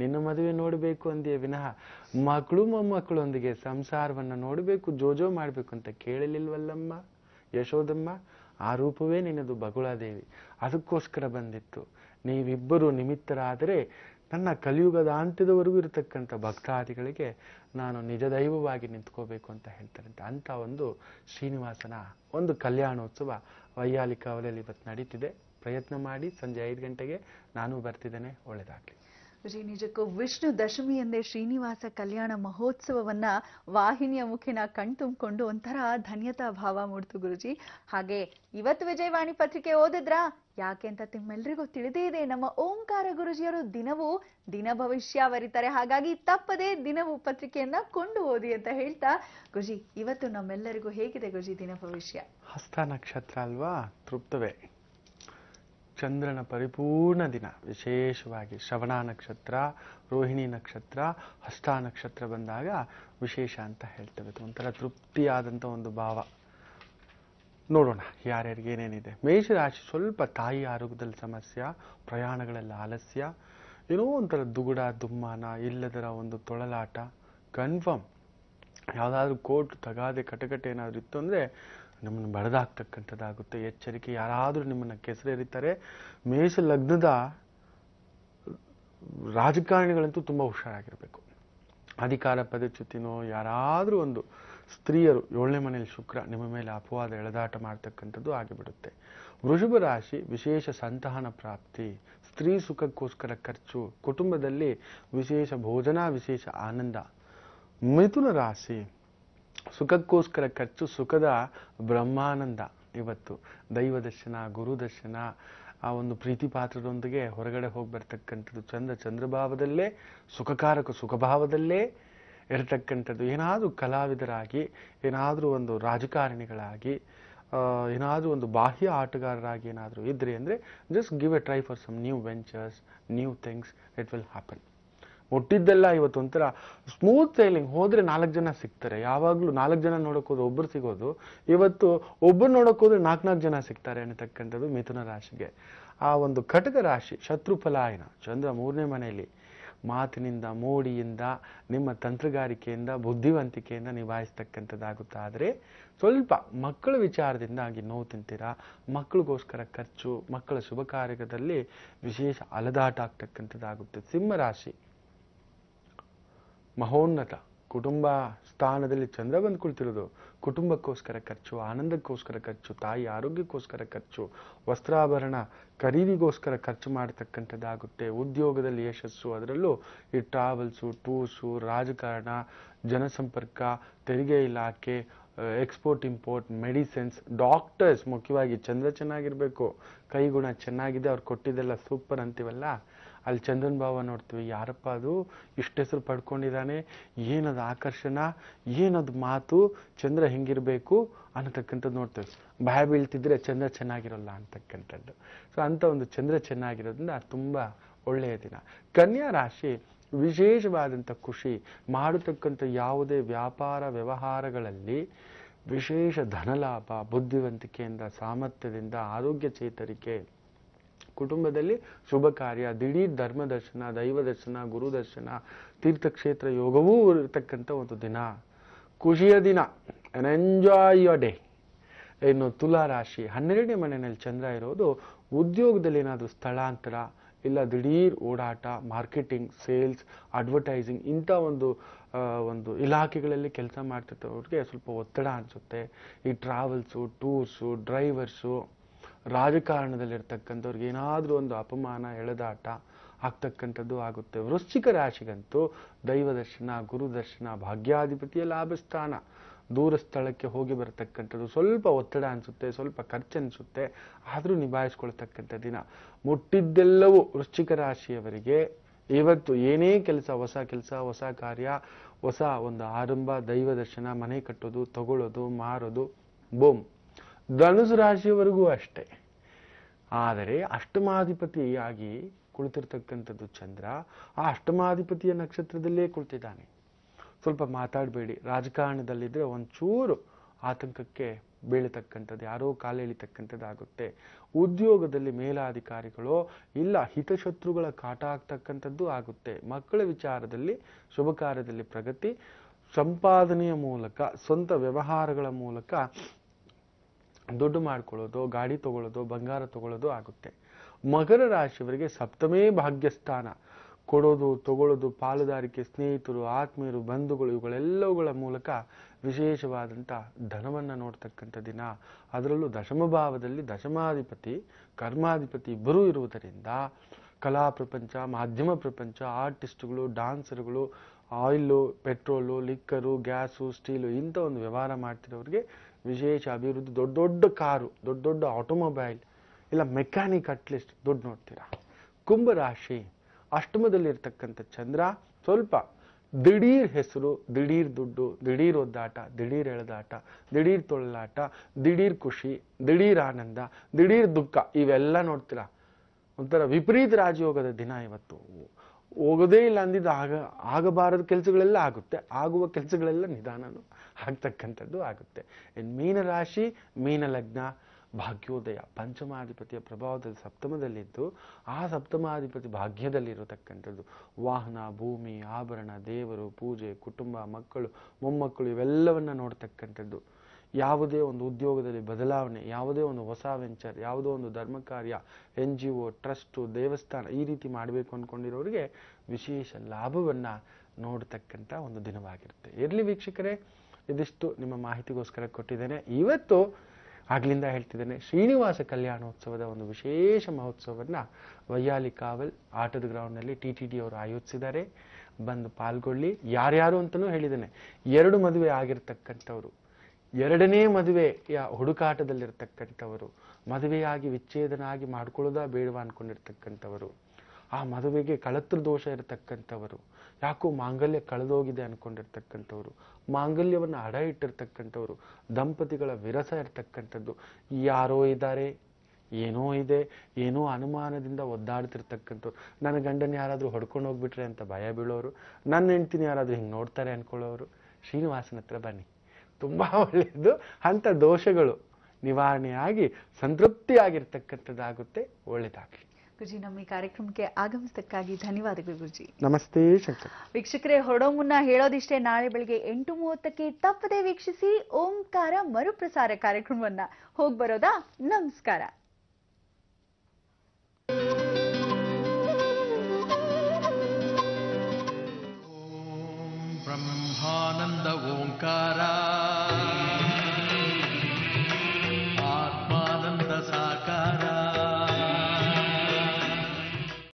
ನಿನ್ನ ಮದುವೆ ನೋಡಬೇಕು ಅಂದೇ ವಿನಃ ಮಕ್ಕಳು ಮೊಮ್ಮಕ್ಕಳೊಂದಿಗೆ ಸಂಸಾರವನ್ನು ನೋಡಬೇಕು ಜೋಜೋ ಮಾಡಬೇಕು ಅಂತ ಕೇಳಲಿಲ್ವಲ್ಲಮ್ಮ ಯಶೋದಮ್ಮ ಆ ರೂಪವೇ ನಿನ್ನದು ಬಗುಳಾದೇವಿ ಅದಕ್ಕೋಸ್ಕರ ಬಂದಿತ್ತು ನೀವಿಬ್ಬರು ನಿಮಿತ್ತರಾದರೆ ನನ್ನ ಕಲಿಯುಗದ ಅಂತ್ಯದವರೆಗೂ ಇರತಕ್ಕಂಥ ಭಕ್ತಾದಿಗಳಿಗೆ ನಾನು ನಿಜ ದೈವವಾಗಿ ನಿಂತ್ಕೋಬೇಕು ಅಂತ ಹೇಳ್ತಾರಂತೆ ಅಂಥ ಒಂದು ಶ್ರೀನಿವಾಸನ ಒಂದು ಕಲ್ಯಾಣೋತ್ಸವ ವೈಯಾಲಿಕ ಅವಲಲ್ಲಿ ಇವತ್ತು ನಡೀತಿದೆ ಪ್ರಯತ್ನ ಮಾಡಿ ಸಂಜೆ ಐದು ಗಂಟೆಗೆ ನಾನು ಬರ್ತಿದ್ದೇನೆ ಒಳ್ಳೆಯದಾಗಲಿ ಶ್ರೀ ನಿಜಕ್ಕೂ ವಿಷ್ಣು ದಶಮಿ ಎಂದೇ ಶ್ರೀನಿವಾಸ ಕಲ್ಯಾಣ ಮಹೋತ್ಸವವನ್ನ ವಾಹಿನಿಯ ಮುಖಿನ ಕಣ್ತುಂಬಿಕೊಂಡು ಒಂಥರ ಧನ್ಯತಾ ಭಾವ ಮೂಡ್ತು ಗುರುಜಿ ಹಾಗೆ ಇವತ್ತು ವಿಜಯವಾಣಿ ಪತ್ರಿಕೆ ಓದಿದ್ರಾ ಯಾಕೆ ಅಂತ ತಿಳಿದೇ ಇದೆ ನಮ್ಮ ಓಂಕಾರ ಗುರುಜಿಯವರು ದಿನವೂ ದಿನ ಭವಿಷ್ಯ ಬರೀತಾರೆ ಹಾಗಾಗಿ ತಪ್ಪದೇ ದಿನವೂ ಪತ್ರಿಕೆಯನ್ನ ಕೊಂಡು ಓದಿ ಅಂತ ಹೇಳ್ತಾ ಗುರುಜಿ ಇವತ್ತು ನಮ್ಮೆಲ್ಲರಿಗೂ ಹೇಗಿದೆ ಗುರುಜಿ ದಿನ ಭವಿಷ್ಯ ಹಸ್ತ ನಕ್ಷತ್ರ ಅಲ್ವಾ ತೃಪ್ತವೇ ಚಂದ್ರನ ಪರಿಪೂರ್ಣ ದಿನ ವಿಶೇಷವಾಗಿ ಶ್ರವಣ ನಕ್ಷತ್ರ ರೋಹಿಣಿ ನಕ್ಷತ್ರ ಹಸ್ತ ನಕ್ಷತ್ರ ಬಂದಾಗ ವಿಶೇಷ ಅಂತ ಹೇಳ್ತೇವೆ ಒಂಥರ ತೃಪ್ತಿಯಾದಂಥ ಒಂದು ಭಾವ ನೋಡೋಣ ಯಾರ್ಯಾರಿಗೆ ಏನೇನಿದೆ ಮೇಷರಾಶಿ ಸ್ವಲ್ಪ ತಾಯಿ ಆರೋಗ್ಯದಲ್ಲಿ ಸಮಸ್ಯೆ ಪ್ರಯಾಣಗಳಲ್ಲಿ ಆಲಸ್ಯ ಏನೋ ಒಂಥರ ದುಗುಡ ದುಮ್ಮಾನ ಇಲ್ಲದರ ಒಂದು ತೊಳಲಾಟ ಕನ್ಫರ್ಮ್ ಯಾವುದಾದ್ರೂ ಕೋರ್ಟ್ ತಗಾದೆ ಕಟಕಟೆ ಏನಾದರೂ ಇತ್ತು ಅಂದರೆ ನಿಮ್ಮನ್ನು ಬಡದಾಕ್ತಕ್ಕಂಥದ್ದಾಗುತ್ತೆ ಎಚ್ಚರಿಕೆ ಯಾರಾದರೂ ನಿಮ್ಮನ್ನು ಕೆಸರೇರಿತಾರೆ ಮೇಷ ಲಗ್ನದ ರಾಜಕಾರಣಿಗಳಂತೂ ತುಂಬ ಹುಷಾರಾಗಿರಬೇಕು ಅಧಿಕಾರ ಪದಚ್ಯುತಿನೋ ಯಾರಾದರೂ ಒಂದು ಸ್ತ್ರೀಯರು ಏಳನೇ ಮನೆಯಲ್ಲಿ ಶುಕ್ರ ನಿಮ್ಮ ಮೇಲೆ ಅಪವಾದ ಎಳೆದಾಟ ಮಾಡ್ತಕ್ಕಂಥದ್ದು ಆಗಿಬಿಡುತ್ತೆ ವೃಷಭ ರಾಶಿ ವಿಶೇಷ ಸಂತಾನ ಪ್ರಾಪ್ತಿ ಸ್ತ್ರೀ ಸುಖಕ್ಕೋಸ್ಕರ ಖರ್ಚು ಕುಟುಂಬದಲ್ಲಿ ವಿಶೇಷ ಭೋಜನ ವಿಶೇಷ ಆನಂದ ಮಿಥುನ ರಾಶಿ ಸುಖಕ್ಕೋಸ್ಕರ ಖರ್ಚು ಸುಖದ ಬ್ರಹ್ಮಾನಂದ ಇವತ್ತು ದೈವ ದರ್ಶನ ಗುರು ದರ್ಶನ ಆ ಒಂದು ಪ್ರೀತಿ ಪಾತ್ರದೊಂದಿಗೆ ಹೊರಗಡೆ ಹೋಗಿ ಬರ್ತಕ್ಕಂಥದ್ದು ಚಂದ ಚಂದ್ರಭಾವದಲ್ಲೇ ಸುಖಕಾರಕ ಸುಖಭಾವದಲ್ಲೇ ಇರತಕ್ಕಂಥದ್ದು ಏನಾದರೂ ಕಲಾವಿದರಾಗಿ ಏನಾದರೂ ಒಂದು ರಾಜಕಾರಣಿಗಳಾಗಿ ಏನಾದರೂ ಒಂದು ಬಾಹ್ಯ ಆಟಗಾರರಾಗಿ ಏನಾದರೂ ಇದ್ದರೆ ಅಂದರೆ just give a try for some new ventures new things it will happen ಒಟ್ಟಿದ್ದೆಲ್ಲ ಇವತ್ತು ಒಂಥರ ಸ್ಮೂತ್ ಸೈಲಿಂಗ್ ಹೋದ್ರೆ ನಾಲ್ಕು ಜನ ಸಿಗ್ತಾರೆ ಯಾವಾಗಲೂ ನಾಲ್ಕು ಜನ ನೋಡೋಕೋದ್ರೆ ಒಬ್ಬರು ಸಿಗೋದು ಇವತ್ತು ಒಬ್ಬರು ನೋಡೋಕೋದ್ರೆ ನಾಲ್ಕು ನಾಲ್ಕು ಜನ ಸಿಗ್ತಾರೆ ಅನ್ನತಕ್ಕಂಥದ್ದು ಮಿಥುನ ರಾಶಿಗೆ ಆ ಒಂದು ಘಟಕ ರಾಶಿ ಶತ್ರುಫಲಾಯನ ಚಂದ್ರ ಮೂರನೇ ಮನೆಯಲ್ಲಿ ಮಾತಿನಿಂದ ಮೋಡಿಯಿಂದ ನಿಮ್ಮ ತಂತ್ರಗಾರಿಕೆಯಿಂದ ಬುದ್ಧಿವಂತಿಕೆಯಿಂದ ಆದರೆ ಸ್ವಲ್ಪ ಮಕ್ಕಳ ವಿಚಾರದಿಂದಾಗಿ ನೋವು ತಿಂತೀರಾ ಮಕ್ಕಳಿಗೋಸ್ಕರ ಖರ್ಚು ಮಕ್ಕಳ ಶುಭ ಕಾರ್ಯದಲ್ಲಿ ವಿಶೇಷ ಅಲದಾಟ ಆಗ್ತಕ್ಕಂಥದ್ದಾಗುತ್ತೆ ರಾಶಿ ಮಹೋನ್ನತ ಕುಟುಂಬ ಸ್ಥಾನದಲ್ಲಿ ಚಂದ್ರ ಬಂದು ಕುಳಿತಿರೋದು ಕುಟುಂಬಕ್ಕೋಸ್ಕರ ಖರ್ಚು ಆನಂದಕ್ಕೋಸ್ಕರ ಖರ್ಚು ತಾಯಿ ಆರೋಗ್ಯಕ್ಕೋಸ್ಕರ ಖರ್ಚು ವಸ್ತ್ರಾಭರಣ ಖರೀದಿಗೋಸ್ಕರ ಖರ್ಚು ಮಾಡ್ತಕ್ಕಂಥದ್ದಾಗುತ್ತೆ ಉದ್ಯೋಗದಲ್ಲಿ ಯಶಸ್ಸು ಅದರಲ್ಲೂ ಈ ಟ್ರಾವೆಲ್ಸು ಟೂರ್ಸು ರಾಜಕಾರಣ ಜನಸಂಪರ್ಕ ತೆರಿಗೆ ಇಲಾಖೆ ಎಕ್ಸ್ಪೋರ್ಟ್ ಇಂಪೋರ್ಟ್ ಮೆಡಿಸಿನ್ಸ್ ಡಾಕ್ಟರ್ಸ್ ಮುಖ್ಯವಾಗಿ ಚಂದ್ರ ಚೆನ್ನಾಗಿರಬೇಕು ಕೈಗುಣ ಚೆನ್ನಾಗಿದೆ ಅವ್ರು ಕೊಟ್ಟಿದ್ದೆಲ್ಲ ಸೂಪರ್ ಅಂತೀವಲ್ಲ ಅಲ್ಲಿ ಚಂದನ್ ಭಾವ ನೋಡ್ತೀವಿ ಯಾರಪ್ಪ ಅದು ಇಷ್ಟು ಹೆಸರು ಪಡ್ಕೊಂಡಿದ್ದಾನೆ ಏನದು ಆಕರ್ಷಣ ಏನದು ಮಾತು ಚಂದ್ರ ಹೆಂಗಿರಬೇಕು ಅನ್ನತಕ್ಕಂಥದ್ದು ನೋಡ್ತೇವೆ ಭಯ ಬೀಳ್ತಿದ್ರೆ ಚಂದ್ರ ಚೆನ್ನಾಗಿರಲ್ಲ ಅಂತಕ್ಕಂಥದ್ದು ಸೊ ಅಂಥ ಒಂದು ಚಂದ್ರ ಚೆನ್ನಾಗಿರೋದ್ರಿಂದ ತುಂಬ ಒಳ್ಳೆಯ ದಿನ ಕನ್ಯಾ ರಾಶಿ ವಿಶೇಷವಾದಂಥ ಖುಷಿ ಮಾಡತಕ್ಕಂಥ ಯಾವುದೇ ವ್ಯಾಪಾರ ವ್ಯವಹಾರಗಳಲ್ಲಿ ವಿಶೇಷ ಧನಲಾಭ ಬುದ್ಧಿವಂತಿಕೆಯಿಂದ ಸಾಮರ್ಥ್ಯದಿಂದ ಆರೋಗ್ಯ ಚೇತರಿಕೆ ಕುಟುಂಬದಲ್ಲಿ ಶುಭ ಕಾರ್ಯ ದಿಢೀರ್ ಧರ್ಮ ದರ್ಶನ ದೈವ ದರ್ಶನ ಗುರು ದರ್ಶನ ತೀರ್ಥಕ್ಷೇತ್ರ ಯೋಗವೂ ಇರತಕ್ಕಂಥ ಒಂದು ದಿನ ಖುಷಿಯ ದಿನ ಎನ್ ಎಂಜಾಯ್ ಯೋರ್ ಡೇ ಇನ್ನು ತುಲಾ ರಾಶಿ ಹನ್ನೆರಡನೇ ಮನೆಯಲ್ಲಿ ಚಂದ್ರ ಇರೋದು ಉದ್ಯೋಗದಲ್ಲಿ ಏನಾದರೂ ಸ್ಥಳಾಂತರ ಇಲ್ಲ ದಿಢೀರ್ ಓಡಾಟ ಮಾರ್ಕೆಟಿಂಗ್ ಸೇಲ್ಸ್ ಅಡ್ವರ್ಟೈಸಿಂಗ್ ಇಂಥ ಒಂದು ಒಂದು ಇಲಾಖೆಗಳಲ್ಲಿ ಕೆಲಸ ಮಾಡ್ತಿರ್ತವ್ರಿಗೆ ಸ್ವಲ್ಪ ಒತ್ತಡ ಅನಿಸುತ್ತೆ ಈ ಟ್ರಾವೆಲ್ಸು ಟೂರ್ಸು ಡ್ರೈವರ್ಸು ರಾಜಕಾರಣದಲ್ಲಿರ್ತಕ್ಕಂಥವ್ರಿಗೆ ಏನಾದರೂ ಒಂದು ಅಪಮಾನ ಎಳೆದಾಟ ಆಗ್ತಕ್ಕಂಥದ್ದು ಆಗುತ್ತೆ ವೃಶ್ಚಿಕ ರಾಶಿಗಂತೂ ದೈವದರ್ಶನ ಗುರುದರ್ಶನ ಭಾಗ್ಯಾಧಿಪತಿಯ ಲಾಭಸ್ಥಾನ ದೂರ ಸ್ಥಳಕ್ಕೆ ಹೋಗಿ ಬರತಕ್ಕಂಥದ್ದು ಸ್ವಲ್ಪ ಒತ್ತಡ ಅನಿಸುತ್ತೆ ಸ್ವಲ್ಪ ಖರ್ಚು ಅನಿಸುತ್ತೆ ಆದರೂ ನಿಭಾಯಿಸ್ಕೊಳ್ತಕ್ಕಂಥ ದಿನ ಮುಟ್ಟಿದ್ದೆಲ್ಲವೂ ವೃಶ್ಚಿಕ ರಾಶಿಯವರಿಗೆ ಇವತ್ತು ಏನೇ ಕೆಲಸ ಹೊಸ ಕೆಲಸ ಹೊಸ ಕಾರ್ಯ ಹೊಸ ಒಂದು ಆರಂಭ ದೈವ ದರ್ಶನ ಮನೆ ಕಟ್ಟೋದು ತಗೊಳ್ಳೋದು ಮಾರೋದು ಬೋಮ್ ಧನುಸು ರಾಶಿಯವರೆಗೂ ಅಷ್ಟೇ ಆದರೆ ಅಷ್ಟಮಾಧಿಪತಿಯಾಗಿ ಕುಳಿತಿರ್ತಕ್ಕಂಥದ್ದು ಚಂದ್ರ ಆ ಅಷ್ಟಮಾಧಿಪತಿಯ ನಕ್ಷತ್ರದಲ್ಲೇ ಕುಳಿತಿದ್ದಾನೆ ಸ್ವಲ್ಪ ಮಾತಾಡಬೇಡಿ ರಾಜಕಾರಣದಲ್ಲಿದ್ದರೆ ಒಂಚೂರು ಆತಂಕಕ್ಕೆ ಬೀಳತಕ್ಕಂಥದ್ದು ಯಾರೋ ಕಾಲೆಳಿತಕ್ಕಂಥದ್ದಾಗುತ್ತೆ ಉದ್ಯೋಗದಲ್ಲಿ ಮೇಲಾಧಿಕಾರಿಗಳು ಇಲ್ಲ ಹಿತಶತ್ರುಗಳ ಕಾಟ ಆಗ್ತಕ್ಕಂಥದ್ದು ಆಗುತ್ತೆ ಮಕ್ಕಳ ವಿಚಾರದಲ್ಲಿ ಶುಭ ಕಾರ್ಯದಲ್ಲಿ ಪ್ರಗತಿ ಸಂಪಾದನೆಯ ಮೂಲಕ ಸ್ವಂತ ವ್ಯವಹಾರಗಳ ಮೂಲಕ ದುಡ್ಡು ಮಾಡ್ಕೊಳ್ಳೋದು ಗಾಡಿ ತೊಗೊಳ್ಳೋದು ಬಂಗಾರ ತಗೊಳ್ಳೋದು ಆಗುತ್ತೆ ಮಕರ ರಾಶಿಯವರಿಗೆ ಸಪ್ತಮೇ ಭಾಗ್ಯಸ್ಥಾನ ಕೊಡೋದು ತಗೊಳ್ಳೋದು ಪಾಲುದಾರಿಕೆ ಸ್ನೇಹಿತರು ಆತ್ಮೀಯರು ಬಂಧುಗಳು ಇವುಗಳೆಲ್ಲವುಗಳ ಮೂಲಕ ವಿಶೇಷವಾದಂಥ ಧನವನ್ನು ನೋಡ್ತಕ್ಕಂಥ ದಿನ ಅದರಲ್ಲೂ ದಶಮ ಭಾವದಲ್ಲಿ ದಶಮಾಧಿಪತಿ ಕರ್ಮಾಧಿಪತಿ ಇಬ್ಬರೂ ಇರುವುದರಿಂದ ಕಲಾ ಪ್ರಪಂಚ ಮಾಧ್ಯಮ ಪ್ರಪಂಚ ಆರ್ಟಿಸ್ಟ್ಗಳು ಡಾನ್ಸರ್ಗಳು oil petrol liquor gas steel ಇಂಥ ಒಂದು ವ್ಯವಹಾರ ಮಾಡ್ತಿರೋರಿಗೆ ವಿಶೇಷ ಅಭಿವೃದ್ಧಿ ದೊಡ್ಡ ದೊಡ್ಡ ಕಾರು ದೊಡ್ಡ ದೊಡ್ಡ ಆಟೋಮೊಬೈಲ್ ಇಲ್ಲ ಮೆಕ್ಯಾನಿಕ್ ಅಟ್ಲೀಸ್ಟ್ ದುಡ್ಡು ನೋಡ್ತೀರಾ ಕುಂಭರಾಶಿ ಅಷ್ಟಮದಲ್ಲಿರ್ತಕ್ಕಂಥ ಚಂದ್ರ ಸ್ವಲ್ಪ ದಿಢೀರ್ ಹೆಸರು ದಿಢೀರ್ ದುಡ್ಡು ದಿಢೀರ್ ಒದ್ದಾಟ ದಿಢೀರ್ ಎಳೆದಾಟ ದಿಢೀರ್ ತೊಳಲಾಟ ದಿಢೀರ್ ಖುಷಿ ದಿಢೀರ್ ಆನಂದ ದಿಢೀರ್ ದುಃಖ ಇವೆಲ್ಲ ನೋಡ್ತೀರಾ ಒಂಥರ ವಿಪರೀತ ರಾಜಯೋಗದ ದಿನ ಇವತ್ತು ಹೋಗೋದೇ ಇಲ್ಲ ಅಂದಿದ್ದು ಆಗ ಆಗಬಾರದ ಕೆಲಸಗಳೆಲ್ಲ ಆಗುತ್ತೆ ಆಗುವ ಕೆಲಸಗಳೆಲ್ಲ ನಿಧಾನನೂ ಆಗ್ತಕ್ಕಂಥದ್ದು ಆಗುತ್ತೆ ಇನ್ನು ಮೀನ ಲಗ್ನ ಭಾಗ್ಯೋದಯ ಪಂಚಮಾಧಿಪತಿಯ ಪ್ರಭಾವದಲ್ಲಿ ಸಪ್ತಮದಲ್ಲಿದ್ದು ಆ ಸಪ್ತಮಾಧಿಪತಿ ಭಾಗ್ಯದಲ್ಲಿರತಕ್ಕಂಥದ್ದು ವಾಹನ ಭೂಮಿ ಆಭರಣ ದೇವರು ಪೂಜೆ ಕುಟುಂಬ ಮಕ್ಕಳು ಮೊಮ್ಮಕ್ಕಳು ಇವೆಲ್ಲವನ್ನು ನೋಡ್ತಕ್ಕಂಥದ್ದು ಯಾವುದೇ ಒಂದು ಉದ್ಯೋಗದಲ್ಲಿ ಬದಲಾವಣೆ ಯಾವುದೇ ಒಂದು ಹೊಸ ವೆಂಚರ್ ಯಾವುದೋ ಒಂದು ಧರ್ಮ ಕಾರ್ಯ ಎನ್ ಜಿ ಒ ಟ್ರಸ್ಟು ದೇವಸ್ಥಾನ ಈ ರೀತಿ ಮಾಡಬೇಕು ಅಂದ್ಕೊಂಡಿರೋರಿಗೆ ವಿಶೇಷ ಲಾಭವನ್ನು ನೋಡ್ತಕ್ಕಂಥ ಒಂದು ದಿನವಾಗಿರುತ್ತೆ ಇರಲಿ ವೀಕ್ಷಕರೇ ಇದಿಷ್ಟು ನಿಮ್ಮ ಮಾಹಿತಿಗೋಸ್ಕರ ಕೊಟ್ಟಿದ್ದೇನೆ ಇವತ್ತು ಆಗ್ಲಿಂದ ಹೇಳ್ತಿದ್ದೇನೆ ಶ್ರೀನಿವಾಸ ಕಲ್ಯಾಣೋತ್ಸವದ ಒಂದು ವಿಶೇಷ ಮಹೋತ್ಸವವನ್ನು ವೈಯಾಲಿ ಕಾವಲ್ ಆಟದ ಗ್ರೌಂಡ್ನಲ್ಲಿ ಟಿ ಟಿ ಡಿ ಅವರು ಆಯೋಜಿಸಿದ್ದಾರೆ ಬಂದು ಪಾಲ್ಗೊಳ್ಳಿ ಯಾರ್ಯಾರು ಅಂತಲೂ ಹೇಳಿದ್ದೇನೆ ಎರಡು ಮದುವೆ ಆಗಿರ್ತಕ್ಕಂಥವ್ರು ಎರಡನೇ ಮದುವೆಯ ಹುಡುಕಾಟದಲ್ಲಿರ್ತಕ್ಕಂಥವರು ಮದುವೆಯಾಗಿ ವಿಚ್ಛೇದನ ಆಗಿ ಮಾಡ್ಕೊಳ್ಳೋದಾ ಬೇಡವಾ ಅಂದ್ಕೊಂಡಿರ್ತಕ್ಕಂಥವರು ಆ ಮದುವೆಗೆ ಕಳತ್ರ ದೋಷ ಇರತಕ್ಕಂಥವರು ಯಾಕೋ ಮಾಂಗಲ್ಯ ಕಳೆದೋಗಿದೆ ಅಂದ್ಕೊಂಡಿರ್ತಕ್ಕಂಥವ್ರು ಮಾಂಗಲ್ಯವನ್ನು ಅಡ ಇಟ್ಟಿರ್ತಕ್ಕಂಥವ್ರು ದಂಪತಿಗಳ ವಿರಸ ಇರ್ತಕ್ಕಂಥದ್ದು ಯಾರೋ ಇದ್ದಾರೆ ಏನೋ ಇದೆ ಏನೋ ಅನುಮಾನದಿಂದ ಒದ್ದಾಡ್ತಿರ್ತಕ್ಕಂಥವ್ರು ನನ್ನ ಗಂಡನ ಯಾರಾದರೂ ಹೊಡ್ಕೊಂಡು ಹೋಗ್ಬಿಟ್ರೆ ಅಂತ ಭಯ ಬೀಳೋರು ನನ್ನ ಹೆಂಡ್ತಿನ ಯಾರಾದರೂ ಹಿಂಗೆ ನೋಡ್ತಾರೆ ಅಂದ್ಕೊಳ್ಳೋರು ಶ್ರೀನಿವಾಸನ ಹತ್ರ ಬನ್ನಿ ತುಂಬ ಒಳ್ಳೆಯದು ಅಂಥ ದೋಷಗಳು ನಿವಾರಣೆಯಾಗಿ ಸಂತೃಪ್ತಿಯಾಗಿರ್ತಕ್ಕಂಥದ್ದಾಗುತ್ತೆ ಒಳ್ಳೆಯದಾಗಲಿ ಗುರುಜಿ ನಮ್ಮ ಈ ಕಾರ್ಯಕ್ರಮಕ್ಕೆ ಆಗಮಿಸಿದ್ದಕ್ಕಾಗಿ ಧನ್ಯವಾದಗಳು ಗುರುಜಿ ನಮಸ್ತೆ ಶಂಕರ್ ವೀಕ್ಷಕರೇ ಹೊರಡೋ ಮುನ್ನ ಹೇಳೋದಿಷ್ಟೇ ನಾಳೆ ಬೆಳಿಗ್ಗೆ ಎಂಟು ಮೂವತ್ತಕ್ಕೆ ತಪ್ಪದೆ ವೀಕ್ಷಿಸಿ ಓಂಕಾರ ಮರುಪ್ರಸಾರ ಕಾರ್ಯಕ್ರಮವನ್ನ ಹೋಗ್ಬರೋದಾ ನಮಸ್ಕಾರ ஆனந்த ஓங்காரா